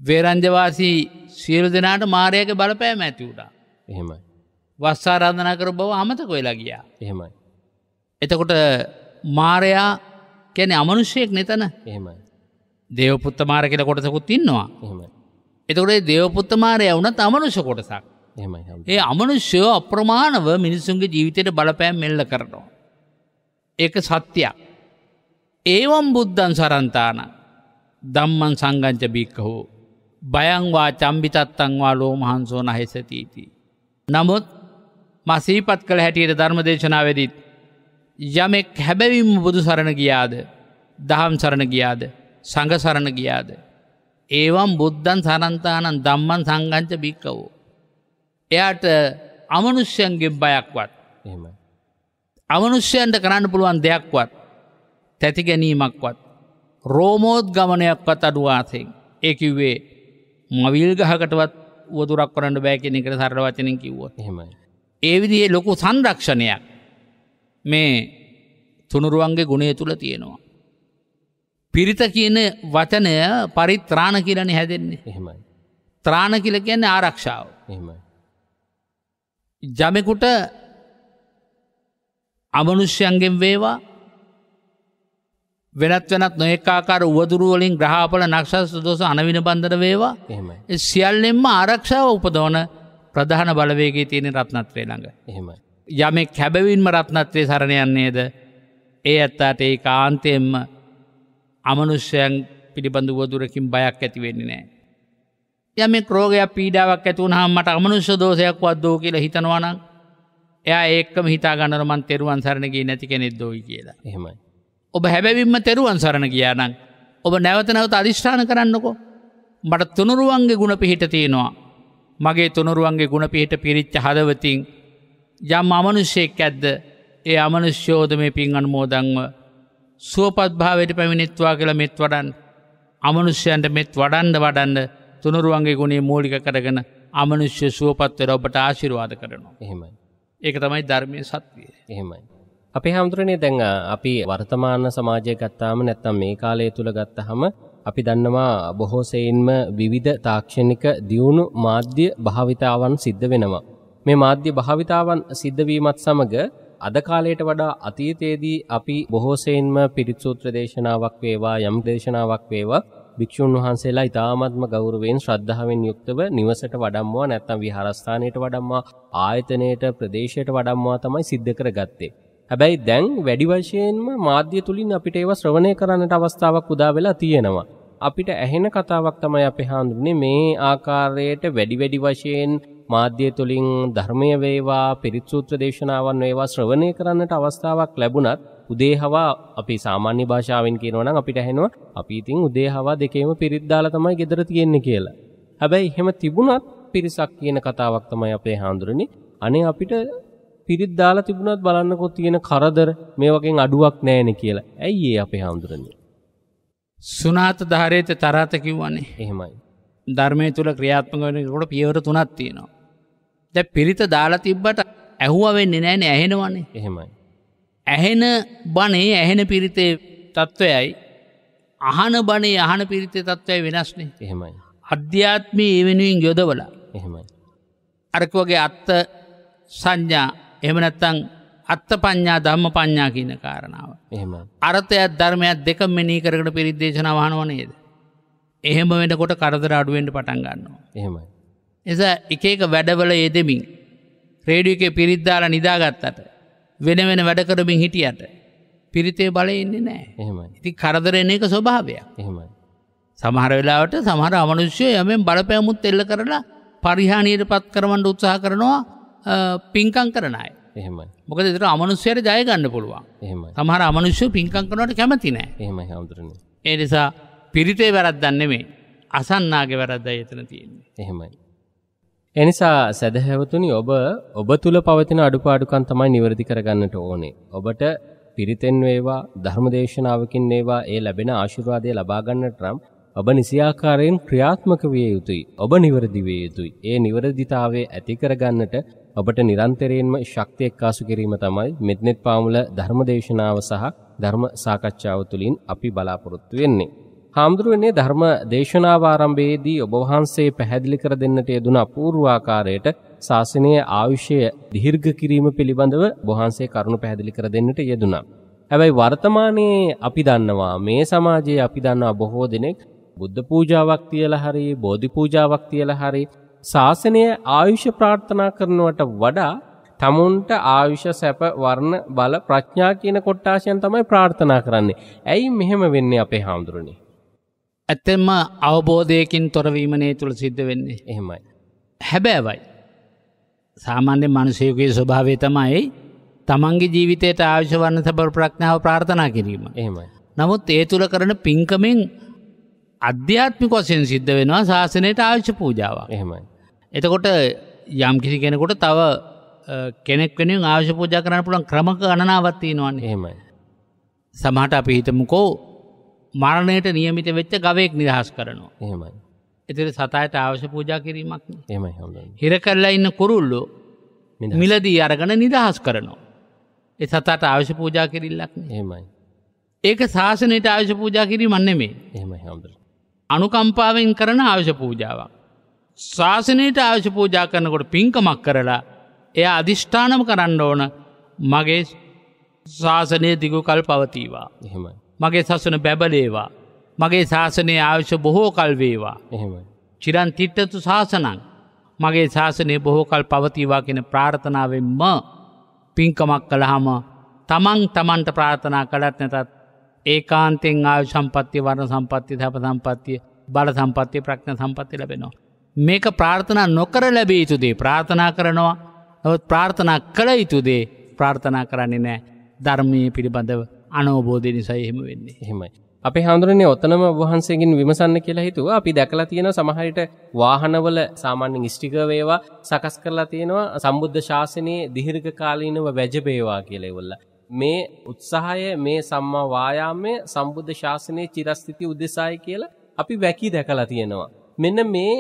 Speaker 2: වේරංජවාසී සියලු දෙනාට මාරයක බලපෑම ඇතිවුටා එහෙමයි. වස්සාරාධනා කර බව අමතක වෙලා ගියා එහෙමයි. එතකොට මාරයා කැනෙ අමනුෂ්‍යයෙක් නෙතන එහෙමයි. දේවපුත්ත මාර කියල කොටසකුත් ඉන්නවා එහෙමයි. එතකොටේ දේවපුත්ත මාරය වුණ අමනුෂ්‍ය කොටසක් ඒ අමනුෂ්‍යයෝ අප්‍රමාණව මිනිසුන්ගේ ජීවිතයට බලපෑම් මෙල්ල කරනවා. ඒක සත්‍යයක්. ඒවම් බුද්ධන් සරන්තාන දම්මන් සංගංච භික්කහෝ බයංවා චම්බිචත්තංවා ලෝමහන්සෝ නහෙසතීති. නමුත් මසීපත් කළ හැටියට ධර්මදේශනාවදිත්. යමෙක් හැබැවිම් බුදු සරණ ගියාද දහම් සරණ ගියාද සඟ සරණ ගියාද. ඒවම් බුද්ධන් සරන්තානන් දම්මන් සංගංච භික්කවෝ. එයාට අමනුෂ්‍යයන්ගෙන් බයක්වත් අමනුෂ්‍යයන්ට කරන්න පුළුවන් දෙයක්වත් තැති ගැනීමක්වත් රෝමෝත් ගමනයක්වත් අඩුවාසෙන් ඒකිවේ මවිල් ගහකටවත් වතුරක් කරන්න බෑකෙනෙකට සරල වචනින් කිව්වොත් හෙමයි. ඒවිදිඒ ලොකු සංරක්ෂණයක් මේ තුනුරුවන්ගේ ගුණේ තුළ තියෙනවා. පිරිත කියන වචනය පරිත්‍රාණ කියලන හැදෙන්නේ එහෙමයි. ත්‍රාණ කියල කියන්නේ ආරක්ෂාව එහෙමයි. ජමෙකුට අමනුෂ්‍යයන්ගෙන් වේවා වෙනත් වෙනත් නොඒකාකාර උවදුරුවලින් ග්‍රහපල නක්ෂස්ත දෝස අනවින බන්ධර වේවා එහම සියල්ලෙන්ම ආරක්ෂාව උපදෝන ප්‍රධාන බලවේගේ තියෙන රත්නත්වේ ළඟ එහෙම. යමෙ කැබවින්ම රත්නත්වේ සරණයන්නේද ඒ ඇත්තාට ඒ කාන්තයෙන්ම අමනුෂ්‍යයන් පිළිබඳු වදුරකින් බයක් ඇතිවෙන්නේ නෑ. යම ක්‍රෝගයක් පීඩාවක් ඇතුවන හම්මට අමනුෂ්‍ය දෝසයක් වද්දෝ කියල හිතනවනම් එයා ඒක්කම හිතා ගණරමන් තෙරුවන් සරණගේ නැති කෙනෙක් දෝයි කියලා එහෙමයි. ඔබ හැබැවිම්ම තෙරුවන් සරණ කියානං. ඔබ නැවතනවත අධිෂ්ඨාන කරන්නකෝ. මට තුනුරුවන්ගේ ගුණ පිහිට තියෙනවා. මගේ තුනුරුවන්ගේ ගුණ පිහිට පිරිච්ච හදවතින්. යම් අමනුෂ්‍යයෙක් ඇද්ද ඒ අමනුෂ්‍යෝධ මේ පින් අනුමෝදංව. සුවපත්භාවයට පැමිණිත්වා කළ මෙත් වඩන්. අමනුෂ්‍යයන්ට මෙත් වඩන්ඩ වඩන්ඩ තුනුරුවන්ගේ ගුණේ මූලික කරගෙන අමනුෂ්‍ය සුවපත්වර ඔබට ආශිරවාද කරනවා. එහෙමයි. ඒක තමයි ධර්මය සත්වය. එහෙමයි.
Speaker 1: අපේ හැමතුරනේ දැන් අපි වර්තමාන සමාජය ගත්තාම නැත්තම් මේ කාලය තුල ගත්තහම අපි දන්නවා බොහෝ සෙයින්ම විවිධ තාක්ෂණික දියුණු මාධ්‍ය භාවිතාවන් සිද්ධ වෙනවා. මේ මාධ්‍ය භාවිතාවන් සිද්ධ වීමත් සමග අද කාලයට වඩා අතීතයේදී අපි බොහෝ සෙයින්ම පිරිත් සූත්‍ර දේශනාවක් වේවා යම් දේශනාවක් වේවා භික්ෂුන් වහන්සේලා ඉතාමත්ම ගෞරවයෙන් ශ්‍රද්ධාවෙන් යුක්තව නිවසට වඩම්වා නැත්නම් විහාරස්ථානයට වඩම්වා ආයතනයට ප්‍රදේශයට වඩම්වා තමයි සිද්ධ කරගත්තේ. හැබැයි දැන් වැඩි වශයෙන්ම මාධ්‍ය තුලින් අපිට ඒව ශ්‍රවණය කරන්නට අවස්ථාවක් උදා වෙලා තියෙනවා. අපිට ඇහෙන කතාවක් තමයි අපේ හාඳුනේ මේ ආකාරයට වැඩි වැඩි වශයෙන් මාධ්‍ය තුලින් ධර්මය වේවා පිරිත් සූත්‍ර දේශනාවන් වේවා ශ්‍රවණය කරන්නට අවස්ථාවක් ලැබුණත් උදේහවා අපි සාමාන්‍ය භාෂාවෙන් කියනවා නම් අපිට ඇහෙනවා අපි ඉතින් උදේහවා දෙකේම පිරිත් දාලා තමයි ගෙදර තියෙන්නේ කියලා. හැබැයි එහෙම තිබුණත් පිරිසක් කියන කතාවක් තමයි අපේ හාඳුනේ. අනේ අපිට පිරිත් දාලා තිබුණත් බලන්නකෝ තියෙන කරදර මේ වගේ අඩුවක් නැහැනේ කියලා. ඇයි ඒ අපේ හාමුදුරනේ?
Speaker 2: සුනාත ධාරේත තරාත කිව්වන්නේ. එහෙමයි. ධර්මයේ තුල ක්‍රියාත්මක වෙනකොට පියවර තුනක් තියෙනවා. දැන් පිරිත දාලා තිබ්බට ඇහුවා වෙන්නේ නැහැනේ ඇහෙනවනේ. එහෙමයි. ඇහෙන බණේ ඇහෙන පිරිතේ තත්ත්වයයි අහන බණේ අහන පිරිතේ තත්ත්වය වෙනස්නේ එහෙමයි. අධ්‍යාත්මී ඒ වෙනුවෙන් යොදවලා එහෙමයි. අරක වගේ අත්ත සංඥා එමනැත්තං අත්ත පඤ්ඥා ධම්ම පඤ්ඥා කියන කාරණාව. එහම අරතයත් ධර්මයක් දෙක මෙනී කරකට පිරිද්දේශන වහනවනේද. එහෙම වෙනකොට කරදර අඩුවෙන්ට පටන් ගන්නවා. එහෙමයි. එස එක එක වැඩවල යෙදෙමින් රේඩියක පිරිද්දාල නිදාගත්තට වෙන වෙන වැඩකරමින් හිටියට පිරිතේ බලය ඉන්නේ නෑ එහම ඉති කරදරන එක ස්වභාවයක් එහෙමයි සමහර වෙලාවට සමහර අමනුෂ්‍යය යමෙන් බලපෑමුත් එල්ල කරලා පරිහානීයට පත් කරවන්ට උත්සාහ කරනවා පින්කං කරනයි. එහම මොක දෙතර අමනුස්්‍යයට ජයගන්න පුළුවන් එහම සමහර අමනුෂ්‍ය පින්කං කනට කැමති නෑ එහම හමුදුරන. ඒ නිසා පිරිතේ වැරද්දන්නෙමේ අසන්නාගේ වැරද්ද යතන තියෙන්නේ එහෙමයි.
Speaker 1: එනිසා සැදහැවතුනි ඔබ ඔබ තුළ පවතින අඩුපාඩුකන් තමයි නිවැරදි කරගන්නට ඕනේ. ඔබට පිරිතෙන් වේවා ධර්මදේශනාවකින් වේවා ඒ ලැබෙන ආශිර්වාදය ලබා ගන්නට නම් ඔබ නිසියාකාරයෙන් ක්‍රියාත්මක විය යුතුයි. ඔබ නිවැරදි විය යුතුයි. ඒ නිවැරදිතාවය ඇති කරගන්නට ඔබට නිරන්තරයෙන්ම ශක්තිය එක්කාසු කිරීම තමයි මෙත්නෙත් පාමුල ධර්මදේශනාව සහ ධර්ම සාකච්ඡාව තුළින් අපි බලාපොරොත්තු වෙන්නේ. හාමුදුරුවනේ ධර්ම දේශනාව ආරම්භයේදී ඔබ වහන්සේ පැහැදිලි කර දෙන්නට යෙදුන අපූර්වාකාරයට ශාසනයේ ආයුෂය දීර්ඝ කිරීම පිළිබඳව වහන්සේ කරුණු පැහැදිලි කර දෙන්නට යෙදුනා. හැබැයි වර්තමානයේ අපි දන්නවා මේ සමාජයේ අපි දන්නවා බොහෝ දෙනෙක් බුද්ධ පූජාවක් තියලා හරි බෝධි පූජාවක් තියලා හරි ශාසනය ආයුෂ ප්‍රාර්ථනා කරනවට වඩා තමුන්ට ආයුෂ සැප වර්ණ බල ප්‍රඥා කියන කොට්ටාශයන් තමයි ප්‍රාර්ථනා කරන්නේ. ඇයි මෙහෙම වෙන්නේ අපේ හාමුදුරනේ.
Speaker 2: ඇත්තෙම අවබෝධයකින් තොරවීමනේ තුළ සිද්ධ වෙන්නේ එහෙමයි. හැබෑවයි. සාමාන්‍ය මනුසයකුගේ ස්වභාවය තමයි තමන්ගේ ජීවිතයට ආවශ්‍ය වන්න සබර ප්‍රඥාව ප්‍රාර්ථනා කිරීම. එහෙමයි. නමුත් ඒ තුළ කරන පින්කමෙන් අධ්‍යාත්මික වසයෙන් සිද්ධ වෙනවා ශාසනයට ආවිශ්‍ය පූජාවක් එහෙමයි. එතකොට යම් කිසි කෙනෙකොට තව කෙනෙක් වෙන ආශ පූජ කරන පුළන් ක්‍රමක අනනාවත්තිී නොන් හෙමයි. සමහට අපි හිතමුකෝ මරණයට නියමිත වෙච්ච ගවයෙක් නිදහස් කරනවා එහෙමයි. එතිර සතායට ආවශ පූජා කිරීමක් එමයි හිර කරලා ඉන්න කුරුල්ලු මිලදී අරගන නිදහස් කරනවා. එ සතාට ආවශ පූජා කිරල්ලක් හෙමයි. ඒක ශාසනයට ආවශ පූජා කිරීමන්නේ මේ එහෙමයි හමුදුර. අනුකම්පාවෙන් කරන ආවශ පූජාවක්. ශාසනයට ආවශ පූජා කරනකොට පින්කමක් කරලා එය අධිෂ්ඨානම කරන්න ඕන මගේ ශාසනය දිගු කල් පවතීවා. එහෙමයි. මගේ සසන බැබලේවා. මගේ ශාසනය ආවශ්‍ය බොහෝ කල්වේවා. එහෙමයි. චිරන් තිට්ටතු ශාසනන් මගේ ශාසනය බොහෝ කල් පවතිවා කියෙන ප්‍රාර්ථනාවෙන්ම පින්කමක් කළහම තමන් තමන්ට ප්‍රාර්ථනා කළත් නැතත් ඒ කාන්තෙන් ආය සම්පත්තිය වරණ සම්පත්තිය හැප සම්පත්තිය බල සම්පත්තිය ප්‍රක්්ණ සම්පත්ති ලැබෙනවා. මේක ප්‍රාර්ථනා නොකර ලැබී යුතුදේ ප්‍රාථනා කරනවා නොත් ප්‍රාර්ථනා කළ යුතුදේ ප්‍රාර්ථනා කරන්නේ නෑ ධර්මය පිළිබඳව අනෝබෝධය නිසා එහෙම වෙන්නේ එහෙමයි. අපේ
Speaker 1: හඳුරන්නේ ඔතනම වහන්සේගෙන් විමසන්න කියලා හිතුව අපි දැකලා තියෙන සමහරිට වාහනවල සාමාන්‍යෙන් ස්ටික වේවා සකස් කරලා තියෙනවා සම්බුද්ධ ශාසනයේ දිහිර්ඝ කාලීනව වැජබේවා කියලා ඒවල්ලා. මේ උත්සාහය මේ සම්මා වායාමයේ සම්බුද්ධ ශාසනයේ චිරස්ථිතිය උදෙසායි කියලා අපි වැකි දැකලා තියෙනවා. මෙන්න මේ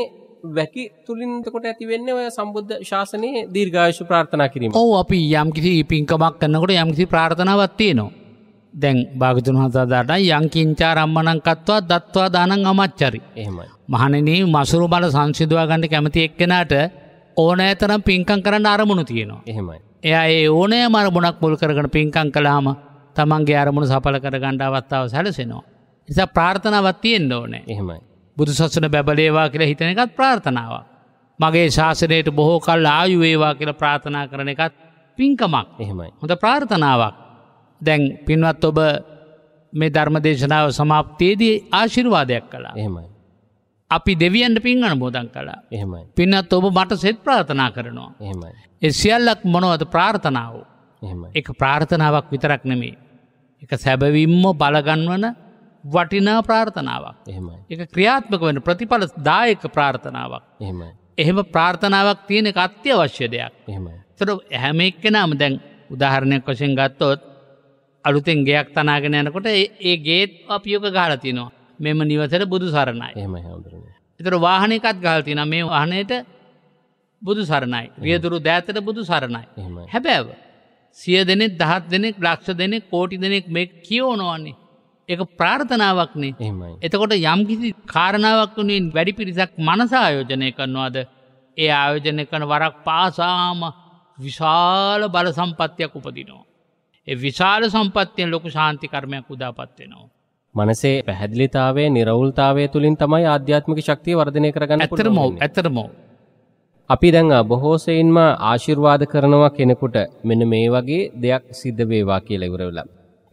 Speaker 1: වැකි තුලින් එතකොට ඇති වෙන්නේ ඔය සම්බුද්ධ ශාසනයේ
Speaker 2: දීර්ඝායුෂ ප්‍රාර්ථනා කිරීම. ඔව් අපි යම්කිසි පින්කමක් කරනකොට යම්කිසි ප්‍රාර්ථනාවක් තියෙනවා. දැන් භාගතුන් හසදාට යංකින්චා රම්මණං කත්වා දත්වා දානං අමච්චරි. එහෙමයි. මහණෙනි මසුරු බල සංසිඳවා ගන්න කැමති එක්කෙනාට ඕනෑතරම් පින්කම් කරන්න අරමුණු තියෙනවා. එහෙමයි. එයා ඒ ඕනෑ මරමුණක් මුල් කරගන පින්කං කලාම තමන්ගේ අරමුණු සපල කර ගණ්ඩ අවත්තාව සැලසෙනවා. නිසා ප්‍රාර්ථනාවත් තියෙන් ඕනේ එහෙමයි. බුදු සස්සන බැබලේවා කියලා හිතන එකත් ප්‍රාර්ථනාව. මගේ ශාසනයට බොහෝ කල් ආයුවේවා කියලා ප්‍රාථනා කරන එකත් පින්කමක් එහෙමයි. හොඳ ප්‍රාර්ථනාවක් දැන් පින්වත් ඔබ මේ ධර්මදේශනාව සමාප්තියේදී ආශිර්වාදයක් කලා එහෙමයි. අපි දෙවියන්ට පින් අන බෝධන් කලා එහමයි පින්නත් ඔබ මට සෙත් ප්‍රාථනා කරනවා එහමයි එ සියල්ලක් මොනවද ප්‍රාර්ථනාව එක ප්‍රාර්ථනාවක් විතරක් නෙමේ එක සැබවිම්ම බලගන්වන වටිනා ප්‍රාර්ථනාවක් එහමයි එක ක්‍රියාත්මක වන ප්‍රතිඵල දායක ප්‍රාර්ථනාවක් එහමයි එහෙම ප්‍රාර්ථනාවක් තියෙන අත්‍යවශ්‍ය දෙයක් එහමයි තර හැම එක්කෙනම දැන් උදාහරණයක් වශයෙන් ගත්තොත් අලුතෙන් ගයක් තනාගෙන යනකොට ඒ ගේත් අපියෝක ගාලතිනවා මෙම නිවසට බුදු සරණයි එම එතර වාහනකත් ගල්තින මේ වහනයට බුදු සරණයි රියදුරු දෑතට බුදු සරණයි හැබැව සිය දෙනෙක් දහත් දෙනෙක් ලක්ෂ දෙනෙක් කෝටි දෙනෙක් මේ කියෝනවන්නේ එක ප්‍රාර්ථනාවක්නේ එතකොට යම්කිසි කාරණාවක් වුණෙන් වැඩි පිරිසක් මනස ආයෝජනය කරනවාද ඒ ආයෝජනය කන වරක් පාසාම විශාල බල සම්පත්තියක් උපදිනවා. ඒ විශාල සම්පත්තියෙන් ලොකු ශාන්ති කර්මයක් උදාපත්වෙනවා.
Speaker 1: මනසේ පැහැදිලිතාවයේ නිර්වෘල්තාවය තුලින් තමයි ආධ්‍යාත්මික ශක්තිය වර්ධනය කරගන්න පුළුවන්. ඇත්තටම ඇත්තටම අපි දැන් බොහෝසෙයින්ම ආශිර්වාද කරනවා කෙනෙකුට මෙන්න මේ වගේ දෙයක් සිද්ධ වේවා කියලා ඉවර වෙලා.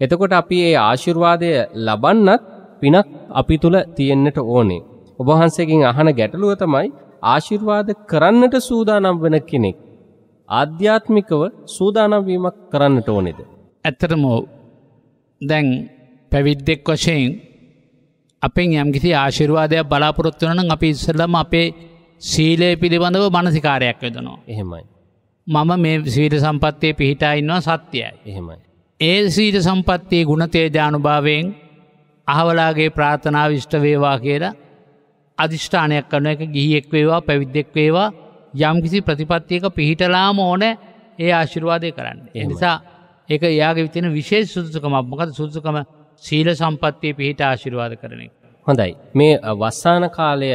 Speaker 1: එතකොට අපි මේ ආශිර්වාදය ලබන්නත් පිනක් අපි තුල තියෙන්නට ඕනේ. ඔබ වහන්සේගෙන් අහන ගැටලුව තමයි ආශිර්වාද කරන්නට සූදානම් වෙන කෙනෙක් ආධ්‍යාත්මිකව සූදානම් වීමක්
Speaker 2: කරන්නට ඕනේද? ඇත්තටම දැන් පැවිද්දෙක් වශයෙන් අපෙන් යම්කිසි ආශිරවාදයක් බලාපොරොත්තු වනන අපි ඉස්සල්ලම අපේ සීලය පිළිබඳව මනසිකාරයක් යදනවා. එහෙමයි. මම මේ සීට සම්පත්තිය පිහිටා ඉන්නවා සත්‍යයයි. එහෙමයි. ඒ සීට සම්පත්තියේ ගුණතේජානුභාවයෙන් අහවලාගේ ප්‍රාථනා විෂ්ටවේවා කියලා අධිෂ්ඨානයක් කරන එක ගිහියෙක් වේවා පැවිද්දෙක් වේවා යම්කිසි ප්‍රතිපත්තියක පිහිටලාම ඕන ඒ ආශිරවාදය කරන්න. එනිසා ඒ එයාගේ විතින විශේෂ සුදුසුකමක් මොකද සුදුසුකම සීල සම්පත්තිය පිහිට ආශිරවාද කරන එක.
Speaker 1: හොඳයි. මේ වස්සාන කාලය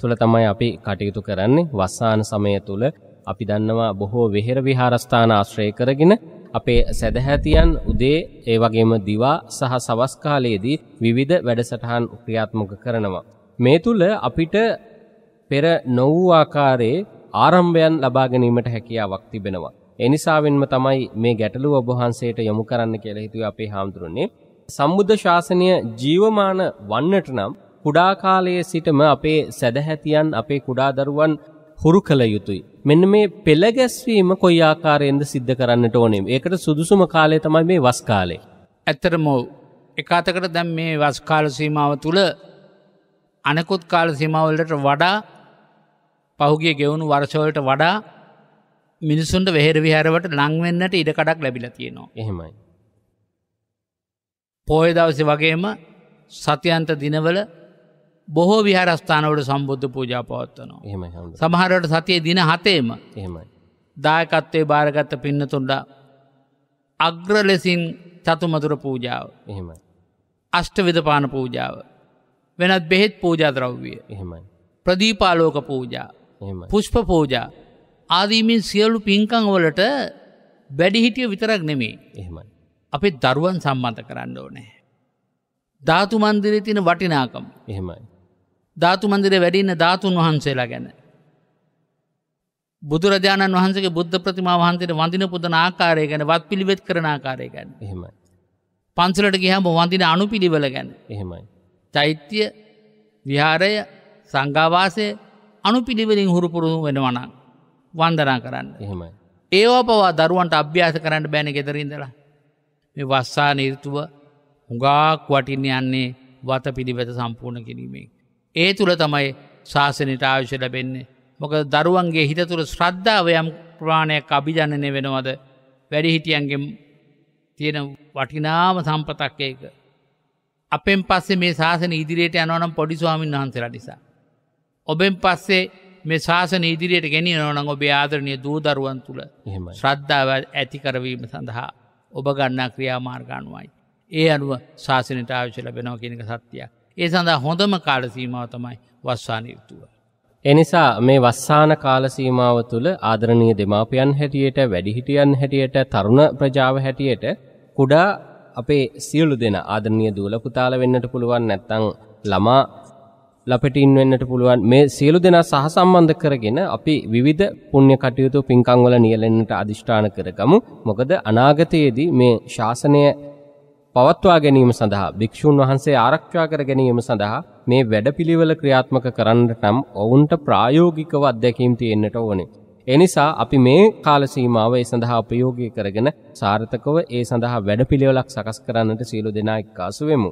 Speaker 1: තුළ තමයි අපි කටයුතු කරන්නේ වස්සාන සමය තුළ අපි දන්නවා බොහෝ වෙහෙර විහාරස්ථාන ආශ්‍රය කරගෙන අපේ සැදැහැතියන් උදේ ඒ වගේම දිවා සහ සවස් කාලයේදී විවිධ වැඩසටහන් ක්‍රියාත්මක කරනවා. මේ තුළ අපිට පෙර නො වූ ආකාරයේ ආරම්භයන් ලබා ගැනීමට හැකියාවක් තිබෙනවා. එනිසාවෙන්ම තමයි මේ ගැටලුව ඔබ වහන්සේට යොමු කරන්න කියලා හිතුවේ අපේ හාමුදුරනේ. සම්බුද්ධ ශාසනය ජීවමාන වන්නට නම් කුඩා කාලයේ සිටම අපේ සැදැහැතියන් අපේ කුඩා දරුවන් හුරු කළ යුතුයි. මෙන්න මේ පෙළ ගැස්වීම කොයි ආකාරයෙන්ද සිද්ධ කරන්නට ඕනේ. ඒකට
Speaker 2: සුදුසුම කාලය තමයි මේ වස් කාලේ. ඇත්තටම එකාතකට දැන් මේ වස් කාල සීමාව තුළ අනෙකුත් කාල සීමාවලට වඩා පහුගේ ගෙවුණු වර්ෂවලට වඩා මිනිසුන්ට වෙහෙර විහරවට ලංවෙන්නට ඉඩකඩක් ලැබිලා තියෙනවා. එහෙමයි. පොහදවසි වගේම සතියන්ත දිනවල බොහෝ විහාරස්ථානවට සම්බුද්ධ පූජා පවත්වනවා. සමහරට සතිය දින හතේම දායකත්වේ භාරගත්ත පින්නතුන්ඩ අග්‍ර ලෙසින් චතුමතුර පූජාව එහෙමයි. අෂ්ට විදපාන පූජාව. වෙනත් බෙහෙත් පූජාද්‍රව්විය එහෙමයි. ප්‍රදීපාලෝක පූජා පුෂ්ප පූජා ආදීමින් සියලු පින්කංවලට වැඩිහිටිය විතරක් නෙමේ එහෙමයි. අපේ දරුවන් සම්මත කරන්න ඕනේ. ධාතු මන්දිරේ තින වටිනාකම් එහෙමයි. ධාතු මන්දිරේ වැඩින්න ධාතුන් වහන්සේලා ගැන. බුදුරජාණන් වහන්සේ බුද්ධ ප්‍රතිමා වහන්සේට වඳන පුදන ආකාරය ගැන වත් පිළිවෙත් කරන ආකාරය ගැන එහෙමයි. පන්සලට ගහම වඳන අනු පිළිවල ගැන එහෙමයි. චෛත්‍ය විහාරය සංගාවාසය අනු පිළිවෙලින් හුරුපුරුණු වෙනවනම් වන්දනා කරන්න එහෙමයි. ඒවා පවා දරුවන්ට අභ්‍යාස කරන්න බැන ගෙදරින්දලා මේ වස්සා නිර්තුව හුඟාක් වටින් යන්නේ වත පිළිවෙත සම්පූර්ණ කිරීමේ. ඒ තුළ තමයි ශාසනයට ආවිශ ලැබෙන්නේ. මොක දරුවන්ගේ හිත තුළ ශ්‍රද්ධාවයම් ප්‍රාණයක් අභිජනනය වෙනවද වැඩිහිටියන්ගේ තියෙන වටිනාම සම්පතක්කයක. අපෙන් පස්සේ මේ ශාසන ඉදිරියට යනවනම් පොඩිස්වාමින් වහන්සේලා නිසා. ඔබෙන් පස්සේ මේ ශාසන ඉදිරියට ගෙනනවනං ඔබේ ආදරණය දූ දරුවන් තුළ ශ්‍රද්ධාව ඇතිකරවීම සඳහා. ඔබ ගන්නා ක්‍රියාමාර්ග අනුවයි. ඒ අනුව ශාසනට ආවිශ ලැබෙනව කෙනෙක සත්‍යයක්. ඒ සඳහා හොඳම කාලසීමාව තමයි වස්සාන යුතුව.
Speaker 1: එනිසා මේ වස්සාන කාලසීමාව තුළ ආදරණීය දෙමාපියන් හැටියට වැඩිහිටියන් හැටියට තරුණ ප්‍රජාව හැටියට කුඩා අපේ සියලු දෙන ආදරණීය දූල පුතාල වෙන්නට පුළුවන් නැත්නම් ළමා ලපටින් වෙන්නට පුළුවන් මේ සියලු දෙනා සහසම්බන්ධ කරගෙන අපි විවිධ පුණ්‍ය කටයුතු පින්කම් වල නියැලෙන්නට අදිෂ්ඨාන කරගමු. මොකද අනාගතයේදී මේ ශාසනය පවත්වා ගැනීම සඳහා භික්ෂූන් වහන්සේ ආරක්ෂා කර ගැනීම සඳහා මේ වැඩපිළිවෙල ක්‍රියාත්මක කරන්නට නම් ඔවුන්ට ප්‍රායෝගිකව අත්දැකීම් තියෙන්නට ඕනේ. එනිසා අපි මේ කාල සීමාව ඒ සඳහා ප්‍රයෝගී කරගෙන සාර්ථකව ඒ සඳහා වැඩපිළිවෙලක් සකස් කරන්නට සියලු දෙනා එක්කාසු වෙමු.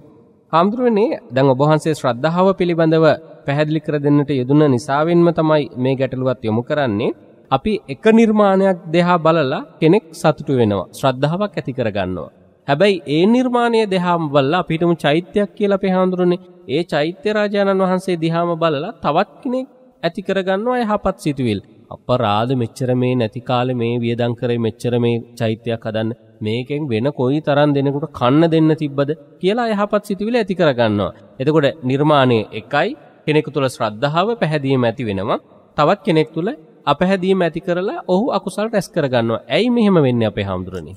Speaker 1: හාමුදුරුවනේ දැන් ඔබ වහන්සේ ශ්‍රද්ධාව පිළිබඳව පැහැදිලි කර දෙන්නට යෙදුන නිසාවෙන්ම තමයි මේ ගැටලුවත් යොමු කරන්නේ. අපි එක නිර්මාණයක් දෙහා බලලා කෙනෙක් සතුටු වෙනවා. ශ්‍රද්ධාවක් ඇති කරගන්නවා. හැබැයි ඒ නිර්මාණය දෙහාම බලලා අපිට උන් චෛත්‍යයක් කියලා අපි හඳුරන්නේ. ඒ චෛත්‍ය රාජානන් වහන්සේ දිහාම බලලා තවත් කෙනෙක් ඇති කරගන්නවා යහපත් සිතුවිල්. අපරාධ මෙච්චර මේ නැති කාලේ මේ වියදම් කරේ මෙච්චර මේ චෛත්‍යයක් හදන්න මේකෙන් වෙන කොයි තරම් දෙනෙකුට කන්න දෙන්න තිබ්බද කියලා යහපත් සිතුවිලි ඇති කරගන්නවා. එතකොට නිර්මාණයේ එකයි කෙනෙකු තුළ ශ්‍රද්ධාව පැහැදීම ඇති වෙනවා. තවත් කෙනෙක් තුළ අපැහැදීම ඇති කරලා ඔහු අකුසල් රැස් කරගන්නවා. ඇයි මෙහෙම වෙන්නේ අපේ හාමුදුරනේ?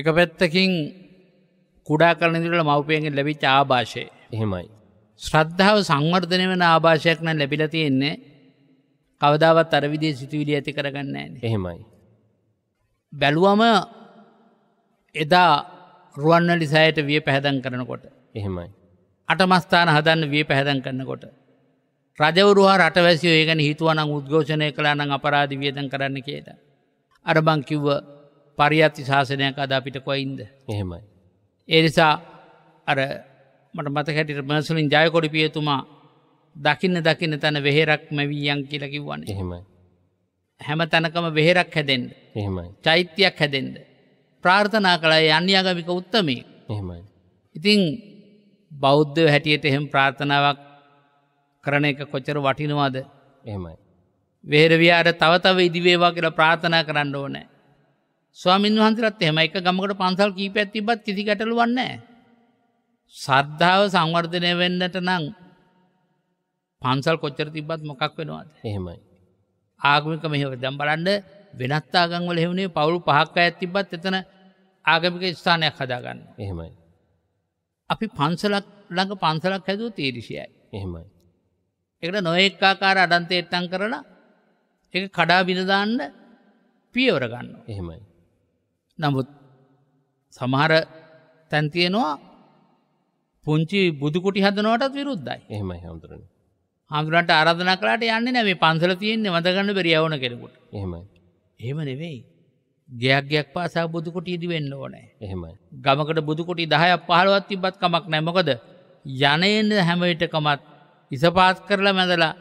Speaker 2: එක පැත්තකින් කුඩා කරන ඉඳලා මව්පියන්ගෙන් ලැබිච්ච ආభాෂය. එහෙමයි. ශ්‍රද්ධාව සංවර්ධනය වෙන ආభాෂයක් නම් ලැබිලා තියෙන්නේ. කවදාවත් අර විදිහේ සිතුවිලි ඇති කරගන්නේ නැහැ. එහෙමයි. බැලුවම එදා රුවන්වැලි සෑයට විය පැහැදන් කරනකොට. එහෙමයි. අටමස්ථාන හදන්න විය පැහැදන් කරන්නකොට. රජවරුවා රටවැසියෝ ඒ ගැන හිතුවනං උද්ඝෝෂණය කලානං අපරාධ වියදන් කරන්න කියට. අරබං කිව්ව පරිියත්ති ශාසනයක් අද අපිට කොයින්ද. එහෙමයි. ඒනිසා අර මට මතකැට මසුලින් ජයකොඩි පියතුමා දකින්න දකින්න තැන වෙහෙරක් මැවීයන් කියලකිවන්න එහෙමයි. හැම තැනකම වෙහෙරක් හැදෙන්ට එහෙමයි චෛත්‍යයක් හැදෙන්ට ප්‍රාර්ථනා කළයි අන්‍යාගමික උත්තමේ එහෙමයි. ඉතිං බෞද්ධ හැටියට එහෙම ප්‍රාර්ථනාවක් කරන එක කොච්චර වටිනවාද එහෙමයි. වේරවයාට තවතව ඉදිවේවා කියලා ප්‍රාථනා කරන්න ඕනෑ. ස්වාමින් වහන්සරත් එහෙම එක ගමකට පන්සල් කීපැත් තිබත් කිසි ගැටලු වන්නේ. සද්ධාව සංවර්ධනය වෙන්නට නං පන්සල් කොච්චර තිබත් මොකක් වෙනවාද එහෙමයි. ආගමික මෙහව දැම් බලන්ඩ වෙනත්තාගංවල හෙවුණේ පවුරු පහක් අඇත් තිබත් එතන ආගමික ස්ථානයක් හදාගන්න එහෙමයි. අපි පන්සලක් ළඟ පන්සලක් හැදූ තීරිසියයි එහෙමයි. එකට නොයෙක්කාකාර අඩන්ත එත්තන් කරලා එක කඩා බිඳදාන්න පියවරගන්න එහෙමයි. නමුත් සමහර තැන්තියෙනවා පුංචි බුදුකුටි හදනවටත් විරුද්ධයි එහෙමයි හමුදුරන හමුදුරන්ට අරධන කලාට යන්න නැේ පන්සල තියන්නේ වඳගන්න බෙරියවන කෙරකුට එහෙමයි එහෙම නෙවෙයි. ගයක් ගයක් පාසා බුදු කොටිය ඉදි වෙන්න ඕනේ. එහෙමයි. ගමකට බුදු කොටි 10ක් 15ක් තිබ්බත් කමක් නැහැ. මොකද යණයෙන් හැම විටකමත් ඉසපාත් කරලා මැදලා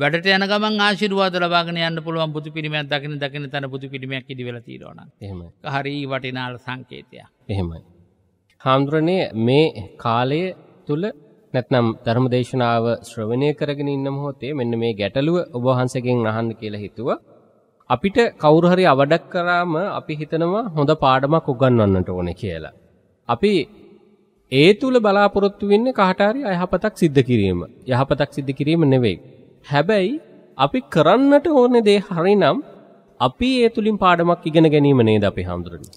Speaker 2: වැඩට යන ගමන් ආශිර්වාද ලබාගෙන යන්න පුළුවන් බුදු පිළිමයක් දකින දකින තන බුදු පිළිමයක් ඉදි වෙලා තියෙනවා නම් එහෙමයි. හරි වටිනාල සංකේතයක්.
Speaker 1: එහෙමයි. හාමුදුරනේ මේ කාලය තුල නැත්නම් ධර්මදේශනාව ශ්‍රවණය කරගෙන ඉන්න මොහොතේ මෙන්න මේ ගැටලුව ඔබ වහන්සේගෙන් අහන්න කියලා හිතුවා. අපිට කවුරු හරි අවඩක් කරාම අපි හිතනවා හොඳ පාඩමක් උගන්වන්නට ඕනේ කියලා. අපි ඒ තුල බලාපොරොත්තු වෙන්නේ කාට හරි අයහපතක් සිද්ධ කිරීම. යහපතක් සිද්ධ කිරීම නෙවෙයි. හැබැයි අපි කරන්නට ඕනේ දේ හරිනම් අපි ඒ තුලින් පාඩමක් ඉගෙන ගැනීම නේද අපි හඳුරන්නේ.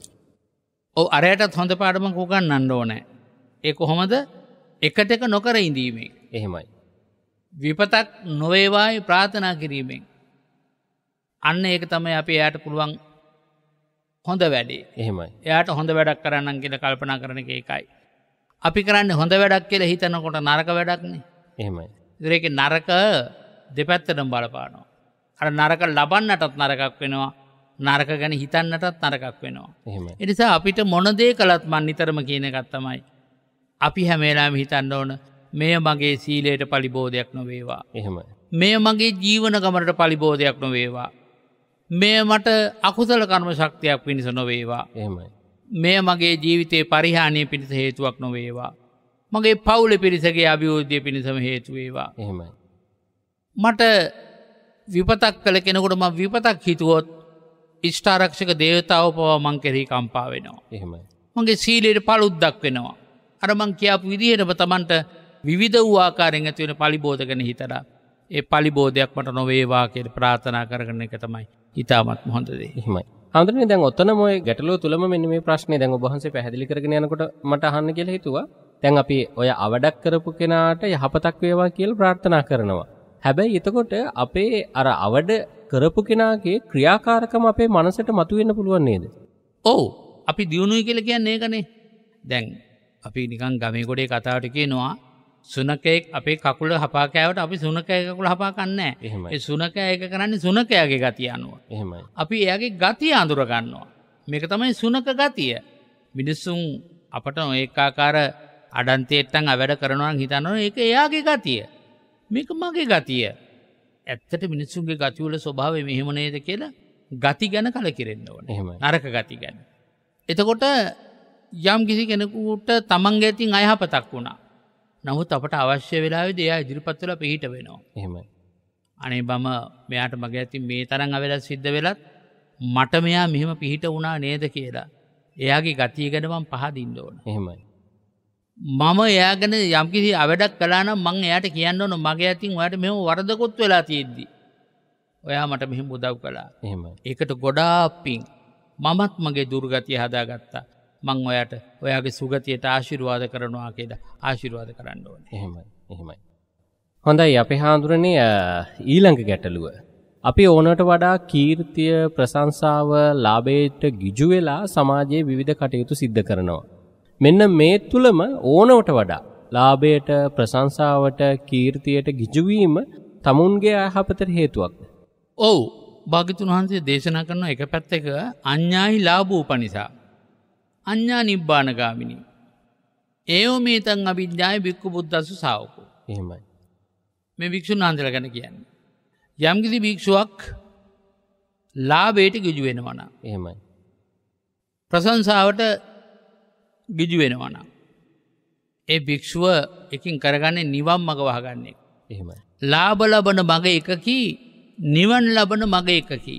Speaker 2: ඔව් අරයටත් හොඳ පාඩමක් උගන්වන්න ඕනේ. ඒ කොහොමද? එකට එක නොකර ඉඳීමෙන්. එහෙමයි. විපතක් නොවේවායි ප්‍රාර්ථනා කිරීමෙන්. අන්න ඒක තමයි අපි එයට පුළුවන් හොඳ වැඩේ එහෙමයි එයට හොඳ වැඩක් කරන්න කියල කල්පනා කරන එක එකයි. අපි කරන්න හොඳ වැඩක් කියල හිතනකොට නරක වැඩක්නේ එහෙමයි. දරේක නරක දෙපැත්තටම් බලපානවා. අර නරක ලබන්නටත් නරකක් වෙනවා නරක ගැන හිතන්නටත් නරකක් වෙනවා. එනිසා අපිට මොනදේ කළත් මන් නිතරම කියනගත්තමයි. අපි හැමේලාම හිතන්න ඕන මෙය මගේ සීලයට පලිබෝධයක් නොවේවා. එහෙම. මෙය මගේ ජීවන ගමට පලිබෝධයක් නොවේවා. මේ මට අකුසල කර්ම ශක්තියක් පිණිස නොවේවා එහමයි. මේ මගේ ජීවිතයේ පරිහානය පිණිස හේතුවක් නොවේවා. මගේ පවුල පිරිසගේ අභියෝධ්‍ය පිණිසම හේතුවේවා එහෙමයි. මට විපතක් කළ කෙනකොට ම විපතක් හිතුවොත් ඉෂ්ඨාරක්ෂක දේවතාව පවා මං කෙරෙහි කම්පා වෙනවා. එහෙමයි. මගේ සීලයට පලුද්දක් වෙනවා. අරමං කියාපු විදිහෙනම තමන්ට විධ වූ ආකාරෙන් ඇතිවෙන පලිබෝධ ගැන හිතර ඒ පලිබෝධයක් මට නොවේවා කියට ප්‍රාථනා කරගන එක තමයි.
Speaker 1: ඉතාමත් හොඳදේ එහෙමයි හඳුරන්නේ දැන් ඔතනම ඔය ගැටලුව තුලම මෙන්න මේ ප්‍රශ්නේ දැන් ඔබ වහන්සේ පැහැදිලි කරගෙන යනකොට මට අහන්න කියලා හිතුවා. දැන් අපි ඔය අවඩක් කරපු කෙනාට යහපතක් වේවා කියලා ප්‍රාර්ථනා කරනවා. හැබැයි එතකොට අපේ අර අවඩ කරපු කෙනාගේ ක්‍රියාකාරකම අපේ මනසට මතුවෙන්න පුළුවන් නේද? ඔව්.
Speaker 2: අපි දියුණුවයි කියලා කියන්නේ ඒකනේ. දැන් අපි නිකන් ගමේ ගොඩේ කතාවට කියනවා සුනකයෙක් අපේ කකුල හපාකෑවට අපි සුනකයකුල හපාකන්නෑ ඒ සුනකෑයක කරන්නේ සුනකයාගේ ගති අනුව එහෙමයි අපි එයාගේ ගතිය අඳුරගන්නවා මේක තමයි සුනක ගතිය මිනිස්සුන් අපට ඒකාකාර අඩන්තේත්තන් අවැඩ කරනවා හිතන්නව ඒක එයාගේ ගතිය මේක මගේ ගතිය ඇත්තට මිනිස්සුන්ගේ ගතිවල ස්වභාව මෙහෙමනේද කියලා ගති ගැන කල කෙරෙන්න්නවන අරක ගති ගැන එතකොට යම් කිසි කෙනෙකුට තමන්ගේ ඇතින් අයහපතක් වුණා නමුත් අපට අවශ්‍ය වෙලා දෙයා ඉදිරිපත්වල පිහිට වෙනවා. එහෙමයි. අනේ බම මෙයාට මග ඇති මේ තරන් අවෙල සිද්ධ වෙලත් මට මෙයා මෙහෙම පිහිට වුණා නේද කියලා. එයාගේ ගතිය ගැනවම් පහදින්න ඕන. එහෙමයි. මම එයාගෙන යම්කිසි අවඩක් කලානම් මං එයට කියන්න ඕන මගේ ඇතින් ඔයට මෙම වරදකොත් වෙලා තියෙද්දි. ඔයා මට මෙහෙම උදව් කලා එහෙම ඒකට ගොඩාප්පින් මමත් මගේ දුර්ගතිය හදාගත්තා මං ඔයට ඔයාගේ සුගතියට ආශිරවාද කරනවා කියද ආශිරවාද කරන්න ඕන එහෙමයි එහෙමයි.
Speaker 1: හොඳයි අපි හාදුරණය ඊළඟ ගැටලුව. අපි ඕනට වඩා කීර්තිය ප්‍රසංසාව ලාබේට ගිජුවෙලා සමාජයේ විවිධ කටයුතු සිද්ධ කරනවා. මෙන්න මේ තුළම ඕනවට වඩා ලාබයට
Speaker 2: ප්‍රසංසාවට කීර්තියට ගිජුවීම තමුන්ගේ අයහපතර හේතුවක්. ඔවු භාගිතුන් වහන්සේ දේශනා කරන එක පැත්තක අඥ්ඥායි ලාබූ පනිසා අඥ්ඥා නිබ්බානගාමිනී. ඒෝ මේතන් අවිද්‍යාය භික්කු බුද්ධසු සාවකෝ එහෙමයි. මේ භික්‍ෂුන් අන්දර ගැන කියන්න. යම්කිසි භික්‍ෂුවක් ලාබේට ගිජු වෙනවන එහෙමයි. ප්‍රසංසාවට ගිජු වෙනවන. ඒ භික්‍ෂුව එකින් කරගන්නේ නිවම් මග වහගන්නේ. එහෙමයි. ලාබ ලබන මග එකකි නිවන් ලබන මග එකකි.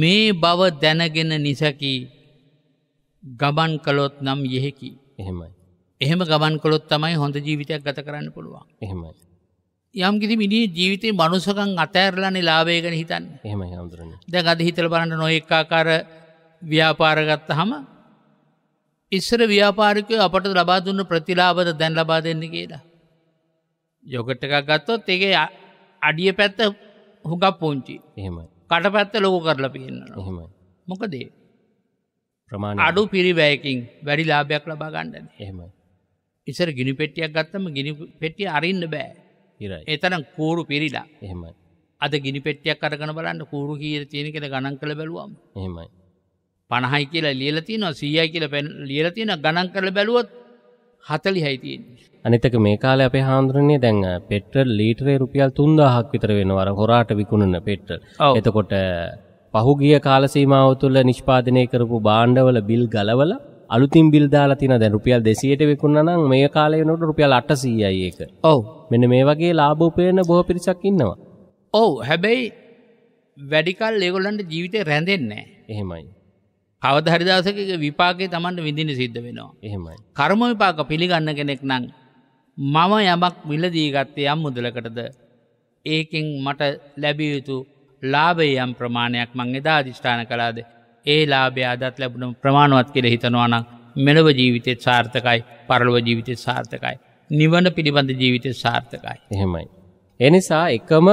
Speaker 2: මේ බව දැනගෙන නිසකි ගබන් කලොත් නම් යෙහෙකි එහෙමයි එහෙම ගබන් කොත් තමයි හොඳ ජීවිතයක් ගත කරන්න පුළුවන් එහෙමයි යම් කිසි මිනිහ ජීවිතේ මනුසකම් අතෑරලානේ ලාභය ගැන හිතන්න
Speaker 3: එහෙමයි හඳුරන්නේ
Speaker 2: දැන් අද හිතලා බලන්න නොඑකාකාර ව්‍යාපාර ගත්තහම ඉස්සර ව්‍යාපාරිකයෝ අපට ලබා දුන්න ප්‍රතිලාභද දැන් ලබා දෙන්න කියලා යොගට් එකක් ගත්තොත් ඒකේ අඩිය පැත්ත හුඟක් පුංචි එහෙමයි කට පැත්ත ලොකු කරලා පේනවා එහෙමයි මොකද ඒ ප්‍රමාණ අඩු පිරිවැයකින් වැඩි ලාභයක් ලබා ගණ්ඩන එහෙමයි. ඉසර ගිනි පෙටියක් ගත්තම ගිනි පෙටිය අරින්න බෑ එතනම් කූරු පිරිලා එහෙමයි. අද ගිනි පෙටියක් කරගන බලන්න කූරු කීර තියෙන කෙද ගණන් කළ බැලුවම් එහෙමයි. පණහයි කියලා ලියලතිනවා සීයයි කියල පැ ලියලතින ගණන් කළ බැලුවොත් හතලි හැතින්
Speaker 1: අනිතක මේ කාල අප හාන්දුරන්නේ දැන් පෙට්‍රල් ලීටරේ රුපියල් තුන්දාහක් විතර වෙනවර හොරාට විකුණන්න පෙට්‍රල් එතකොට පහුගිය කාල සීමාව තුළ නිෂ්පාදනය කරපු භාණ්ඩවල බිල් ගලවලා අලුතින් බිල් දාලා තින දැන් රුපියල් 200ට විකුණනා නම් මේ කාලේ වෙනකොට රුපියල් 800යි ඒක. ඔව්. මෙන්න මේ වගේ ලාභ උපයන බොහෝ පිරිසක් ඉන්නවා.
Speaker 2: ඔව්. හැබැයි වැඩි කල් ඒගොල්ලන්ට ජීවිතේ රැඳෙන්නේ නැහැ. එහෙමයි. කවදා හරි දවසක විපාකේ Tamanට විඳින්න සිද්ධ වෙනවා. එහෙමයි. කර්ම විපාක පිළිගන්න කෙනෙක් නම් මම යමක් මිලදී ගත්තේ යම් මුදලකටද ඒකෙන් මට ලැබිය යුතු ලාබේ යම් ප්‍රමාණයක් මං එදා අධිෂ්ඨාන කලාද ඒ ලාබේ අදත් ලැබුණු ප්‍රමාණුවත් කෙර හිතනවානම් මෙලව ජීවිතෙත් සාර්ථකයි පරලව ජීවිතෙත් සාර්ථකයි. නිවන පිළිබඳ ජීවිතය සාර්ථකයි. එහෙමයි. එනිසා එකම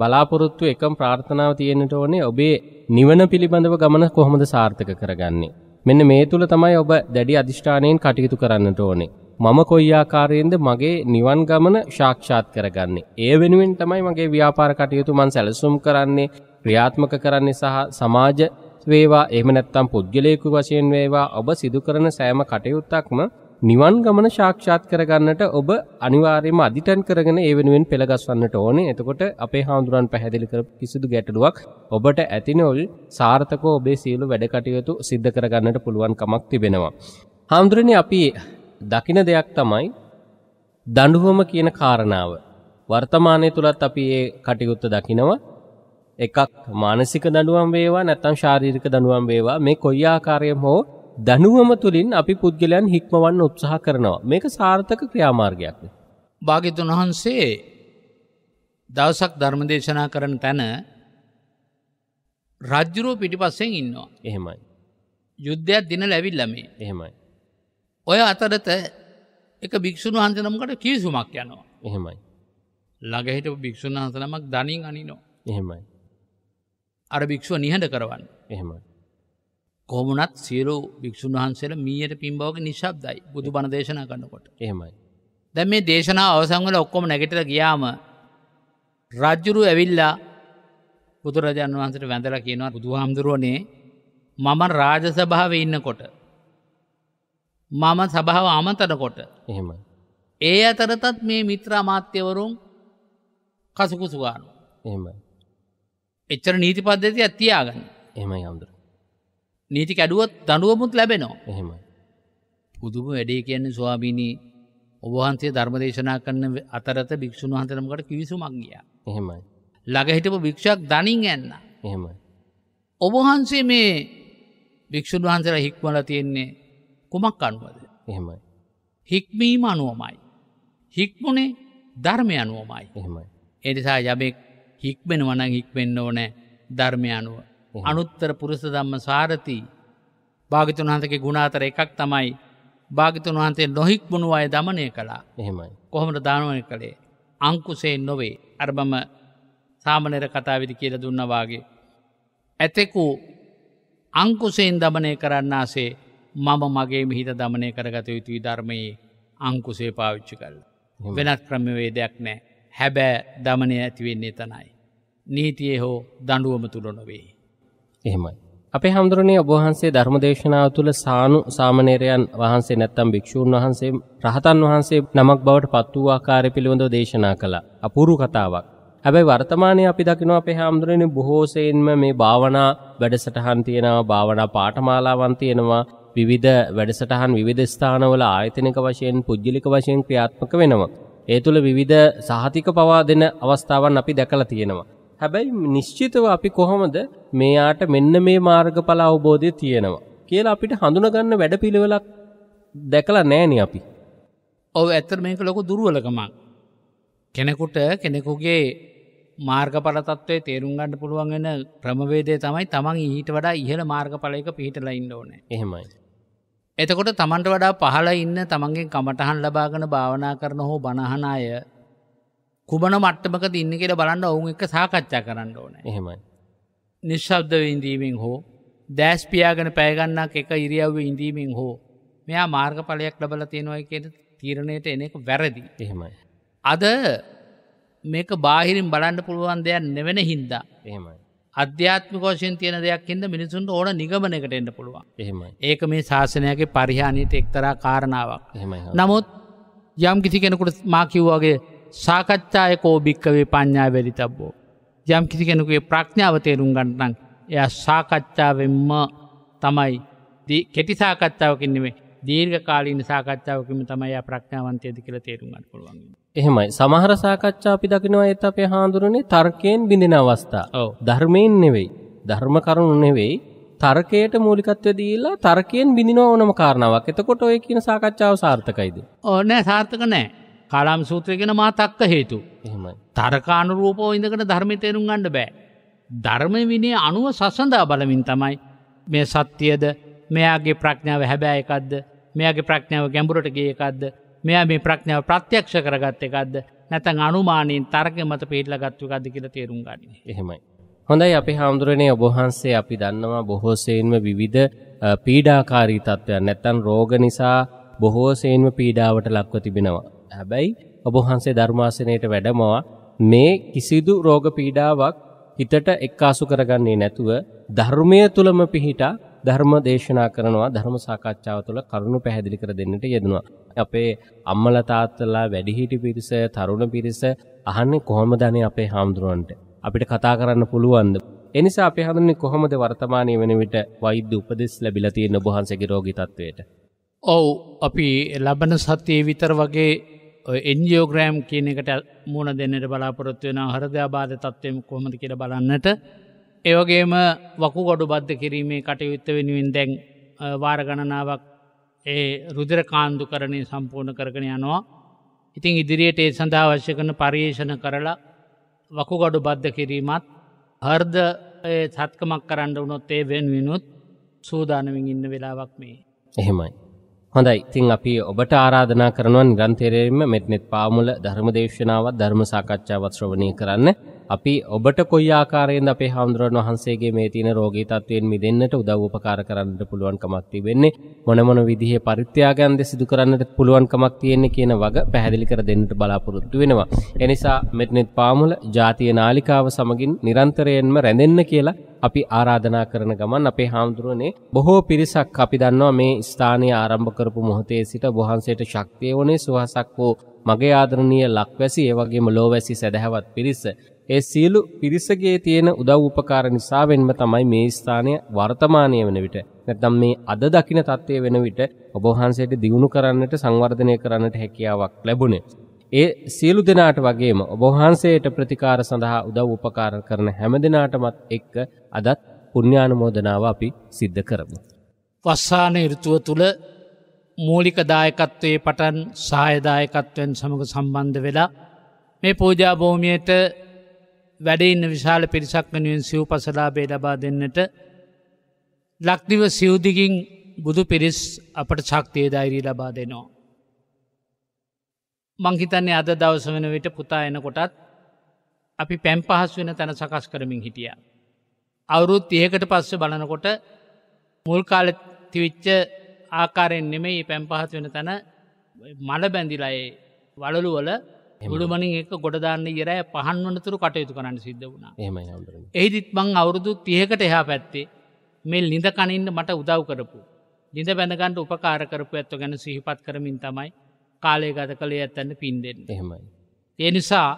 Speaker 2: බලාපොරොත්තු එකම් ප්‍රාර්ථනාව
Speaker 1: තියෙනට ඕනේ ඔබේ නිවන පිළිබඳව ගමන කොහොමද සාර්ථක කරගන්නේ. මෙන්න මේ තුල තමයි ඔබ දැඩි අදිෂ්ඨානයෙන් කටයුතු කරන්නට ඕනේ. මම කොයි ආකාරයෙන්ද මගේ නිවන් ගමන සාක්ෂාත් කරගන්නේ. ඒ වෙනුවෙන් තමයි මගේ ව්‍යාපාර කටයුතු මං සැලසුම් කරන්නේ, ක්‍රියාත්මක කරන්නේ සහ සමාජ වේවා එහෙම නැත්නම් පුද්ගලයෙකු වශයෙන් වේවා ඔබ සිදු කරන සෑම කටයුත්තක්ම නිවන් ගමන සාක්ෂාත් කරගන්නට ඔබ අනිවාර්යයෙන්ම අදිටන් කරගෙන ඒ වෙනුවෙන් පෙළගස්වන්නට ඕනේ. එතකොට අපේ හාමුදුරන් පැහැදිලි කරපු කිසිදු ගැටලුවක් ඔබට ඇතිනොල් සාර්ථකව ඔබේ සියලු වැඩ කටයුතු සිද්ධ කරගන්නට පුළුවන් කමක් තිබෙනවා. හාමුදුරනේ අපි දකින දෙයක් තමයි දඬුවම කියන කාරණාව. වර්තමානයේ තුලත් අපි ඒ කටයුත්ත දකිනවා. එකක් මානසික දඬුවම් වේවා නැත්නම් ශාරීරික දඬුවම් වේවා මේ කොයි ආකාරයෙන්ම හෝ
Speaker 2: දැනුවම තුළින් අපි පුද්ගලයන් හික්මවන්න උත්සාහ කරනවා. මේක සාර්ථක ක්‍රියාමාර්ගයක්. භාග්‍යතුන් වහන්සේ දවසක් ධර්මදේශනා කරන තැන රජ්ජුරුව පිටිපස්සෙන් ඉන්නවා. එහෙමයි. යුද්ධයක් දින ලැවිල්ලමේ. එහෙමයි. ඔය අතරත එක භික්‍ෂුන් වහන්සනමකට කිවසුමක් යනවා. එහෙමයි. ළගහිට භික්‍ෂුන් වහසනමක් දනින් අනිනෝ. එහෙමයි. අර භික්‍ෂුව නිහඬ කරවන්න. එහෙමයි. කොහමුණත් සියලු භික්‍ෂන් වහන්සේල මීයට පින්බවක නිශබ්දයි බුදු බණ දේශනා කන්නකොට එහෙමයි. දැ මේ දේශනා අවසංවල ඔක්කොම නැගෙටල ගියාම රජ්ජුරු ඇවිල්ලා බුදුරජාණන් වහන්සට වැඳල කියනවා බුදු හාමුදුරුවනේ මම රාජ සභාව ඉන්නකොට. මම සභාව අමතනකොට එහෙම. ඒ අතරතත් මේ මිත්‍ර අමාත්‍යවරුන් කසකුසුගානු එහෙමයි. එච්චර නීති පද්ධති අත්තියාගන්න එහම යමුදුර. නීති කැඩුවත් දඩුවමුත් ලැබෙනවා එහෙම පුදුම වැඩේ කියන්නේ ස්වාමීණී ඔබහන්සේ ධර්මදේශනා කරන අතරත භික්ෂුන් වහන්තරමකට කිවිසුමක් ගිය එහෙමයි ළඟහිටපු භික්ෂක් දනින් ඇන්න එහෙමයි ඔබහන්සේ මේ භික්‍ෂුන් වහන්සර හික්මල තියෙන්නේ කුමක් අනුවද එහෙමයි හික්මීම අනුවමයි හික්මුණේ ධර්මය අනුවමයි එහෙමයි එනිසා යමෙක් හික්මෙන වනං හික්මෙන්න්න ඕනෑ ධර්මය අනුව අනුත්තර පුරුස දම්ම සාරති භාගිතුන් වහන්සගේ ගුණාතර එකක් තමයි භාගිතුන් වහන්සේ නොහික්මුණු අය දමනය කලා එහෙමයි කොහොමට දානුවය කළේ අංකුසයෙන් නොවේ අර්බම සාමනෙර කතාවිදි කියල දුන්නවාගේ. ඇතෙකු අංකුසයෙන් දමනය කරන්නාසේ මම මගේ මිහිත දමනය කරගත යුතුයි ධර්මයේ අංකුසේ පාවිච්චි කල්ල. වෙනත් ක්‍රමවේදයක් නෑ හැබෑ දමනය ඇතිවෙන්නේ තනයි. නීතියේ හෝ දඩුවම තුළ නොවෙයි.
Speaker 1: එහෙමයි. අපේ හැඳුරුනේ ඔබ වහන්සේ ධර්ම දේශනාව තුළ සානු සාමණේරයන් වහන්සේ නැත්තම් භික්ෂූන් වහන්සේ රහතන් වහන්සේ නමක් බවට පත් වූ ආකාරය පිළිබඳව දේශනා කළා. අපූර්ව කතාවක්. හැබැයි වර්තමානයේ අපි දකිනවා අපේ හැමදෙරෙන බොහෝ සෙයින්ම මේ භාවනා වැඩසටහන් තියෙනවා භාවනා පාඨමාලාවන් තියෙනවා විවිධ වැඩසටහන් විවිධ ස්ථානවල ආයතනික වශයෙන් පුජ්ජලික වශයෙන් ක්‍රියාත්මක වෙනවා. ඒ තුළ විවිධ සහතික පවා දෙන අවස්ථාවන් අපි දැකලා තියෙනවා. හැබැයි නිශ්චිතව අපි කොහොමද මෙයාට මෙන්න මේ මාර්ගඵල අවබෝධය තියෙනවා කියලා අපිට හඳුනගන්න වැඩපිළිවෙලක් දැකලා නෑනේ අපි.
Speaker 2: ඔව් ඇත්තට මේක ලොකු දුර්වලකමක්. කෙනෙකුට කෙනෙකුගේ මාර්ගඵල තත්ත්වයේ තේරුම් ගන්න පුළුවන් වෙන ක්‍රමවේදය තමයි තමන් ඊට වඩා ඉහළ මාර්ගඵලයක පිහිටලා ඉන්න ඕනේ. එහෙමයි. එතකොට තමන්ට වඩා පහළ ඉන්න තමන්ගෙන් කමටහන් ලබාගෙන භාවනා කරන හෝ බණහන අය කුමන මට්ටමක ඉන්න කියල බලන්න ඔවුන් එක සාකච්ඡා කරන්න ඕන එහෙමයි. නිශ්ශබ්දව ඉඳීමෙන් හෝ දෑස්පියාගෙන පෑගන්නක් එක ඉරියව්ව ඉඳීමෙන් හෝ මෙයා මාර්ගඵලයක් ලබල තියෙනවයි කියට තීරණයට එන එක වැරදි එහෙමයි. අද මේක බාහිරින් බලන්න පුළුවන් දෙයක් නෙවෙන හින්දා එහෙමයි. අධ්‍යාත්මිකෝෂයෙන් තියෙන දෙයක් හිද මිනිසුන්ට ඕන නිගමනකට එන්න පුළුවන් එහෙම ඒක මේ ශාසනයගේ පරිහානියට එක්තරා කාරණාවක් එහෙම නමුත් යම් කිසි කෙනෙකුට මාකිව්වාගේ සාකච්ඡාය කෝභික්කවේ පඤ්ඥා වැලි තබ්බෝ. යම් කිසි කෙනෙකුගේ ප්‍රඥාව තේරුම් ගන්නන් එය සාකච්ඡාවෙන්ම තමයි කෙටි සාකච්ඡාවකින් නෙමේ දීර්ග කාලීන සාකච්ඡාවකම තමයි ප්‍රඥාවන්තයද කියලා තේරුම්ගත් පුළුවන්.
Speaker 1: එහෙමයි සමහර සාකච්ඡා අපි දකිනවා ඇත අපේ හාඳුරනේ තර්කයෙන් බිඳෙන අවස්ථා ඕ ධර්මයෙන් නෙවෙයි ධර්ම කරුණු නෙවෙයි තර්කයට මූලිකත්ව දීලා තර්කයෙන් බිඳිනව
Speaker 2: ඕනම කාරණාවක් එතකොට ඔය කියන සාකච්ඡාව සාර්ථකයිද ඕනෑ සාර්ථක නෑ කාලාම් සූත්‍රයගෙන මා තක්ක හේතු. තරකානුරූපෝ ඉඳකට ධර්මි තේරුම් ගණඩ බෑ. ධර්ම විනේ අනුව සසඳා බලමින් තමයි. මේ සත්‍යයද මෙයාගේ ප්‍රඥාව හැබෑ එකක්ද මෙයාගේ ප්‍රඥාව ගැඹුරට ගේ එකක්ද මෙයා මේ ප්‍රඥාව ප්‍රත්‍යක්ෂ කරගත්ත එකක්ද නැතන් අනුමානයෙන් තර්ක මත පිහිටල ගත්තු ගද කියල තේරුම් ගන්න එහෙමයි.
Speaker 1: හොඳයි අපි හාමුදුරණය ඔබහන්සේ අපි දන්නවා බොහෝසයෙන්ම විවිධ පීඩාකාරී තත්ත්වයක් නැත්තන් රෝග නිසා බොහෝසයෙන්ම පීඩාවට ලක්ව තිබෙනවා. හැබැයි ඔබ වහන්සේ ධර්මාසනයට වැඩමවා මේ කිසිදු රෝග පීඩාවක් හිතට එක්කාසු කරගන්නේ නැතුව ධර්මය තුලම පිහිටා ධර්ම දේශනා කරනවා ධර්ම සාකච්ඡාව තුළ කරුණු පැහැදිලි කර දෙන්නට යෙදෙනවා. අපේ අම්මලා තාත්තලා වැඩිහිටි පිරිස, තරුණ පිරිස අහන්නේ කොහොමද අපේ හාමුදුරුවන්ට? අපිට කතා කරන්න පුළුවන්ද? එනිසා අපි හඳුන්නේ කොහොමද වර්තමානයේ වෙන විට වෛද්‍ය උපදෙස් ලැබිලා තියෙන ඔබ වහන්සේගේ රෝගී තත්වයට?
Speaker 2: ඔව් අපි ලබන සතියේ විතර වගේ එන්ජෝග්‍රෑම් කියන එකට මුණ දෙන්නට බලාපොරොත්තු වෙන හරදයාබාධ තත්වයම කොමට කියර බලන්නට. ඒවගේම වකු ගොඩු බද්ධ කිරීමේ කටයුත්ත වෙනුවෙන් දැන් වාර ගණනාවක් ඒ රුදර කාන්දු කරණය සම්පූර්ණ කරගෙන යනවා. ඉතිං ඉදිරියට ඒ සඳහා අවශ්‍ය කන පර්යේෂණ කරලා වකු ගොඩු බද්ධ කිරීමත් හර්ද සත්කමක් කරන්න වනොත් ඒ වෙන් විනුත් සූදානමින් ඉන්න වෙලාවක් මේ.
Speaker 1: එහෙමයි. හොඳයි. ඉතින් අපි ඔබට ආරාධනා කරනවා නිරන්තරයෙන්ම මෙත්නෙත් පාමුල ධර්මදේශනාවත් ධර්ම සාකච්ඡාවත් ශ්‍රවණය කරන්න. අපි ඔබට කොයි ආකාරයෙන්ද අපේ හාමුදුරන් වහන්සේගේ මේ තියෙන රෝගී තත්වයෙන් මිදෙන්නට උදව් උපකාර කරන්නට පුළුවන්කමක් තිබෙන්නේ මොන මොන විදිහේ පරිත්‍යාගයන්ද සිදු කරන්නට පුළුවන්කමක් තියෙන්නේ කියන වග පැහැදිලි කර දෙන්නට බලාපොරොත්තු වෙනවා. ඒ නිසා මෙත්නෙත් පාමුල ජාතිය නාලිකාව සමගින් නිරන්තරයෙන්ම රැඳෙන්න කියලා අපි ආරාධනා කරන ගමන් අපේ හාමුදුරුවනේ බොහෝ පිරිසක් අපි දන්නවා මේ ස්ථානය ආරම්භ කරපු මොහොතේ සිට වහන්සේට ශක්තිය වුණේ සුවහසක් වූ මගේ ආදරණීය ලක්වැසි ඒ වගේම ලෝවැසි සදහවත් පිරිස ඒ සියලු පිරිසගේ තියෙන උදව් උපකාර නිසාවෙන්ම තමයි මේ ස්ථානය වර්තමානය වෙන විට නැත්නම් මේ අද දකින தත්ත්වය වෙන විට ඔබ වහන්සේට දියුණු කරන්නට සංවර්ධනය කරන්නට හැකියාවක් ලැබුණේ. ඒ සියලු දෙනාට වගේම ඔබ වහන්සේට ප්‍රතිකාර සඳහා උදව් උපකාර කරන හැම දිනාටමත් එක්ක අදත් පුණ්‍යානුමෝදනාව අපි සිද්ධ කරමු.
Speaker 2: වස්සාන ඍතුව තුල මූලික දායකත්වයේ පටන් සහාය දායකත්වයෙන් සමග සම්බන්ධ වෙලා මේ පූජා භූමියට වැඩඉන්න විශාල පිරිසක් වෙනුවෙන් සිව් පසලාබේ ලබා දෙන්නට ලක්දිව සිව්දිකින් බුදු පිරිස් අපට ශක්තිය දෛරී ලබා දෙනවා. මංහිතන්නේ අද දවස වෙන විට පුතා එනකොටත් අපි පැම් පහස් වෙන තැන සකස් කරමින් හිටිය. අවුරුත් ඒකට පස්ස බලනකොට මුල්කාල තිවිච්ච ආකාරයෙන් නෙමෙයි පැම් පහත් වෙන තැන මල බැඳිලයේ වලලුවල එමුළුමනින් එක ගොඩදාන්න ඉරෑ පහන් වනතුරු කටයුතු කරන්න සිද්ධ වුණා එහිදිත් මං අවුරුදු තියකට එහා පැත්තේ මෙල් නිඳ කනින්ට මට උදව් කරපු. නිඳ බැඳගන්ට උපකාරකරපු ඇත්ව ගැන සිහිපත් කරමින් තමයි කාලය ගත කළේ ඇත්තන්න පින්දෙන් එහෙමයි. ඒ නිසා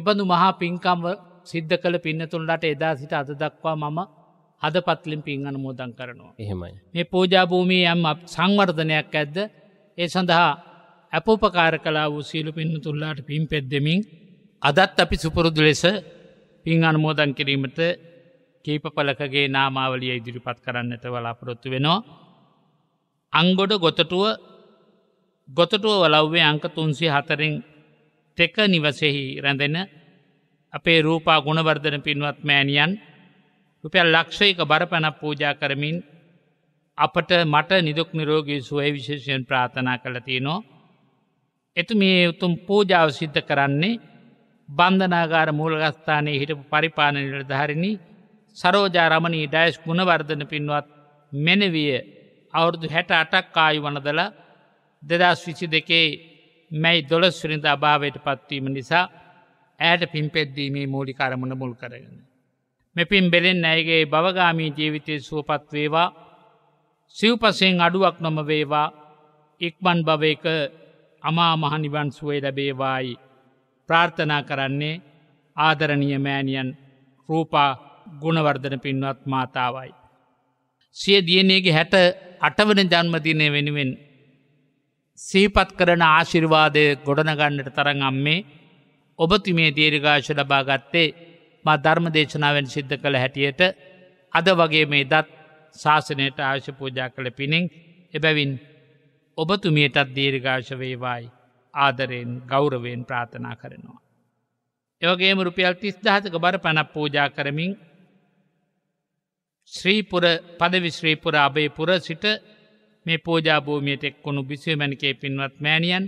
Speaker 2: එබඳු මහා පින්කම්ව සිද්ධ කළ පින්නතුන්ලට එදා සිට අද දක්වා මම හදපත්ලින් පින් අන මෝදන් කරනවා. එහෙමයි. මේ පෝජාභූමී යම් සංවර්ධනයක් ඇද්ද ඒ සඳහා අපෝපකාර කලා වූ සීලු පින්න තුල්ලාට පින් පෙද්දෙමින් අදත් අපි සුපුරුදු ලෙස පින් අනමෝදන් කිරීමට කීපපලකගේ නාමාවලිය ඉදිරිපත් කරන්නට වලාපොරොත්තු වෙනවා. අංගොඩ ගොතටුව ගොතටුව වලව්වේ අංක තුන්සි හතරෙන් තෙක නිවසෙහි රැඳෙන අපේ රූපා ගුණවර්ධන පින්වත් මෑණියන් රුපියල් ලක්ෂයක බරපැනක් පූජා කරමින් අපට මට නිදුක් නිරෝගී සුවය විශේෂයෙන් ප්‍රාථනා කළ තියනවා. එතු මේ උතුම් පූජාව සිද්ධ කරන්නේ බන්ධනාගාර මූලගස්ථානයේ හිටපු පරිපාණනිට ධහරිණි සරෝජාරමණී ඩයිස් ගුණවර්ධන පින්වත් මෙනවිය අවුරුදු හැට අටක් කායු වනදල දෙදස් විචි දෙකේ මැයි දොළස් විරිඳ අභාවයට පත්වීම නිසා ඇයට පින්පෙද්දීමේ මූලිකාරමුණ මුල් කරගෙන. මෙපින් බෙලෙන් ඇයගේ බවගාමී ජීවිතය සුවපත්වේවා සිව්පසයෙන් අඩුවක් නොම වේවා ඉක්මන් භවයක අමා මහනිවන් සුවේ ලැබේවායි ප්‍රාර්ථනා කරන්නේ ආදරණිය මෑනියන් රූපා ගුණවර්ධන පින්වත් මාතාවයි. සිය දියනයගේ හැට අටවන ජන්මතිනය වෙනුවෙන් සීපත් කරන ආශිර්වාදය ගොඩනගන්නට තරඟම් මේ ඔබතුමේ දේරගාශ ලබා ගත්තේ මා ධර්ම දේශනාවෙන් සිද්ධ කළ හැටියට අද වගේ මේ දත් ශාසනයට ආශ පූජා කළ පිණින් එබැවින් ඔබතුමියටත් දීර්ඝාශවේවායි ආදරයෙන් ගෞරවයෙන් ප්‍රාථනා කරනවා. එවගේම රුපියල් තිස් දහතක බර පණක් පූජා කරමින් ශ්‍රීපුර පදවිශ්‍රීපුර අභයපුර සිට මේ පෝජාභූමියට එක්කුණු බිස්වමැනිකේ පින්වත් මෑණියන්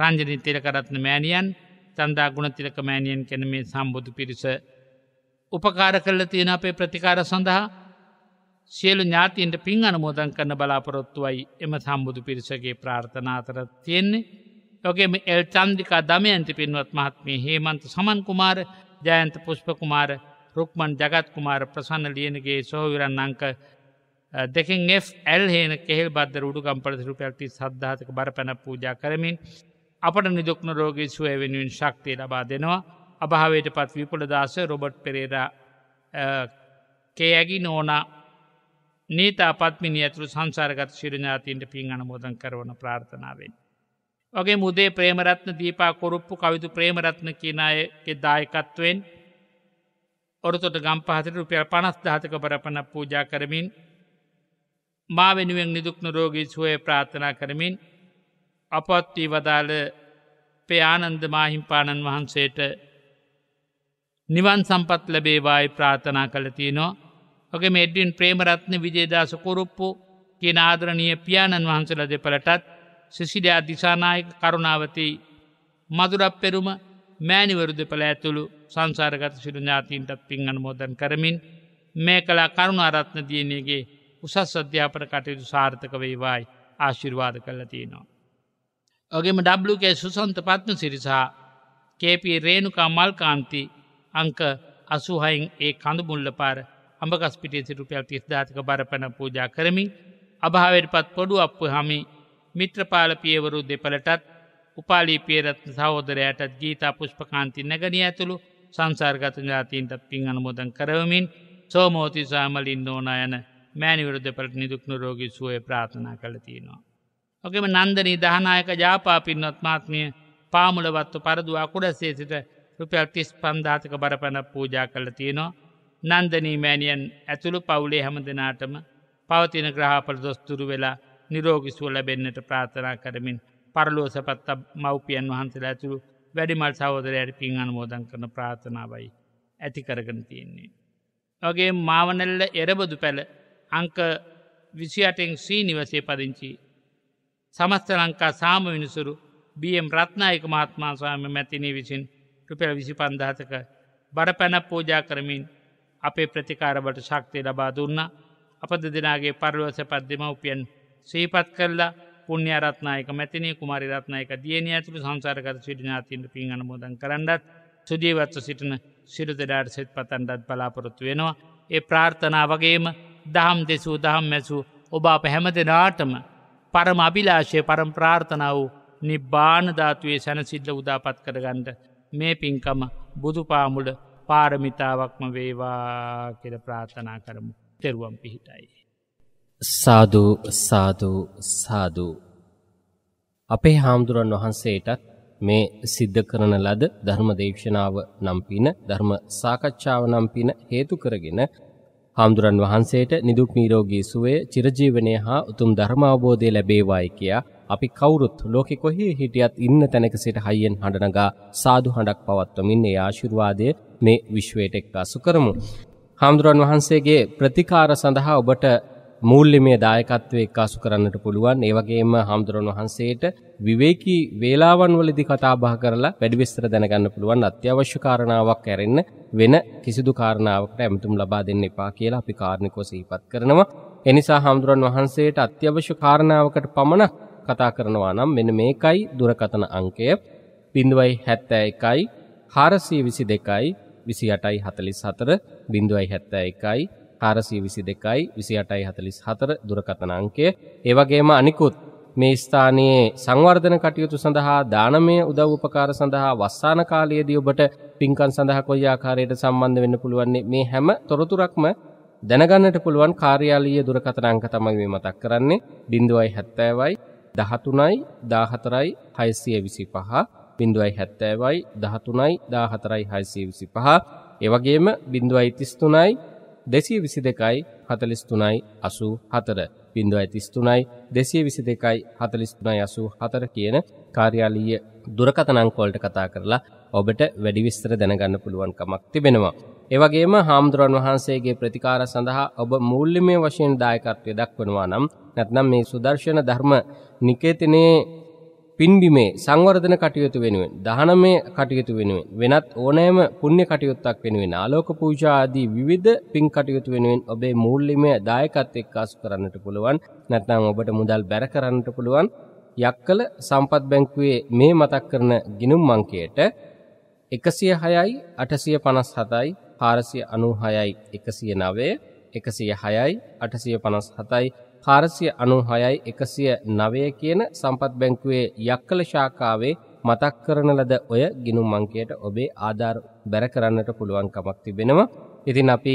Speaker 2: රංජනි තිලකරත්න මෑණියන් තන්දා ගුණ තිලක මෑණියන් කැන මේ සම්බුදු පිරිස උපකාර කරල තියෙන අපේ ප්‍රතිකාර සඳහා සියලු ඥාතින්ට පින් අනමෝදන් කරන බලාපොරොත්තුවයි එම සම්බුදු පිරිසගේ ප්‍රාර්ථනාතර තියෙන්නේ. ලොකෙම එල් චන්දිකා දමයන්ති පින්වත් මහත්මේ හේමන්ත සමන්කුමාර ජයන්ත පුෂ්පකුමාර රුක්මන් ජගත්කුමාර ප්‍රසන්න ලියනගේ සෝවිරන් අංක දෙකින් ඇල් හේන කෙල් බද රුඩුගම්පට රුපැල්ති සද්ධාතක බර පැන පූජා කරමින් අපට නිදුක්න රෝගී සුවය වෙනුවෙන් ශක්තිය ලබා දෙනවා. අභාවයට පත් විපුල දාස රොබට් පෙරේරා කෑගි නෝනා නීත අපත්මිනි ඇතුරු සංසාරගත ශිරඥාතීන්ට පින් අනමෝදන් කරවන ප්‍රාර්ථනාවෙන්. වගේ මුදේ ප්‍රේමරත්න දීපා කොරුප්පු කවිතු ප්‍රේමරත්න කියනයගේ දායකත්වෙන් ඔරතොට ගම් පහතර රුපියල් පනස් ධාතක පරපන පූජා කරමින් මා වෙනුවෙන් නිදුක්න රෝගී සුවය ප්‍රාර්ථනා කරමින් අපත්වී වදාළ පයානන්ද මාහිම්පාණන් වහන්සේට නිවන් සම්පත් ලැබේවායි ප්‍රාථනා කළ තියනවා ඔගේ මෙඩ්වින් ප්‍රේමරත්න විජේදාස කොරුප්පු කියන ආදරණීය පියාණන් වහන්සල දෙපළටත් සිසිඩා දිසානායක කරුණාවති මදුරක් පෙරුම මෑනිවරු දෙපළ ඇතුළු සංසාරගත සිරු ඥාතීන්ටත් පින් අනුමෝදන් කරමින් මේ කලා කරුණ අරත්න දියණියගේ උසස් අධ්‍යාපන කටයුතු සාර්ථක වේවායි ආශිර්වාද කල්ල තියෙනවා. ඔගේම ඩ්ලුකේ සුසන්ත පත්ම සිරිසා කේපී රේණුකා මල්කාන්ති අංක අසුහයින් ඒ කඳුමුල්ල පාර අඹකස්පිටේ රුපියල් තිස්ධාතික බරපන පූජා කරමි අභාවයට පත් පොඩු අප්පු හමි මිත්‍රපාල පියවරු දෙපලටත් උපාලී පියරත්න සහෝදරයටත් ගීතා පුෂ්පකාන්ති නැගනිය ඇතුළු සංසාර්ගත ජාතීන්ටත් පින් අනමෝදන් කරවමින් සෝමෝති සාමලින් නෝනා යන මෑනිවරු දෙපලට නිදුක්නු රෝගී සුවය ප්‍රාථනා කළතියෙනවා. ඔකෙම නන්දනී දහනායක ජාපාපින්නොත් මාත්මය පාමුලවත්තු පරදු අකුඩසේ සිට රුපියල් තිස් පන්ධාතික බරපැන පූජා කළ තියෙනවා නන්දනී මෑනියන් ඇතුළු පවුලේ හැමදනාටම පවතින ග්‍රහපල දොස්තුරු වෙලා නිරෝගිසුව ලැබෙන්න්නට ප්‍රාථනා කරමින් පරලෝසපත්ත මව්පියන් වහන්සල ඇතුළු වැඩිමල් සහෝදරයට පින් අනුමෝදන් කරන ප්‍රාථනාවයි ඇති කරගන තියෙන්නේ. ඔගේ මාවනල්ල එරබදු පැළ අංක විසිටෙන් සී නිවසේ පදිංචි. සමස්ත ලංකා සාම විනිසුරු බියම් ප්‍රත්නායක මහත්මාස්වාම මැතිනී විසින් රුපැල විසි පන්ධාතක බර පැන පෝජා කරමින් අපේ ප්‍රතිකාරබට ශක්තිය ලබා දුන්න අප දෙදෙනගේ පරලුවස පද්දෙම උපියන් සීපත් කරලා පුුණ්‍යරත්නායක මැතිනේ කුමරිරත්නායක දියනි ඇතුළු සංසාරකත සිටිනාතින්ට පින් අනමෝදන් කරන්නත් සුදීවත්ව සිටින සිරු දෙඩාට සෙත් පතන්ඩත් බලාපොරොත්තු වෙනවා. ඒ ප්‍රාර්ථනා වගේම දහම් දෙසූ දහම් මැසූ ඔබ අප හැම දෙනාටම පරම අභිලාශය පරම් ප්‍රාර්ථනා වූ නිබ්බානධාතුවේ සැනසිල්ල උදාපත් කරගන්ඩ මේ පින්කම බුදුපාමුල පාරමිතාවක්ම වේවා කෙර ප්‍රාථනා කරමු තෙරුවම් පිහිටයි.
Speaker 1: සාධූ සාධූ සාධූ. අපේ හාමුදුරන් වහන්සේටත් මේ සිද්ධ කරන ලද ධර්ම දේක්ෂණාව නම් පින ධර්ම සාකච්ඡාව නම් පින හේතු කරගෙන හාමුදුරන් වහන්සේට නිදුක් නීරෝගී සුවය චිරජීවනය හා උතුම් ධර්ම අවබෝධය ලැබේවායි කියා අපි කවුරුත් ලෝකෙ කොහේ හිටියත් ඉන්න තැනක සිට හයියෙන් හඬනගා සාදු හඬක් පවත්වමින් ඒ ආශිර්වාදය මේ විශ්වයට එක්කාසු කරමු. හාමුදුරන් වහන්සේගේ ප්‍රතිකාර සඳහා ඔබට මූල්‍යමය දායකත්වය එක්කාසු කරන්නට පුළුවන්. ඒ වගේම හාමුදුරන් වහන්සේට විවේකී වේලාවන් වලදී කතා බහ කරලා වැඩි විස්තර දැනගන්න පුළුවන් අත්‍යවශ්‍ය කාරණාවක් ඇරෙන්න වෙන කිසිදු කාරණාවකට ඇමතුම් ලබා දෙන්න එපා කියලා අපි කාරණිකව සිහිපත් කරනවා. එනිසා හාමුදුරන් වහන්සේට අත්‍යවශ්‍ය කාරණාවකට පමණක් කතා කරනවා නම් මෙන්න මේකයි දුරකථන අංකය 0.71යි 422යි 28යි 44 0.71යි 422යි 28යි 44 දුරකථන අංකය ඒ වගේම අනිකුත් මේ ස්ථානයේ සංවර්ධන කටයුතු සඳහා දානමය උදව් උපකාර සඳහා වස්සාන කාලයේදී ඔබට පින්කම් සඳහා කොයි ආකාරයට සම්බන්ධ වෙන්න පුළුවන් මේ හැම තොරතුරක්ම දැනගන්නට පුළුවන් කාර්යාලීය දුරකථන අංක තමයි මේ මතක් කරන්නේ 070යි 13යි 14යි 625 බිඳුවයි 70යි 13යි 14යි 625 ඒ වගේම බිඳුවයි 33යි 222යි 43යි 84 බිඳුවයි 33යි 222යි 43යි 84 කියන කාර්යාලීය දුරකථන අංක වලට කතා කරලා ඔබට වැඩි විස්තර දැනගන්න පුළුවන් කමක් තිබෙනවා. එවැගේම හාමුදුරන් වහන්සේගේ ප්‍රතිකාර සඳහා ඔබ මූල්‍යමය වශයෙන් දායකත්වය දක්වනවා නම් නැත්නම් මේ සුදර්ශන ධර්ම නිකේතනයේ පින්බිමේ සංවර්ධන කටයුතු වෙනුවෙන් දහනමේ කටයුතු වෙනුවෙන් වෙනත් ඕනෑම පුණ්‍ය කටයුත්තක් වෙනුවෙන් ආලෝක පූජා ආදී විවිධ පින් කටයුතු වෙනුවෙන් ඔබේ මූල්‍යමය දායකත්වයක් අසු කරන්නට පුළුවන් නැත්නම් ඔබට මුදල් බැර කරන්නට පුළුවන් යක්කල සම්පත් බැංකුවේ මේ මතක් කරන ගිණුම් අංකයට 106යි 857යි පාරසිය අනුහයයි එකසිය නවය එකසිය හයයි අටසිය පනස් හතයි පාරසිය අනුහයයි එකසිය නවය කියන සම්පත් බැංකුවේ යක්කල ශාකාවේ මතක් කරන ලද ඔය ගිනුම් අංකයට ඔබේ ආධාර බැර කරන්නට පුළුවන්කමක් තිබෙනවා. ඉතින් අපි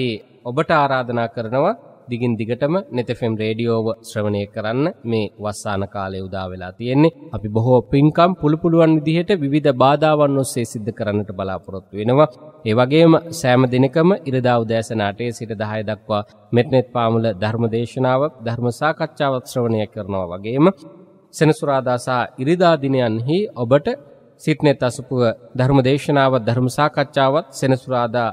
Speaker 1: ඔබට ආරාධනා කරනවා දිගින් දිගටම නෙතෙෆම් රේඩියෝව ශ්‍රවණය කරන්න මේ වස්සාන කාලය උදා වෙලා තියෙන්නේ. අපි බොහෝ පින්කම් පුළු පුළුවන් විදිහට විවිධ බාධාවන් ඔස්සේ සිද්ධ කරන්නට බලාපොරොත්තු වෙනවා. ඒ වගේම සෑම දිනකම ඉරදා උදෑසන 8 සිට 10 දක්වා මෙට්නෙට් පාමුල ධර්ම දේශනාවක් ධර්ම සාකච්ඡාවක් ශ්‍රවණය කරනවා වගේම සෙනසුරාදා සහ ඉරිදා දිනයන්හි ඔබට සිට්නෙත් අසුපුව ධර්ම දේශනාව ධර්ම සාකච්ඡාවත් සෙනසුරාදා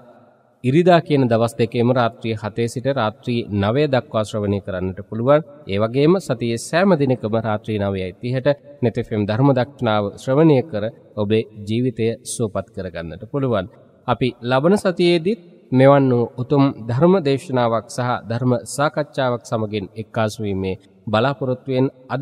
Speaker 1: ඉරිදා කියන දවස් දෙකේම රාත්‍රිය 7 සිට රාත්‍රී 9 දක්වා ශ්‍රවණය කරන්නට පුළුවන්. ඒ වගේම සතියේ සෑම දිනකම රාත්‍රී 9:30ට netfm ධර්ම දක්ෂනාව ශ්‍රවණය කර ඔබේ ජීවිතය සුවපත් කරගන්නට පුළුවන්. අපි ලබන සතියේදීත් මෙවන් වූ උතුම් ධර්ම දේශනාවක් සහ ධර්ම සාකච්ඡාවක් සමගින් එක්කාසු වීමේ බලාපොරොත්තුෙන් අද